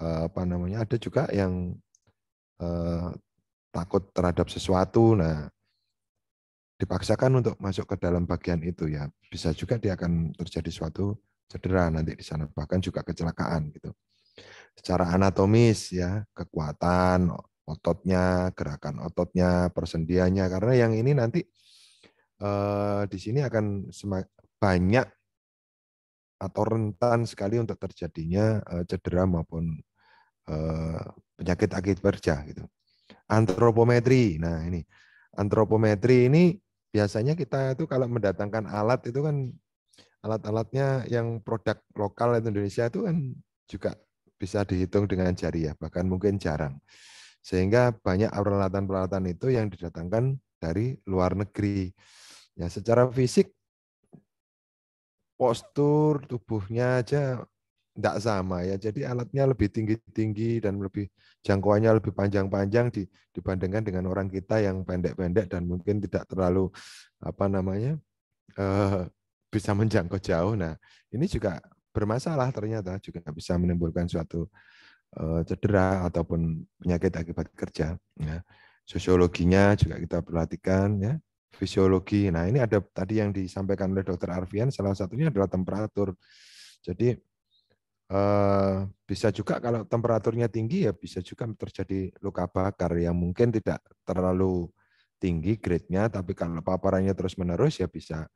Eh, apa namanya ada juga yang eh, takut terhadap sesuatu nah dipaksakan untuk masuk ke dalam bagian itu ya bisa juga dia akan terjadi suatu cedera nanti di sana bahkan juga kecelakaan gitu secara anatomis ya kekuatan ototnya gerakan ototnya persendiannya karena yang ini nanti eh, di sini akan banyak atau rentan sekali untuk terjadinya eh, cedera maupun Eh, penyakit akibat kerja gitu. Antropometri. Nah, ini antropometri ini biasanya kita itu kalau mendatangkan alat itu kan alat-alatnya yang produk lokal itu Indonesia itu kan juga bisa dihitung dengan jari ya. bahkan mungkin jarang. Sehingga banyak peralatan-peralatan itu yang didatangkan dari luar negeri. Ya, secara fisik postur tubuhnya aja tidak sama ya. Jadi alatnya lebih tinggi-tinggi dan lebih jangkauannya lebih panjang-panjang di, dibandingkan dengan orang kita yang pendek-pendek dan mungkin tidak terlalu apa namanya eh, bisa menjangkau jauh. Nah ini juga bermasalah ternyata juga bisa menimbulkan suatu uh, cedera ataupun penyakit akibat kerja. Ya. Sosiologinya juga kita perhatikan ya fisiologi. Nah ini ada tadi yang disampaikan oleh dokter Arvian salah satunya adalah temperatur. Jadi bisa juga kalau temperaturnya tinggi ya bisa juga terjadi luka bakar yang mungkin tidak terlalu tinggi grade-nya tapi kalau paparannya terus-menerus ya bisa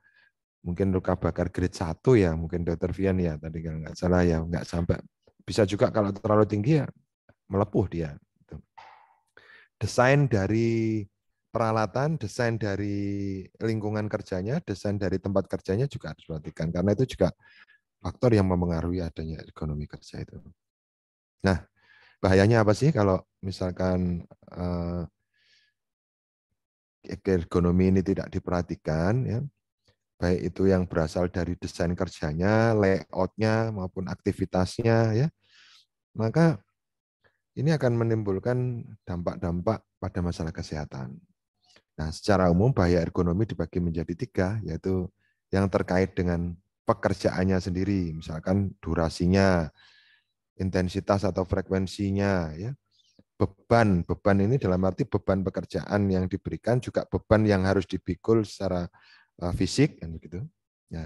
mungkin luka bakar grade 1 ya mungkin dokter Vian ya tadi kalau nggak salah ya nggak sampai bisa juga kalau terlalu tinggi ya melepuh dia gitu. desain dari peralatan desain dari lingkungan kerjanya desain dari tempat kerjanya juga harus diperhatikan karena itu juga faktor yang mempengaruhi adanya ekonomi kerja itu. Nah, bahayanya apa sih kalau misalkan eh, ekonomi ini tidak diperhatikan ya? Baik itu yang berasal dari desain kerjanya, layoutnya maupun aktivitasnya ya. Maka ini akan menimbulkan dampak-dampak pada masalah kesehatan. Nah, secara umum bahaya ergonomi dibagi menjadi tiga, yaitu yang terkait dengan pekerjaannya sendiri, misalkan durasinya, intensitas atau frekuensinya, ya beban beban ini dalam arti beban pekerjaan yang diberikan juga beban yang harus dipikul secara eh, fisik kan begitu ya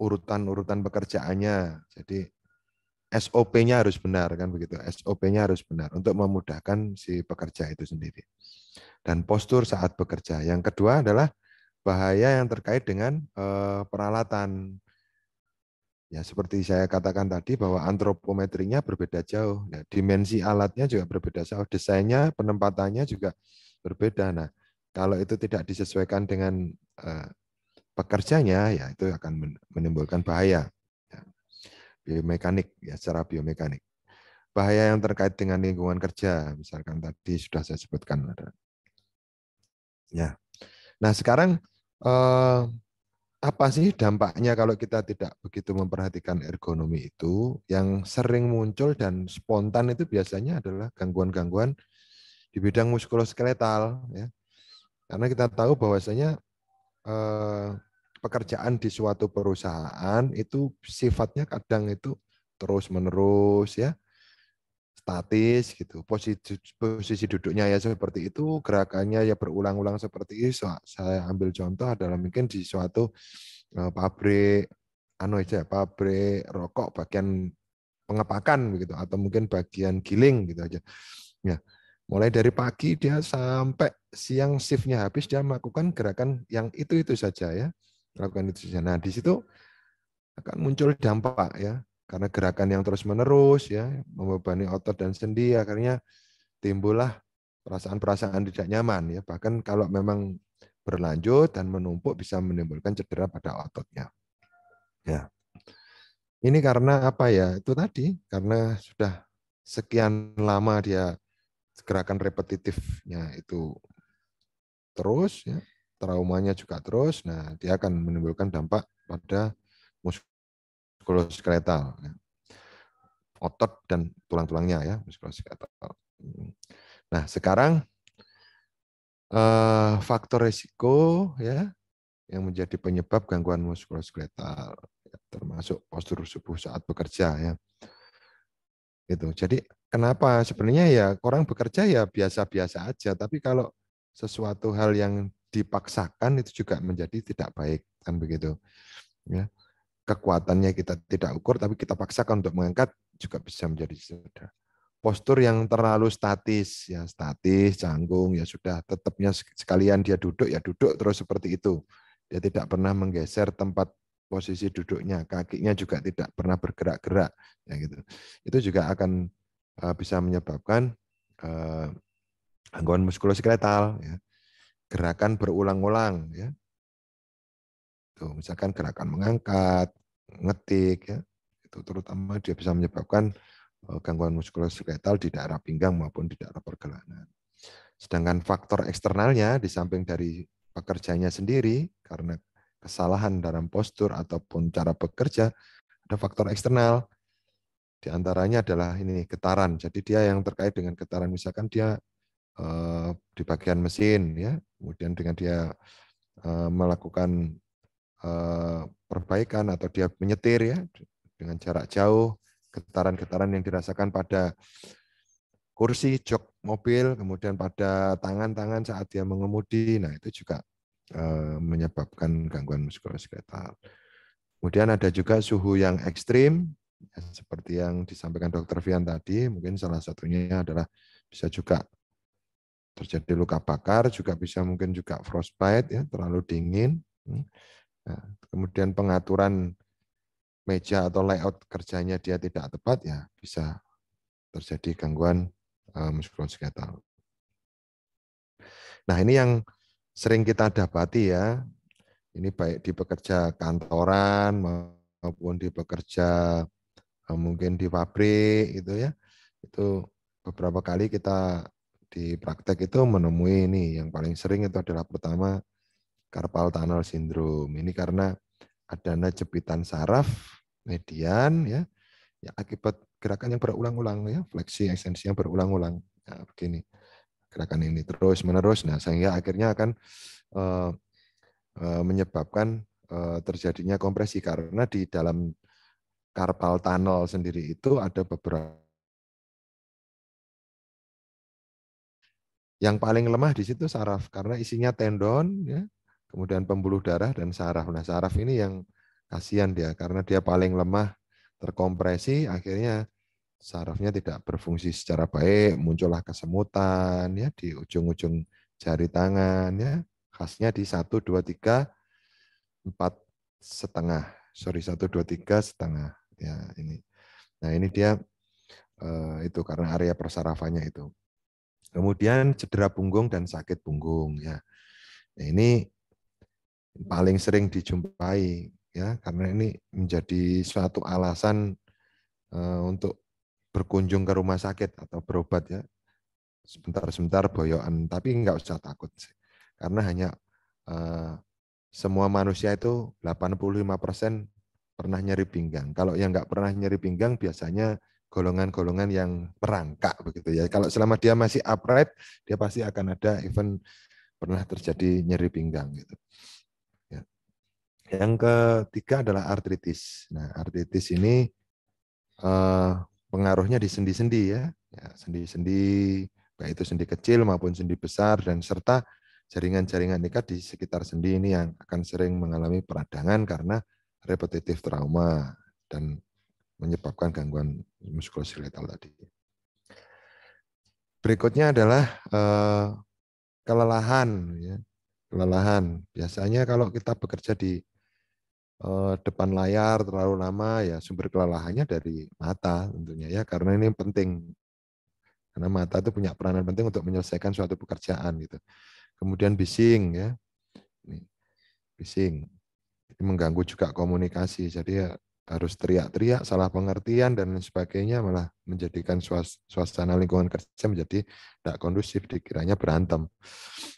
urutan urutan pekerjaannya jadi SOP-nya harus benar kan begitu SOP-nya harus benar untuk memudahkan si pekerja itu sendiri dan postur saat bekerja yang kedua adalah bahaya yang terkait dengan eh, peralatan Ya, seperti saya katakan tadi bahwa antropometrinya berbeda jauh. Ya, dimensi alatnya juga berbeda jauh. Desainnya, penempatannya juga berbeda. Nah, kalau itu tidak disesuaikan dengan uh, pekerjanya, ya itu akan menimbulkan bahaya. Ya, biomekanik, ya secara biomekanik. Bahaya yang terkait dengan lingkungan kerja, misalkan tadi sudah saya sebutkan. Ya, nah sekarang uh, apa sih dampaknya kalau kita tidak begitu memperhatikan ergonomi itu yang sering muncul dan spontan itu biasanya adalah gangguan-gangguan di bidang muskuloskeletal ya. Karena kita tahu bahwasanya eh, pekerjaan di suatu perusahaan itu sifatnya kadang itu terus-menerus ya statis gitu posisi posisi duduknya ya seperti itu gerakannya ya berulang-ulang seperti itu saya ambil contoh adalah mungkin di suatu eh, pabrik anu aja pabrik rokok bagian pengepakan begitu atau mungkin bagian giling gitu aja ya mulai dari pagi dia sampai siang shiftnya habis dia melakukan gerakan yang itu itu saja ya lakukan itu saja nah di situ akan muncul dampak ya karena gerakan yang terus-menerus ya membebani otot dan sendi akhirnya timbullah perasaan-perasaan tidak nyaman ya. Bahkan kalau memang berlanjut dan menumpuk bisa menimbulkan cedera pada ototnya. Ya. Ini karena apa ya? Itu tadi karena sudah sekian lama dia gerakan repetitifnya itu terus ya, traumanya juga terus. Nah, dia akan menimbulkan dampak pada musuh muskuloskeletal. Ya. Otot dan tulang-tulangnya ya, muskuloskeletal. Nah, sekarang eh, faktor resiko ya yang menjadi penyebab gangguan muskuloskeletal ya, termasuk postur subuh saat bekerja ya. Itu. Jadi kenapa sebenarnya ya orang bekerja ya biasa-biasa aja, tapi kalau sesuatu hal yang dipaksakan itu juga menjadi tidak baik kan begitu. Ya kekuatannya kita tidak ukur, tapi kita paksakan untuk mengangkat juga bisa menjadi cedera. Postur yang terlalu statis, ya statis, canggung, ya sudah tetapnya sekalian dia duduk, ya duduk terus seperti itu. Dia tidak pernah menggeser tempat posisi duduknya, kakinya juga tidak pernah bergerak-gerak, ya gitu. Itu juga akan uh, bisa menyebabkan uh, gangguan muskuloskeletal, ya. gerakan berulang-ulang, ya itu misalkan gerakan mengangkat, ngetik ya. Itu terutama dia bisa menyebabkan eh, gangguan muskuloskeletal di daerah pinggang maupun di daerah pergelangan. Sedangkan faktor eksternalnya di samping dari pekerjanya sendiri karena kesalahan dalam postur ataupun cara bekerja ada faktor eksternal. Di antaranya adalah ini getaran. Jadi dia yang terkait dengan getaran misalkan dia eh, di bagian mesin ya, kemudian dengan dia eh, melakukan Eh, perbaikan atau dia menyetir ya dengan jarak jauh, getaran-getaran yang dirasakan pada kursi, jok mobil, kemudian pada tangan-tangan saat dia mengemudi. Nah, itu juga eh, menyebabkan gangguan muskuloskeletal. Kemudian ada juga suhu yang ekstrim, ya, seperti yang disampaikan dokter Vian tadi, mungkin salah satunya adalah bisa juga terjadi luka bakar, juga bisa mungkin juga frostbite, ya terlalu dingin. Hmm. Nah, kemudian pengaturan meja atau layout kerjanya dia tidak tepat, ya bisa terjadi gangguan uh, eh, muskulus Nah ini yang sering kita dapati ya, ini baik di pekerja kantoran maupun di pekerja eh, mungkin di pabrik itu ya, itu beberapa kali kita di praktek itu menemui ini yang paling sering itu adalah pertama carpal tunnel syndrome. Ini karena adanya jepitan saraf median ya, ya akibat gerakan yang berulang-ulang ya, fleksi ekstensi yang berulang-ulang. Nah, begini gerakan ini terus menerus, nah sehingga akhirnya akan uh, uh, menyebabkan uh, terjadinya kompresi karena di dalam carpal tunnel sendiri itu ada beberapa yang paling lemah di situ saraf karena isinya tendon ya kemudian pembuluh darah dan saraf. Nah, saraf ini yang kasihan dia karena dia paling lemah, terkompresi, akhirnya sarafnya tidak berfungsi secara baik, muncullah kesemutan ya di ujung-ujung jari tangan ya. Khasnya di 1 2 3 4 setengah. Sorry, 1 2 3 setengah ya ini. Nah, ini dia eh, itu karena area persarafannya itu. Kemudian cedera punggung dan sakit punggung ya. Nah, ini paling sering dijumpai ya karena ini menjadi suatu alasan uh, untuk berkunjung ke rumah sakit atau berobat ya sebentar-sebentar boyoan tapi nggak usah takut sih karena hanya uh, semua manusia itu 85% pernah nyeri pinggang kalau yang nggak pernah nyeri pinggang biasanya golongan-golongan yang merangkak begitu ya kalau selama dia masih upright dia pasti akan ada event pernah terjadi nyeri pinggang gitu yang ketiga adalah artritis. Nah, artritis ini eh, pengaruhnya di sendi-sendi ya. ya sendi-sendi, ya, baik itu sendi kecil maupun sendi besar, dan serta jaringan-jaringan dekat di sekitar sendi ini yang akan sering mengalami peradangan karena repetitif trauma dan menyebabkan gangguan muskuloskeletal tadi. Berikutnya adalah eh, kelelahan. Ya. Kelelahan. Biasanya kalau kita bekerja di Eh, depan layar terlalu lama ya sumber kelelahannya dari mata tentunya ya karena ini penting karena mata itu punya peranan penting untuk menyelesaikan suatu pekerjaan gitu kemudian bising ya ini bising ini mengganggu juga komunikasi jadi ya harus teriak-teriak salah pengertian dan sebagainya malah menjadikan suasana lingkungan kerja menjadi tidak kondusif dikiranya berantem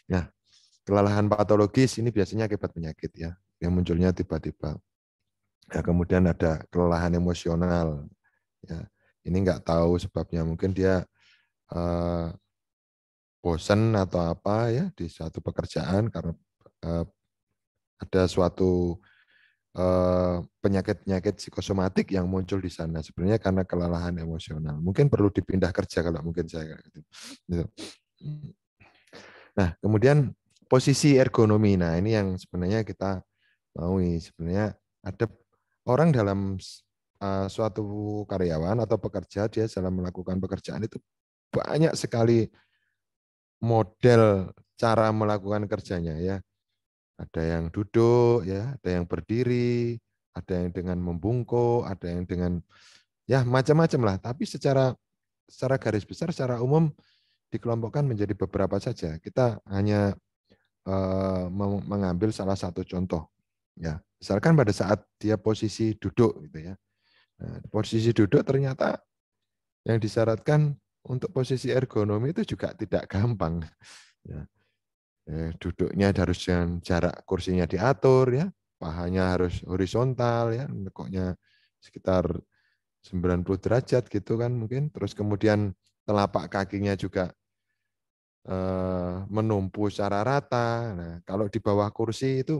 nah kelelahan patologis ini biasanya akibat penyakit ya yang munculnya tiba-tiba. Ya, kemudian ada kelelahan emosional. Ya, ini nggak tahu sebabnya mungkin dia eh, bosan atau apa ya di suatu pekerjaan karena eh, ada suatu penyakit eh, penyakit-penyakit psikosomatik yang muncul di sana sebenarnya karena kelelahan emosional. Mungkin perlu dipindah kerja kalau mungkin saya gitu. gitu. Nah, kemudian posisi ergonomi. Nah, ini yang sebenarnya kita Maui. Sebenarnya ada orang dalam uh, suatu karyawan atau pekerja dia dalam melakukan pekerjaan itu banyak sekali model cara melakukan kerjanya ya. Ada yang duduk ya, ada yang berdiri, ada yang dengan membungkuk, ada yang dengan ya macam-macam lah. Tapi secara secara garis besar secara umum dikelompokkan menjadi beberapa saja. Kita hanya uh, mengambil salah satu contoh. Ya, misalkan pada saat dia posisi duduk gitu ya. Nah, posisi duduk ternyata yang disyaratkan untuk posisi ergonomi itu juga tidak gampang. Ya. Eh, duduknya harus dengan jarak kursinya diatur ya, pahanya harus horizontal ya, nekoknya sekitar 90 derajat gitu kan mungkin. Terus kemudian telapak kakinya juga eh, menumpu secara rata. Nah, kalau di bawah kursi itu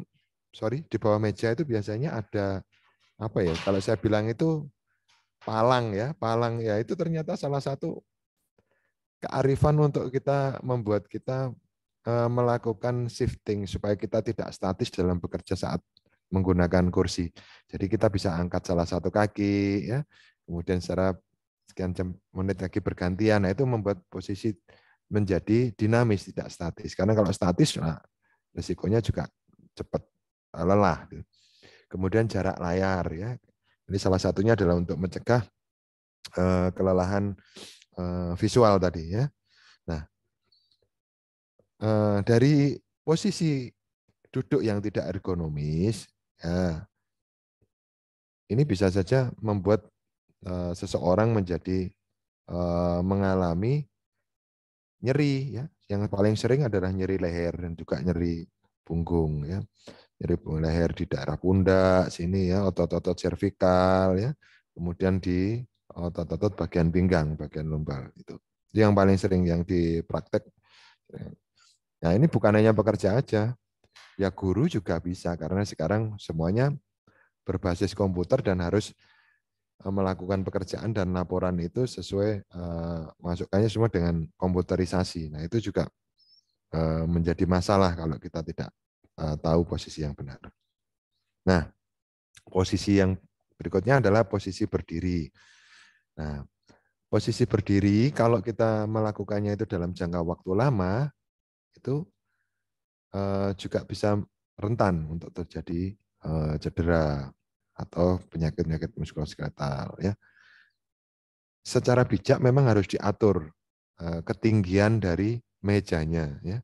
sorry di bawah meja itu biasanya ada apa ya kalau saya bilang itu palang ya palang ya itu ternyata salah satu kearifan untuk kita membuat kita eh, melakukan shifting supaya kita tidak statis dalam bekerja saat menggunakan kursi. Jadi kita bisa angkat salah satu kaki ya, kemudian secara sekian jam menit lagi bergantian. Nah, itu membuat posisi menjadi dinamis tidak statis. Karena kalau statis nah, resikonya juga cepat Eh, lelah. Gitu. Kemudian jarak layar ya. Ini salah satunya adalah untuk mencegah eh, kelelahan eh, visual tadi ya. Nah, dari posisi duduk yang tidak ergonomis, ya, ini bisa saja membuat seseorang menjadi mengalami nyeri ya yang paling sering adalah nyeri leher dan juga nyeri punggung ya nyeri punggung leher di daerah pundak sini ya otot-otot cervical ya kemudian di otot-otot bagian pinggang bagian lumbar itu itu yang paling sering yang dipraktek. nah ini bukan hanya pekerja aja ya guru juga bisa karena sekarang semuanya berbasis komputer dan harus eh, melakukan pekerjaan dan laporan itu sesuai uh, eh, masukannya semua dengan komputerisasi. Nah, itu juga eh, menjadi masalah kalau kita tidak Eh, tahu posisi yang benar. Nah, posisi yang berikutnya adalah posisi berdiri. Nah, posisi berdiri kalau kita melakukannya itu dalam jangka waktu lama itu eh, juga bisa rentan untuk terjadi eh, cedera atau penyakit-penyakit muskuloskeletal ya. Secara bijak memang harus diatur ketinggian dari mejanya ya.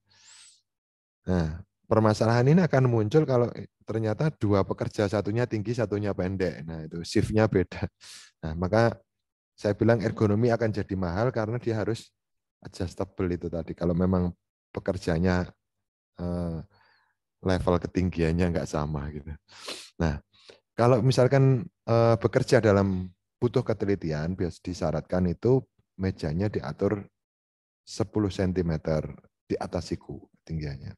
Nah, permasalahan ini akan muncul kalau eh, ternyata dua pekerja satunya tinggi satunya pendek nah itu shiftnya beda nah maka saya bilang ergonomi akan jadi mahal karena dia harus adjustable itu tadi kalau memang pekerjanya eh, level ketinggiannya nggak sama gitu nah kalau misalkan eh, bekerja dalam butuh ketelitian bias disyaratkan itu mejanya diatur 10 cm di atas siku tinggiannya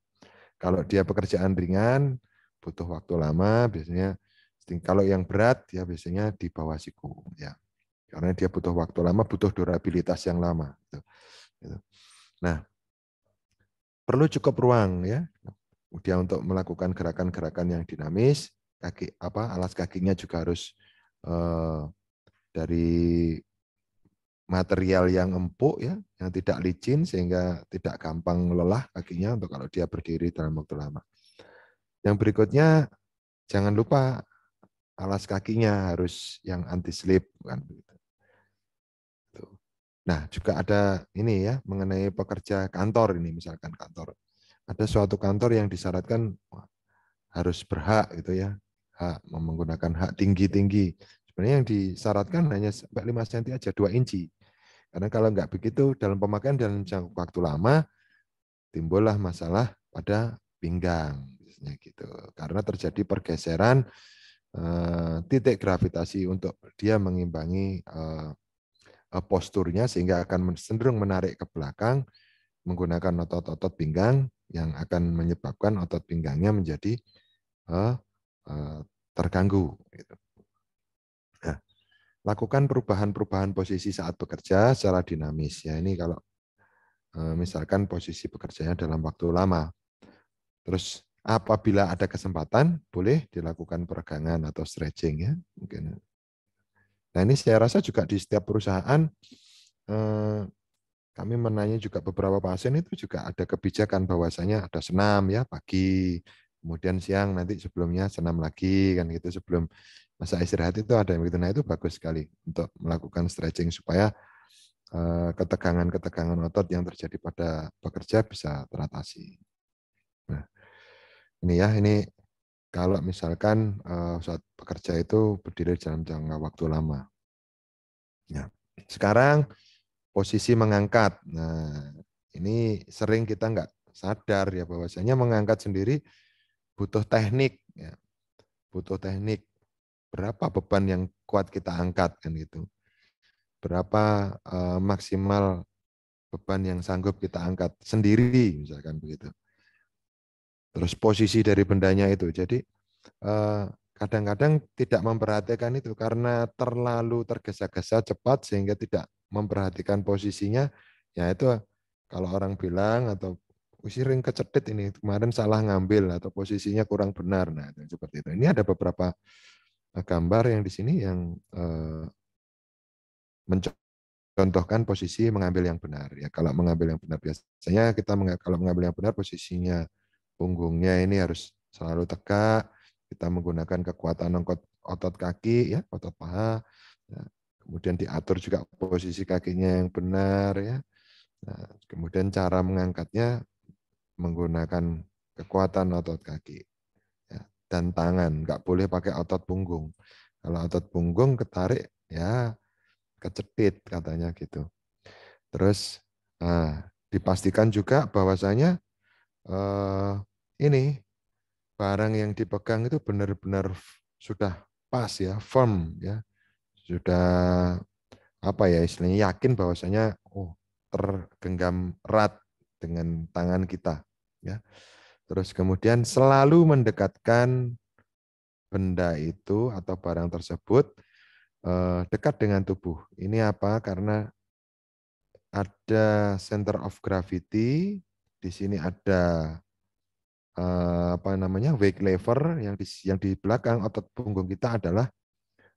kalau dia pekerjaan ringan, butuh waktu lama, biasanya kalau yang berat ya biasanya di bawah siku ya. Karena dia butuh waktu lama, butuh durabilitas yang lama. Gitu. Gitu. Nah, perlu cukup ruang ya. Dia untuk melakukan gerakan-gerakan yang dinamis, kaki apa alas kakinya juga harus eh, dari material yang empuk ya, yang tidak licin sehingga tidak gampang lelah kakinya untuk kalau dia berdiri dalam waktu lama. Yang berikutnya jangan lupa alas kakinya harus yang anti slip kan begitu. Nah, juga ada ini ya mengenai pekerja kantor ini misalkan kantor. Ada suatu kantor yang disyaratkan harus berhak gitu ya. Hak menggunakan hak tinggi-tinggi. Sebenarnya yang disyaratkan hanya sampai 5 cm aja, 2 inci. Karena kalau nggak begitu dalam pemakaian dalam jangka waktu lama timbullah masalah pada pinggang biasanya gitu. Karena terjadi pergeseran eh, titik gravitasi untuk dia mengimbangi eh, eh, posturnya sehingga akan cenderung menarik ke belakang menggunakan otot-otot pinggang yang akan menyebabkan otot pinggangnya menjadi terganggu. Gitu lakukan perubahan-perubahan posisi saat bekerja secara dinamis. Ya, ini kalau eh, misalkan posisi bekerjanya dalam waktu lama. Terus apabila ada kesempatan, boleh dilakukan peregangan atau stretching ya, mungkin. Nah, ini saya rasa juga di setiap perusahaan eh, kami menanya juga beberapa pasien itu juga ada kebijakan bahwasanya ada senam ya pagi, kemudian siang nanti sebelumnya senam lagi kan gitu sebelum masa istirahat itu ada yang begitu. Nah itu bagus sekali untuk melakukan stretching supaya eh, ketegangan-ketegangan otot yang terjadi pada pekerja bisa teratasi. Nah, ini ya, ini kalau misalkan eh, saat pekerja itu berdiri dalam jangka waktu lama. Ya. Sekarang posisi mengangkat. Nah, ini sering kita nggak sadar ya bahwasanya mengangkat sendiri butuh teknik. Ya. Butuh teknik berapa beban yang kuat kita angkat kan gitu. Berapa uh, maksimal beban yang sanggup kita angkat sendiri misalkan begitu. Terus posisi dari bendanya itu. Jadi kadang eh, kadang-kadang tidak memperhatikan itu karena terlalu tergesa-gesa cepat sehingga tidak memperhatikan posisinya ya itu kalau orang bilang atau usirin kecetit ini kemarin salah ngambil atau posisinya kurang benar nah itu seperti itu ini ada beberapa Nah, gambar yang di sini yang eh, mencontohkan posisi mengambil yang benar. Ya, kalau mengambil yang benar biasanya kita kalau mengambil yang benar posisinya punggungnya ini harus selalu tegak. Kita menggunakan kekuatan otot, otot kaki, ya, otot paha. Ya, kemudian diatur juga posisi kakinya yang benar, ya. Nah, kemudian cara mengangkatnya menggunakan kekuatan otot kaki dan tangan. Nggak boleh pakai otot punggung. Kalau otot punggung ketarik, ya kecepit katanya gitu. Terus nah, dipastikan juga bahwasanya eh, ini barang yang dipegang itu benar-benar sudah pas ya, firm ya. Sudah apa ya istilahnya yakin bahwasanya oh tergenggam erat dengan tangan kita ya. Terus kemudian selalu mendekatkan benda itu atau barang tersebut eh, dekat dengan tubuh. Ini apa? Karena ada center of gravity, di sini ada eh, apa namanya wake lever yang di yang di belakang otot punggung kita adalah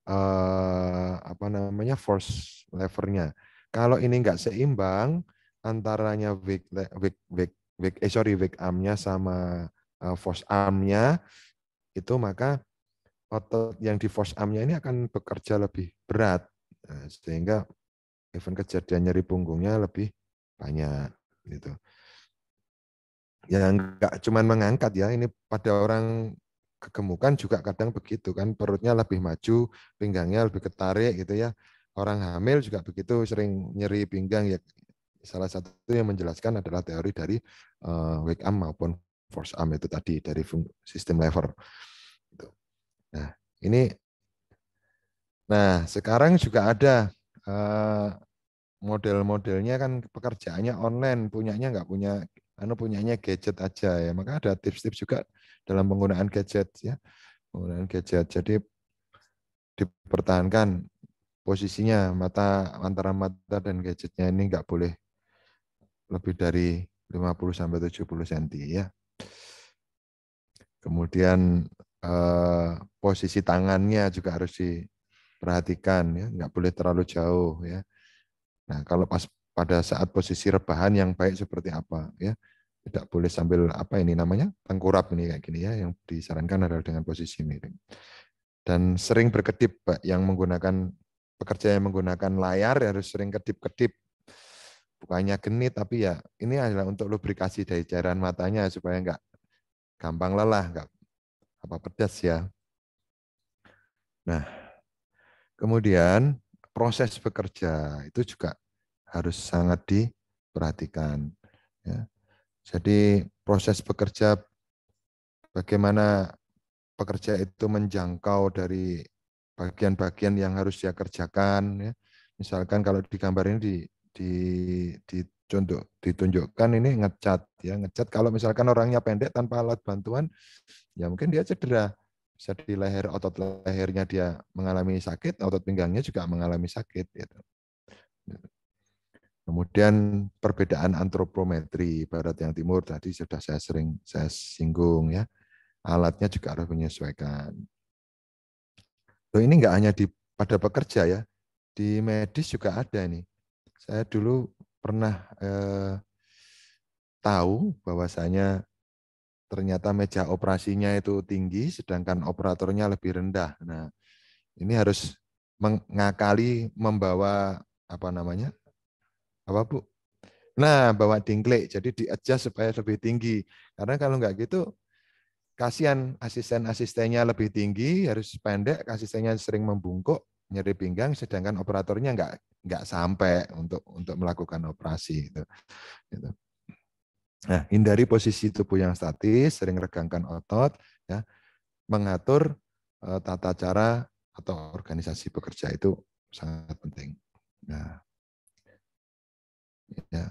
eh, apa namanya force levernya. Kalau ini nggak seimbang antaranya wake wake wake back, eh sorry back armnya sama uh, force armnya itu maka otot yang di force armnya ini akan bekerja lebih berat nah, sehingga event kejadian nyeri punggungnya lebih banyak gitu. Ya enggak cuman mengangkat ya, ini pada orang kegemukan juga kadang begitu kan, perutnya lebih maju, pinggangnya lebih ketarik gitu ya. Orang hamil juga begitu sering nyeri pinggang ya. Salah satu yang menjelaskan adalah teori dari Eh, wake arm maupun force arm itu tadi dari sistem lever. Gitu. Nah, ini nah sekarang juga ada eh, model-modelnya kan pekerjaannya online, punyanya nggak punya anu punyanya gadget aja ya. Maka ada tips-tips juga dalam penggunaan gadget ya. Penggunaan gadget. Jadi dipertahankan posisinya mata antara mata dan gadgetnya ini nggak boleh lebih dari 50 sampai 70 cm ya. Kemudian eh, posisi tangannya juga harus diperhatikan ya, nggak boleh terlalu jauh ya. Nah, kalau pas pada saat posisi rebahan yang baik seperti apa ya. Tidak boleh sambil apa ini namanya? tengkurap ini kayak gini ya yang disarankan adalah dengan posisi miring. Dan sering berkedip Pak, yang menggunakan pekerja yang menggunakan layar harus sering kedip-kedip bukannya genit tapi ya ini adalah untuk lubrikasi dari cairan matanya supaya enggak gampang lelah, enggak apa pedas ya. Nah, kemudian proses bekerja itu juga harus sangat diperhatikan. Ya. Jadi proses bekerja bagaimana pekerja itu menjangkau dari bagian-bagian yang harus dia kerjakan. Ya. Misalkan kalau digambar gambar ini di, ditunjuk, ditunjukkan ini ngecat ya ngecat kalau misalkan orangnya pendek tanpa alat bantuan ya mungkin dia cedera bisa di leher otot lehernya dia mengalami sakit otot pinggangnya juga mengalami sakit gitu. kemudian perbedaan antropometri barat yang timur tadi sudah saya sering saya singgung ya alatnya juga harus menyesuaikan Loh, ini enggak hanya di pada pekerja ya di medis juga ada nih saya dulu pernah eh, tahu bahwasanya ternyata meja operasinya itu tinggi sedangkan operatornya lebih rendah. Nah, ini harus mengakali membawa apa namanya? Apa Bu? Nah, bawa dingklik jadi di adjust supaya lebih tinggi. Karena kalau enggak gitu kasihan asisten-asistennya lebih tinggi harus pendek, asistennya sering membungkuk, nyeri pinggang sedangkan operatornya nggak nggak sampai untuk untuk melakukan operasi Gitu. Nah, hindari posisi tubuh yang statis, sering regangkan otot, ya, mengatur eh, tata cara atau organisasi bekerja itu sangat penting. Nah, ya.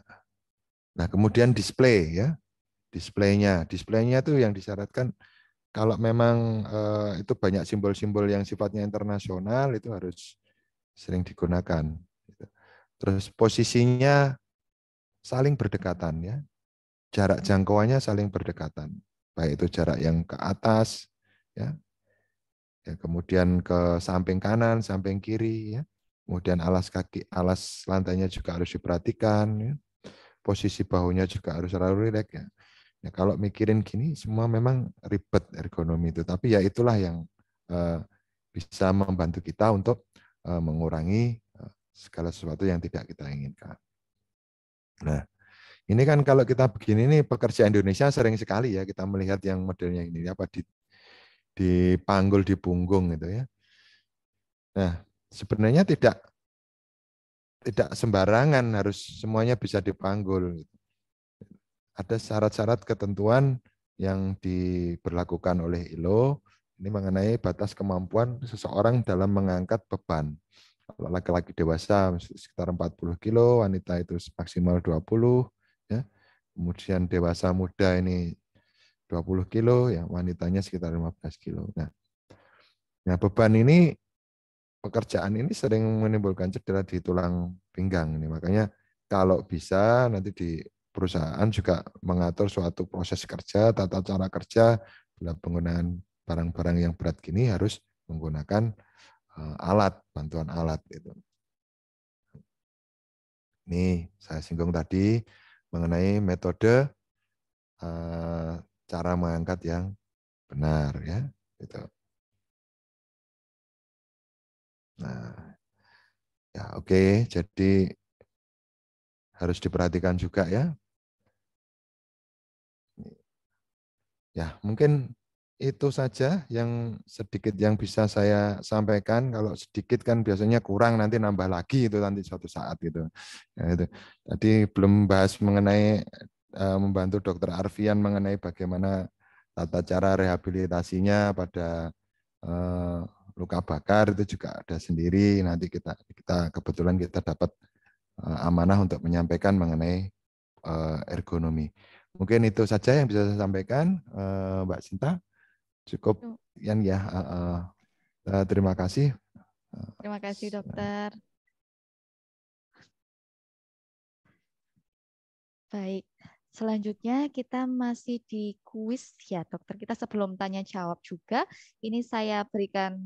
nah kemudian display ya, displaynya, displaynya itu yang disyaratkan kalau memang uh, itu banyak simbol-simbol yang sifatnya internasional itu harus sering digunakan. Gitu. Terus posisinya saling berdekatan ya. Jarak jangkauannya saling berdekatan. Baik itu jarak yang ke atas ya. Ya, kemudian ke samping kanan, samping kiri ya. Kemudian alas kaki, alas lantainya juga harus diperhatikan ya. Posisi bahunya juga harus selalu rileks ya Ya, kalau mikirin gini semua memang ribet ergonomi itu, tapi ya itulah yang uh, bisa membantu kita untuk uh, mengurangi uh, segala sesuatu yang tidak kita inginkan. Nah, ini kan kalau kita begini nih pekerja Indonesia sering sekali ya kita melihat yang modelnya ini apa di dipanggul di punggung gitu ya. Nah, sebenarnya tidak tidak sembarangan harus semuanya bisa dipanggul gitu ada syarat-syarat ketentuan yang diberlakukan oleh ILO ini mengenai batas kemampuan seseorang dalam mengangkat beban. Kalau laki-laki dewasa sekitar 40 kilo, wanita itu maksimal 20, ya. Kemudian dewasa muda ini 20 kilo, ya wanitanya sekitar 15 kilo. Nah, nah beban ini pekerjaan ini sering menimbulkan cedera di tulang pinggang ini. Makanya kalau bisa nanti di perusahaan juga mengatur suatu proses kerja, tata cara kerja, dalam penggunaan barang-barang yang berat gini harus menggunakan eh, alat, bantuan alat. Itu. Ini saya singgung tadi mengenai metode eh, cara mengangkat yang benar ya gitu. Nah, ya oke, okay. jadi harus diperhatikan juga ya Ya, mungkin itu saja yang sedikit yang bisa saya sampaikan. Kalau sedikit kan biasanya kurang nanti nambah lagi itu nanti suatu saat gitu. Ya, itu. Tadi belum bahas mengenai uh, membantu Dokter Arfian mengenai bagaimana tata cara rehabilitasinya pada uh, luka bakar itu juga ada sendiri. Nanti kita kita kebetulan kita dapat eh, amanah untuk menyampaikan mengenai ergonomi. Mungkin itu saja yang bisa saya sampaikan, uh, Mbak Sinta. Cukup, Yan ya. Uh, uh, terima kasih. Terima kasih, dokter. Baik, selanjutnya kita masih di kuis ya, dokter. Kita sebelum tanya jawab juga, ini saya berikan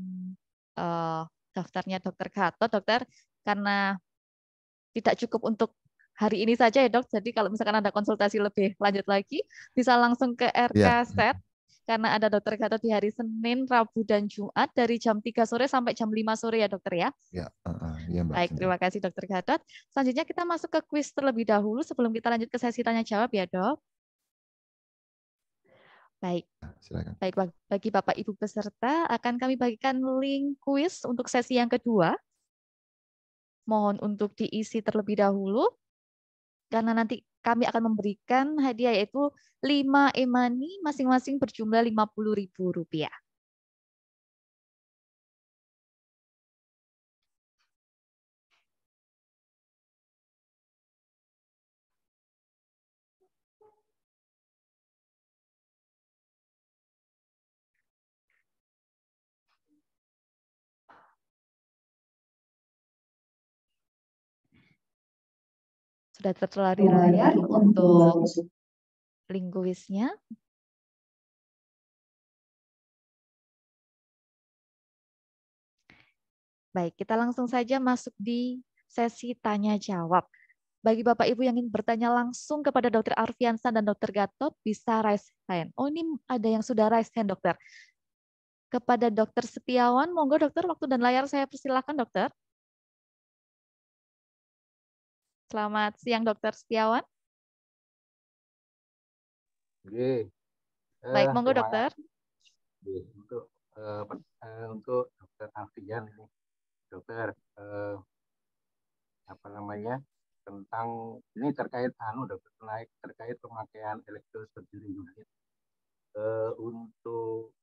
uh, daftarnya dokter Kato, dokter, karena tidak cukup untuk hari ini saja ya dok. Jadi kalau misalkan Anda konsultasi lebih lanjut lagi, bisa langsung ke RK ya. Set karena ada dokter Gatot di hari Senin, Rabu, dan Jumat dari jam 3 sore sampai jam 5 sore ya dokter ya. Ya, uh, uh, ya Mbak. Baik, terima kasih dokter Gatot. Selanjutnya kita masuk ke kuis terlebih dahulu sebelum kita lanjut ke sesi tanya jawab ya dok. Baik. Nah, silakan. Baik, bagi Bapak Ibu peserta akan kami bagikan link kuis untuk sesi yang kedua. Mohon untuk diisi terlebih dahulu karena nanti kami akan memberikan hadiah yaitu 5 emani masing-masing berjumlah Rp50.000. sudah di iya, layar iya. untuk linguisnya. Baik, kita langsung saja masuk di sesi tanya jawab. Bagi Bapak Ibu yang ingin bertanya langsung kepada Dr. Arfiansa dan Dr. Gatot, bisa raise hand. Oh, ini ada yang sudah raise hand, Dokter. Kepada Dr. Setiawan, monggo Dokter, waktu dan layar saya persilahkan, Dokter. Selamat siang Dokter Setiawan. Oke. Eh, Baik, monggo dokter. untuk uh, untuk dokter Afian ini, dokter uh, apa namanya tentang ini terkait anu dokter naik terkait pemakaian elektrosurgery unit uh, untuk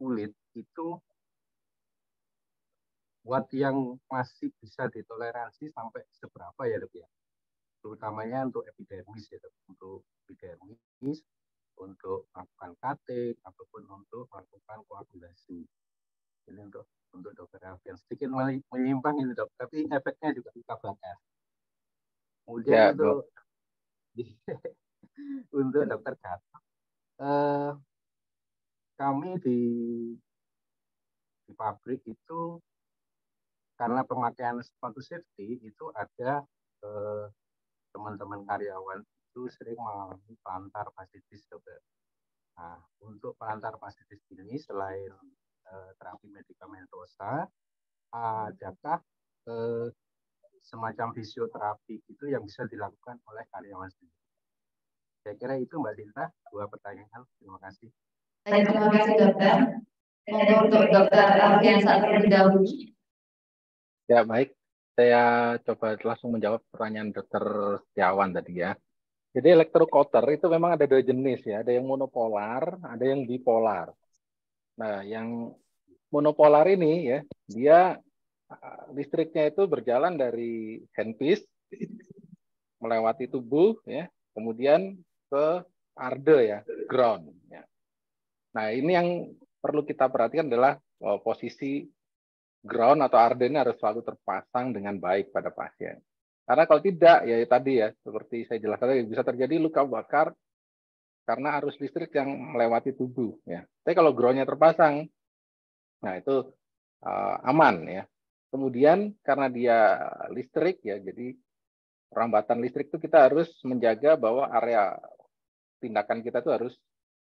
kulit itu buat yang masih bisa ditoleransi sampai seberapa ya dok ya? terutamanya untuk epidermis ya dok untuk epidermis untuk melakukan cutting ataupun untuk melakukan koagulasi ini untuk untuk dokter Alfian sedikit menyimpang ini dok tapi efeknya juga kita bahas kemudian ya, untuk untuk dokter Gatot uh, eh, kami di di pabrik itu karena pemakaian sepatu safety itu ada eh, teman-teman eh, karyawan itu sering mengalami plantar pasitis juga. Nah, untuk plantar pasitis ini selain eh, terapi medikamentosa, adakah eh, semacam fisioterapi itu yang bisa dilakukan oleh karyawan sendiri? Saya kira itu Mbak Dinta, dua pertanyaan. Terima kasih. terima kasih dokter. untuk dokter Alfian saat terlebih dahulu. Ya, baik. Saya coba langsung menjawab pertanyaan Dr. Setiawan tadi ya. Jadi elektrokoter itu memang ada dua jenis ya, ada yang monopolar, ada yang bipolar. Nah, yang monopolar ini ya, dia eh, listriknya itu berjalan dari handpiece melewati tubuh ya, kemudian ke arde ya, ground ya. Nah, ini yang perlu kita perhatikan adalah eh, posisi ground atau arden harus selalu terpasang dengan baik pada pasien. Karena kalau tidak, ya, ya tadi ya, seperti saya jelaskan tadi, bisa terjadi luka bakar karena arus listrik yang melewati tubuh. ya. Tapi kalau groundnya terpasang, nah itu uh, aman ya. Kemudian karena dia listrik ya, jadi rambatan listrik itu kita harus menjaga bahwa area tindakan kita itu harus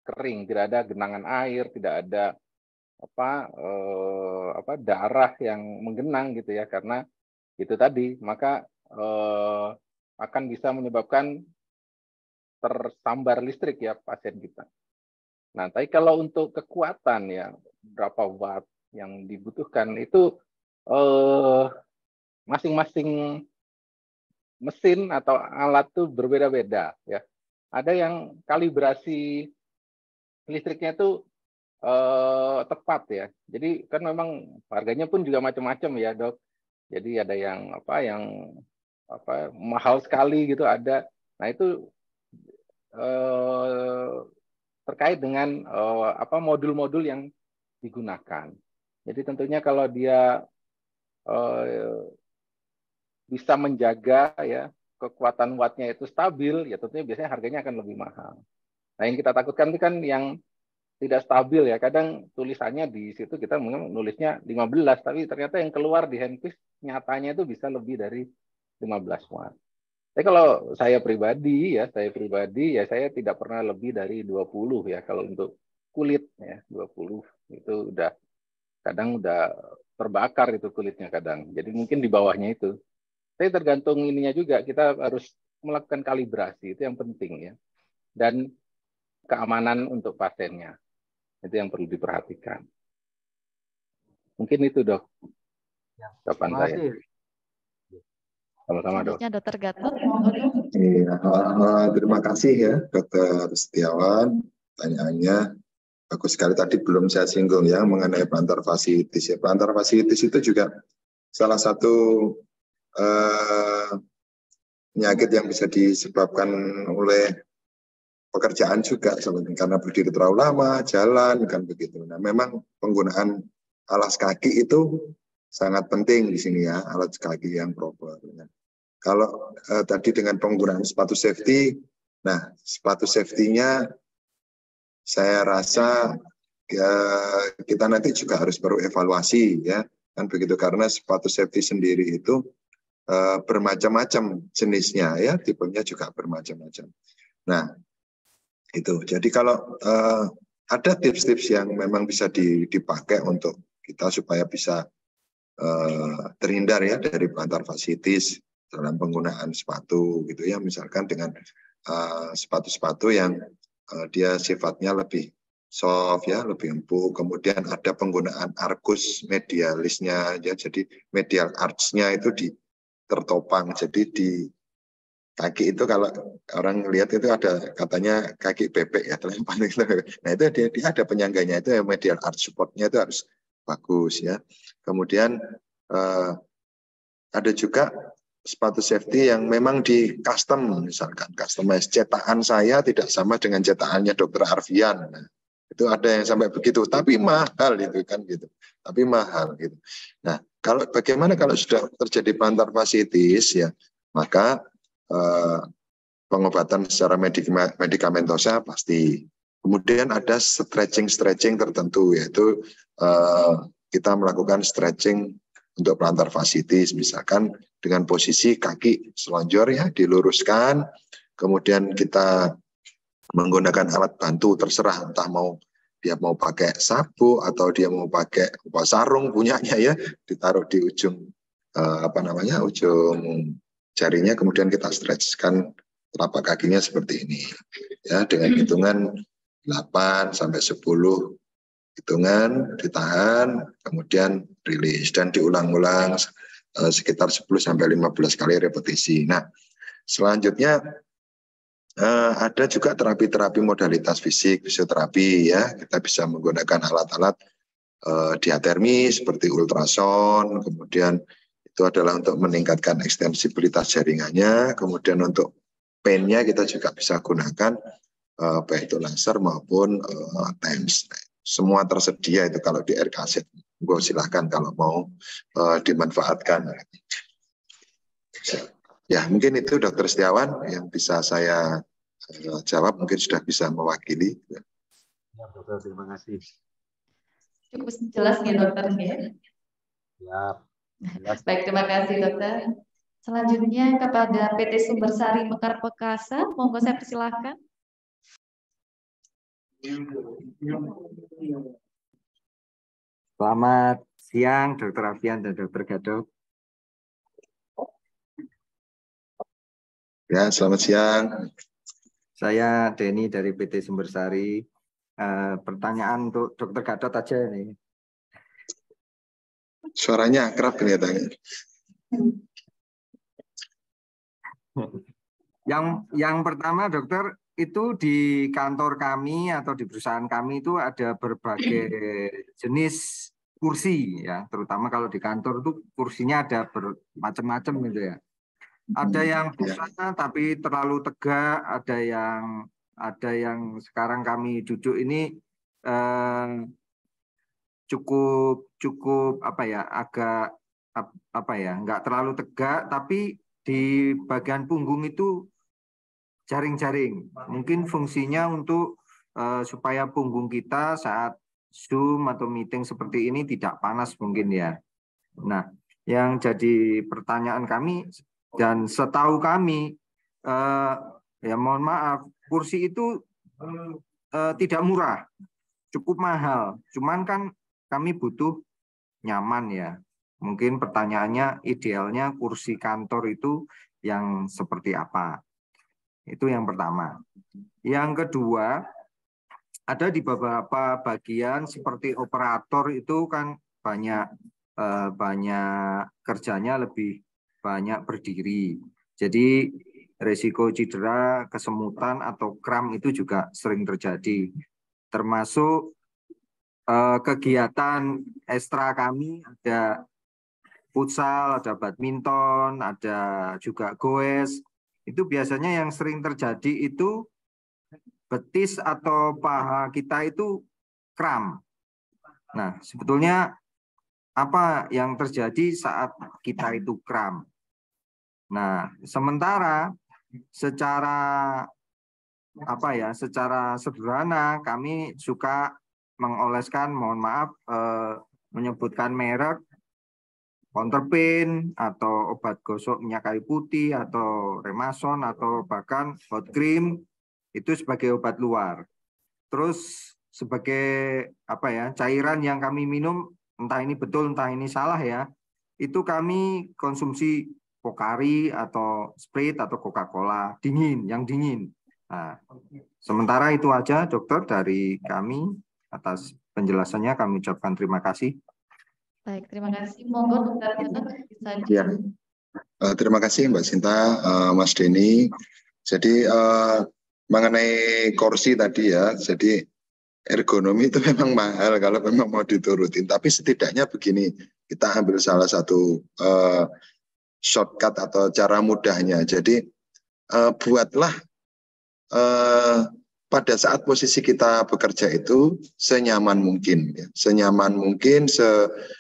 kering, tidak ada genangan air, tidak ada apa eh, apa darah yang menggenang gitu ya karena itu tadi maka eh, akan bisa menyebabkan tersambar listrik ya pasien kita. Nah, tapi kalau untuk kekuatan ya berapa watt yang dibutuhkan itu masing eh, masing-masing mesin atau alat tuh berbeda-beda ya. Ada yang kalibrasi listriknya tuh eh, tepat ya. Jadi kan memang harganya pun juga macam-macam ya dok. Jadi ada yang apa yang apa mahal sekali gitu ada. Nah itu eh, terkait dengan eh, apa modul-modul yang digunakan. Jadi tentunya kalau dia eh, bisa menjaga ya kekuatan wattnya itu stabil, ya tentunya biasanya harganya akan lebih mahal. Nah yang kita takutkan itu kan yang tidak stabil ya. Kadang tulisannya di situ kita mungkin nulisnya 15, tapi ternyata yang keluar di handpiece nyatanya itu bisa lebih dari 15 watt. Tapi kalau saya pribadi ya, saya pribadi ya saya tidak pernah lebih dari 20 ya kalau untuk kulit ya 20 itu udah kadang udah terbakar itu kulitnya kadang. Jadi mungkin di bawahnya itu. Tapi tergantung ininya juga kita harus melakukan kalibrasi itu yang penting ya. Dan keamanan untuk pasiennya. Itu yang perlu diperhatikan. Mungkin itu dok. Ya, Kapan saya? Sama-sama dok. Dokter Gatot. Iya, terima kasih ya Dokter Setiawan. Tanyaannya bagus sekali tadi belum saya singgung ya mengenai plantar fasilitis. Ya. Plantar fasilitis itu juga salah satu eh, penyakit yang bisa disebabkan oleh pekerjaan juga sebenarnya karena berdiri terlalu lama jalan kan begitu. Nah memang penggunaan alas kaki itu sangat penting di sini ya alas kaki yang proper. Nah, kalau eh, tadi dengan penggunaan sepatu safety, nah sepatu safety-nya saya rasa ya, kita nanti juga harus baru evaluasi ya kan begitu karena sepatu safety sendiri itu eh, bermacam-macam jenisnya ya tipenya juga bermacam-macam. Nah itu jadi kalau uh, ada tips-tips yang memang bisa dipakai untuk kita supaya bisa uh, terhindar ya dari plantar fasciitis dalam penggunaan sepatu gitu ya misalkan dengan eh, sepatu-sepatu uh, yang uh, dia sifatnya lebih soft ya lebih empuk kemudian ada penggunaan argus medialisnya ya jadi medial archnya itu di tertopang jadi di kaki itu kalau orang lihat itu ada katanya kaki bebek ya terlempar itu nah itu dia, dia ada penyangganya itu medial art supportnya itu harus bagus ya kemudian eh, ada juga sepatu safety yang memang di custom misalkan custom cetakan saya tidak sama dengan cetakannya dokter Arvian nah, itu ada yang sampai begitu tapi mahal itu kan gitu tapi mahal gitu nah kalau bagaimana kalau sudah terjadi plantar fasciitis ya maka Eh, pengobatan secara medik medikamentosa pasti. Kemudian ada stretching-stretching tertentu yaitu uh, kita melakukan stretching untuk plantar fasitis, misalkan dengan posisi kaki selonjor ya diluruskan kemudian kita menggunakan alat bantu terserah entah mau dia mau pakai sabu atau dia mau pakai sarung punyanya ya ditaruh di ujung eh, apa namanya ujung jarinya kemudian kita stretchkan telapak kakinya seperti ini. Ya, dengan hitungan 8 sampai 10 hitungan ditahan kemudian rilis dan diulang-ulang eh, sekitar 10 sampai 15 kali repetisi. Nah, selanjutnya eh, ada juga terapi-terapi modalitas fisik, fisioterapi ya. Kita bisa menggunakan alat-alat eh, diatermi seperti ultrason, kemudian itu adalah untuk meningkatkan ekstensibilitas jaringannya. Kemudian untuk pennya kita juga bisa gunakan uh, baik itu laser maupun uh, eh, tens Semua tersedia itu kalau di RKZ. Gue silahkan kalau mau uh, dimanfaatkan. Ya, mungkin itu Dokter Setiawan yang bisa saya uh, jawab. Mungkin sudah bisa mewakili. Ya, dokter, terima kasih. Cukup jelas nih ya, dokter ya. Ya, Baik, terima kasih dokter. Selanjutnya kepada PT Sumber Sari Mekar Pekasa monggo saya persilahkan. Selamat siang, Dokter Afian dan Dokter Gadot. Ya, selamat siang. Saya Denny dari PT Sumber Sari eh, pertanyaan untuk Dokter Gadot aja nih. Suaranya akrab kelihatannya. Yang yang pertama dokter itu di kantor kami atau di perusahaan kami itu ada berbagai jenis kursi ya, terutama kalau di kantor itu kursinya ada bermacam-macam gitu ya. Ada yang hmm, ya. tapi terlalu tegak, ada yang ada yang sekarang kami duduk ini eh, cukup cukup apa ya agak apa ya nggak terlalu tegak tapi di bagian punggung itu jaring-jaring mungkin fungsinya untuk uh, supaya punggung kita saat zoom atau meeting seperti ini tidak panas mungkin ya nah yang jadi pertanyaan kami dan setahu kami uh, ya mohon maaf kursi itu uh, tidak murah cukup mahal cuman kan kami butuh nyaman ya. Mungkin pertanyaannya idealnya kursi kantor itu yang seperti apa? Itu yang pertama. Yang kedua, ada di beberapa bagian seperti operator itu kan banyak eh, banyak kerjanya lebih banyak berdiri. Jadi resiko cedera, kesemutan atau kram itu juga sering terjadi. Termasuk Eh, kegiatan ekstra kami ada futsal, ada badminton, ada juga goes. Itu biasanya yang sering terjadi itu betis atau paha kita itu kram. Nah, sebetulnya apa yang terjadi saat kita itu kram? Nah, sementara secara apa ya, secara sederhana kami suka mengoleskan, mohon maaf, eh, menyebutkan merek, counterpain, atau obat gosok minyak kayu putih, atau remason, atau bahkan hot cream, itu sebagai obat luar. Terus sebagai apa ya cairan yang kami minum entah ini betul entah ini salah ya itu kami konsumsi Pokari atau Sprite atau Coca-Cola dingin yang dingin. Nah, sementara itu aja dokter dari kami. Atas penjelasannya kami ucapkan terima kasih. Baik, terima kasih. Monggo Dokter bisa Ya. Uh, terima kasih Mbak Sinta, uh, Mas Denny. Jadi uh, mengenai kursi tadi ya, jadi ergonomi itu memang mahal kalau memang mau diturutin. Tapi setidaknya begini, kita ambil salah satu uh, shortcut atau cara mudahnya. Jadi uh, buatlah uh, pada saat posisi kita bekerja itu senyaman mungkin, ya. senyaman mungkin, se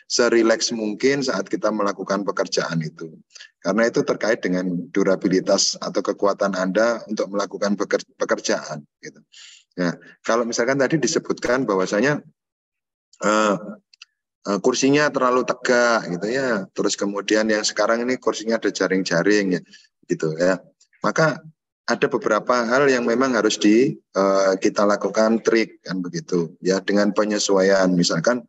serileks mungkin saat kita melakukan pekerjaan itu. Karena itu terkait dengan durabilitas atau kekuatan Anda untuk melakukan pekerjaan. Gitu. Ya. kalau misalkan tadi disebutkan bahwasanya uh, kursinya terlalu tegak, gitu ya. Terus kemudian yang sekarang ini kursinya ada jaring-jaring, ya, gitu ya. Maka ada beberapa hal yang memang harus di uh, kita lakukan trik kan begitu ya dengan penyesuaian misalkan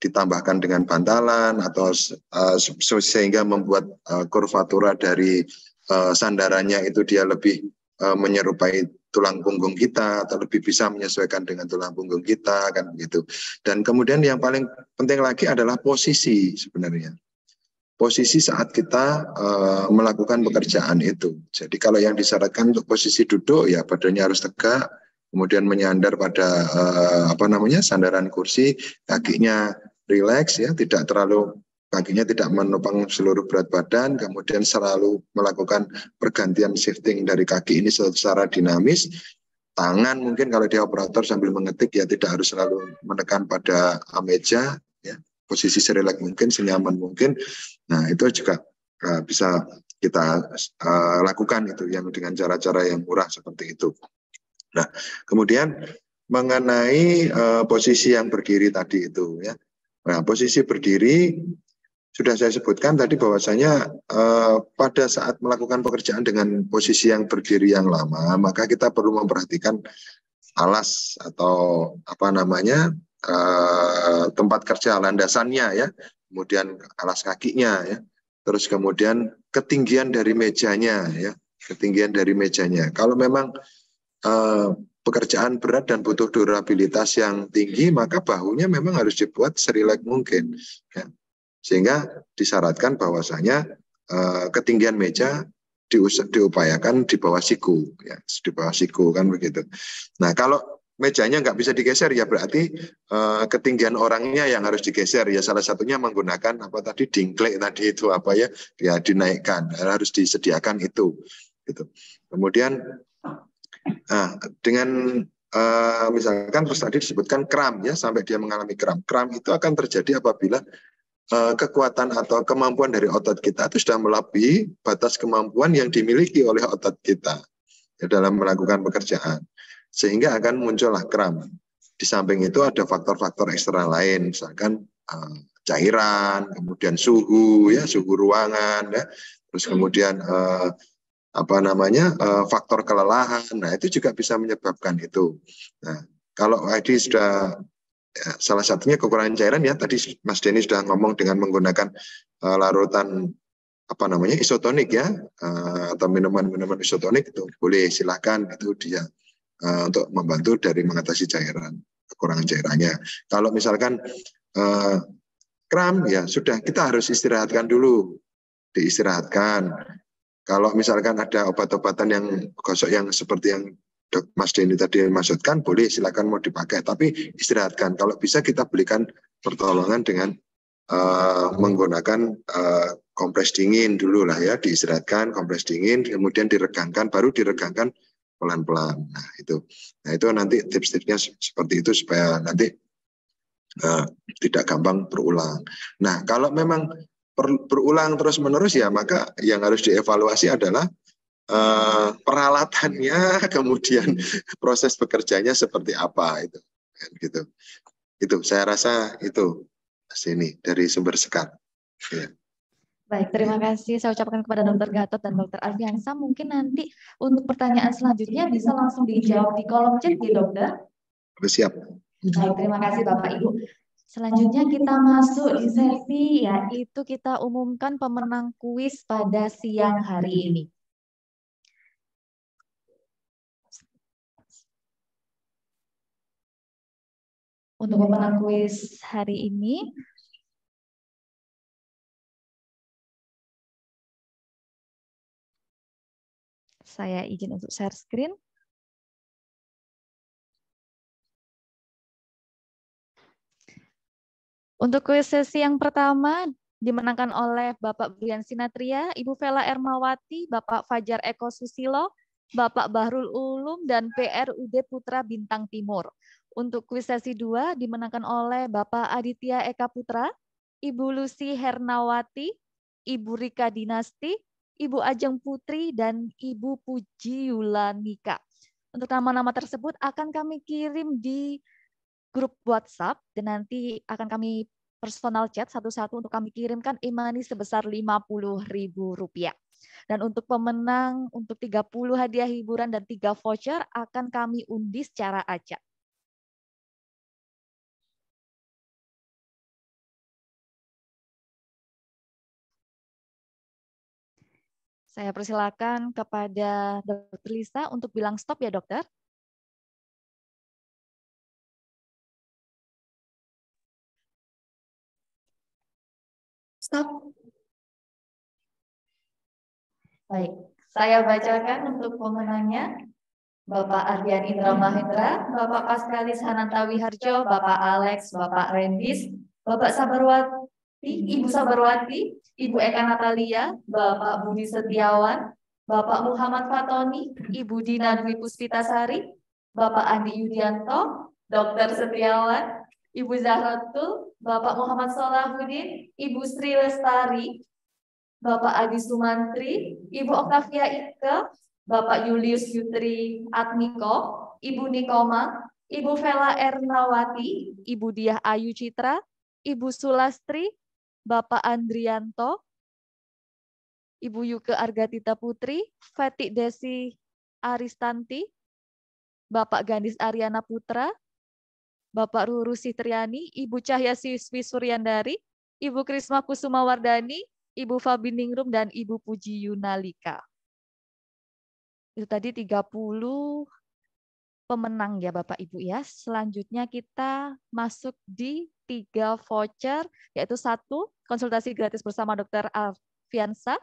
ditambahkan dengan bantalan atau uh, sehingga membuat uh, kurvatura dari uh, sandarannya itu dia lebih uh, menyerupai tulang punggung kita atau lebih bisa menyesuaikan dengan tulang punggung kita kan begitu. Dan kemudian yang paling penting lagi adalah posisi sebenarnya posisi saat kita uh, melakukan pekerjaan itu. Jadi kalau yang disarankan untuk posisi duduk ya badannya harus tegak, kemudian menyandar pada uh, apa namanya sandaran kursi, kakinya rileks ya, tidak terlalu kakinya tidak menopang seluruh berat badan, kemudian selalu melakukan pergantian shifting dari kaki ini secara dinamis. Tangan mungkin kalau dia operator sambil mengetik ya tidak harus selalu menekan pada meja, ya, posisi serilek mungkin, senyaman mungkin. Nah itu juga uh, bisa kita uh, lakukan itu yang dengan cara-cara yang murah seperti itu. Nah kemudian mengenai uh, posisi yang berdiri tadi itu ya. Nah posisi berdiri sudah saya sebutkan tadi bahwasanya eh, pada saat melakukan pekerjaan dengan posisi yang berdiri yang lama, maka kita perlu memperhatikan alas atau apa namanya eh, tempat kerja landasannya ya, kemudian alas kakinya ya. Terus kemudian ketinggian dari mejanya ya, ketinggian dari mejanya. Kalau memang uh, pekerjaan berat dan butuh durabilitas yang tinggi, maka bahunya memang harus dibuat serilek mungkin ya. Sehingga disyaratkan bahwasanya uh, ketinggian meja diupayakan di bawah siku ya, di bawah siku kan begitu. Nah, kalau mejanya nggak bisa digeser ya berarti uh, ketinggian orangnya yang harus digeser ya salah satunya menggunakan apa tadi dingklek tadi itu apa ya ya dinaikkan harus disediakan itu gitu kemudian nah, dengan uh, misalkan terus tadi disebutkan kram ya sampai dia mengalami kram kram itu akan terjadi apabila uh, kekuatan atau kemampuan dari otot kita itu sudah melampaui batas kemampuan yang dimiliki oleh otot kita ya, dalam melakukan pekerjaan sehingga akan muncullah kram. Di samping itu ada faktor-faktor eksternal lain, misalkan uh, cairan, kemudian suhu ya, suhu ruangan ya, terus hmm. kemudian uh, apa namanya uh, faktor kelelahan. Nah, itu juga bisa menyebabkan itu. Nah, kalau ID sudah ya, salah satunya kekurangan cairan ya tadi Mas Denny sudah ngomong dengan menggunakan uh, larutan apa namanya isotonik ya atau minuman-minuman isotonik itu boleh silakan itu dia uh, untuk membantu dari mengatasi cairan kekurangan cairannya. Kalau misalkan uh, kram ya sudah kita harus istirahatkan dulu, diistirahatkan. Kalau misalkan ada obat-obatan yang gosok yang seperti yang Dok Mas Denny tadi maksudkan, boleh silakan mau dipakai, tapi istirahatkan. Kalau bisa kita belikan pertolongan dengan uh, menggunakan uh, kompres dingin dulu lah ya, diistirahatkan, kompres dingin, kemudian diregangkan, baru diregangkan pelan-pelan. Nah itu, nah itu nanti tips-tipsnya seperti itu supaya nanti uh, tidak gampang berulang. Nah kalau memang per, berulang terus-menerus ya maka yang harus dievaluasi adalah uh, peralatannya, kemudian proses bekerjanya seperti apa itu, kan, gitu. Itu saya rasa itu sini dari sumber sekat. Yeah. Baik, terima iya. kasih saya ucapkan kepada iya. dokter Gatot dan dokter Alfiansa. Mungkin nanti untuk pertanyaan selanjutnya bisa langsung dijawab di kolom chat ya, Dokter. Siap. Baik, terima kasih Bapak Ibu. Selanjutnya kita masuk di sesi yaitu kita umumkan pemenang kuis pada siang hari ini. Untuk pemenang kuis hari ini, saya izin untuk share screen. Untuk kuis sesi yang pertama dimenangkan oleh Bapak Brian Sinatria, Ibu Vela Ermawati, Bapak Fajar Eko Susilo, Bapak Bahrul Ulum, dan PRUD Putra Bintang Timur. Untuk kuis sesi 2 dimenangkan oleh Bapak Aditya Eka Putra, Ibu Lucy Hernawati, Ibu Rika Dinasti, Ibu Ajeng Putri dan Ibu Puji Yulanika. Untuk nama-nama tersebut akan kami kirim di grup WhatsApp dan nanti akan kami personal chat satu-satu untuk kami kirimkan imani sebesar Rp50.000. Dan untuk pemenang untuk 30 hadiah hiburan dan 3 voucher akan kami undi secara acak. Saya persilakan kepada dokter Lisa untuk bilang stop ya dokter. Stop. Baik, saya bacakan untuk pemenangnya. Bapak Ardian Indra hmm. Mahendra, Bapak Paskalis Hanantawi Harjo, Bapak Alex, Bapak Rendis, Bapak Sabarwat, Ibu Sabarwati, Ibu Eka Natalia, Bapak Budi Setiawan, Bapak Muhammad Fatoni, Ibu Dina Dwi Puspitasari, Bapak Andi Yudianto, Dokter Setiawan, Ibu Zahratul, Bapak Muhammad Salahuddin, Ibu Sri Lestari, Bapak Adi Sumantri, Ibu Oktavia Ika, Bapak Julius Yutri Atmiko, Ibu Nikoma, Ibu Vela Ernawati, Ibu Diah Ayu Citra, Ibu Sulastri, Bapak Andrianto, Ibu Yuke Argatita Putri, Fatih Desi Aristanti, Bapak Gandis Ariana Putra, Bapak Ruru Sitriani, Ibu Cahya Siswi Suryandari, Ibu Krisma Kusumawardani, Ibu Ningrum, dan Ibu Puji Yunalika. Itu tadi 30 pemenang ya Bapak Ibu ya. Selanjutnya kita masuk di tiga voucher yaitu satu konsultasi gratis bersama Dokter Alfiansa,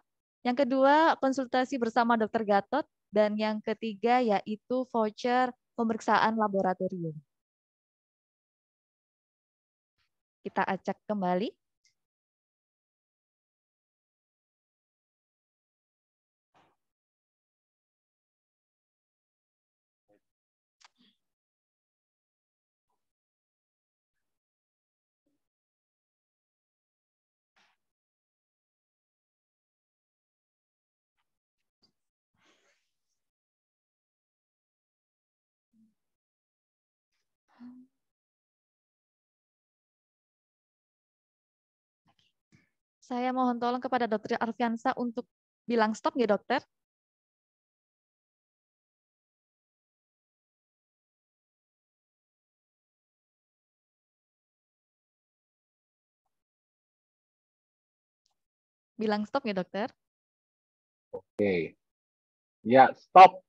yang kedua konsultasi bersama Dokter Gatot dan yang ketiga yaitu voucher pemeriksaan laboratorium. Kita acak kembali. Saya mohon tolong kepada Dokter Arfiansa untuk bilang stop ya dokter. Bilang stop ya dokter. Oke. Ya, stop.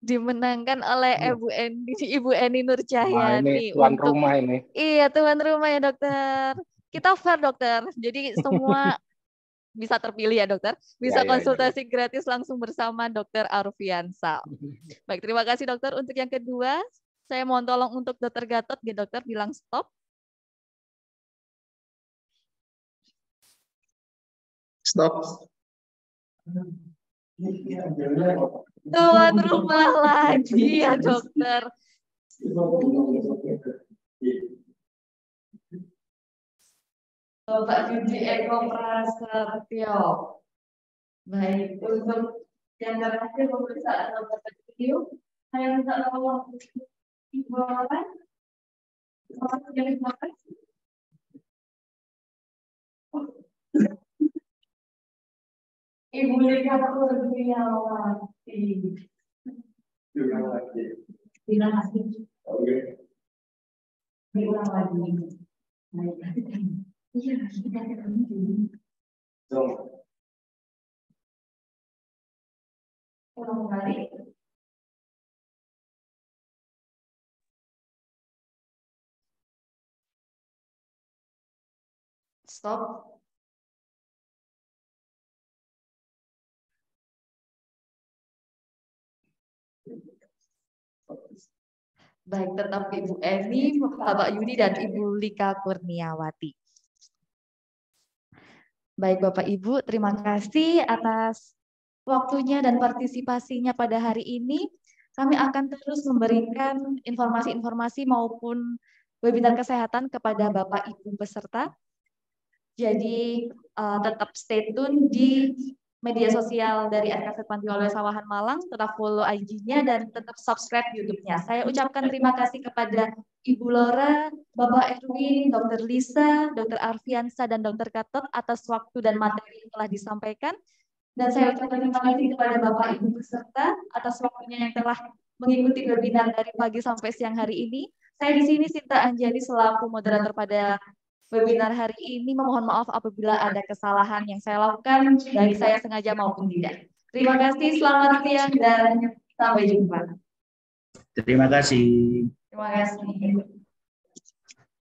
Dimenangkan oleh hmm. Ibu Eni, Ibu Eni Nurcahyani. Nah, ini tuan untuk, rumah ini. Iya, tuan rumah ya dokter. Kita fair dokter. Jadi semua bisa terpilih ya dokter. Bisa ya, ya, ya. konsultasi ya, gratis langsung bersama dokter Arviansal. Baik, terima kasih dokter. Untuk yang kedua, saya mohon tolong untuk dokter Gatot, ya dokter bilang stop. Stop. Tuan rumah lagi ya dokter. Bapak Yudi Eko Prasetyo. Ya, baik, untuk yang terakhir pemirsa atau Bapak video, saya minta tolong Ibu Lapan. Terima kasih. Ibu Lika Kurniawati. Terima kasih. Terima kasih. Oke. Diulang lagi. Baik. Iya, Stop. Baik, tetap Ibu Eni, Bapak Yudi, dan Ibu Lika Kurniawati. Baik Bapak Ibu, terima kasih atas waktunya dan partisipasinya pada hari ini. Kami akan terus memberikan informasi-informasi maupun webinar kesehatan kepada Bapak Ibu peserta. Jadi uh, tetap stay tune di media iya. sosial dari Panti Oleh Sawahan Malang, tetap follow IG-nya dan tetap subscribe YouTube-nya. Saya ucapkan terima kasih kepada Ibu Laura, Bapak Erwin, Dr. Lisa, Dr. Arfiansa, dan Dr. Katot atas waktu dan materi yang telah disampaikan. Dan saya ucapkan terima kasih kepada Bapak Ibu peserta atas waktunya yang telah mengikuti webinar dari pagi sampai siang hari ini. Saya di sini Sinta Anjani selaku moderator pada webinar hari ini. Memohon maaf apabila nah, ada kesalahan yang saya lakukan, dari saya sengaja maupun tidak. Terima kasih, selamat siang, dan sampai jumpa. Terima kasih. Terima kasih.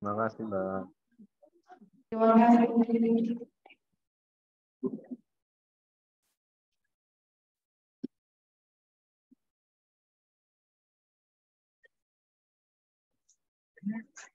Terima kasih, Mbak. Terima kasih. Thank you.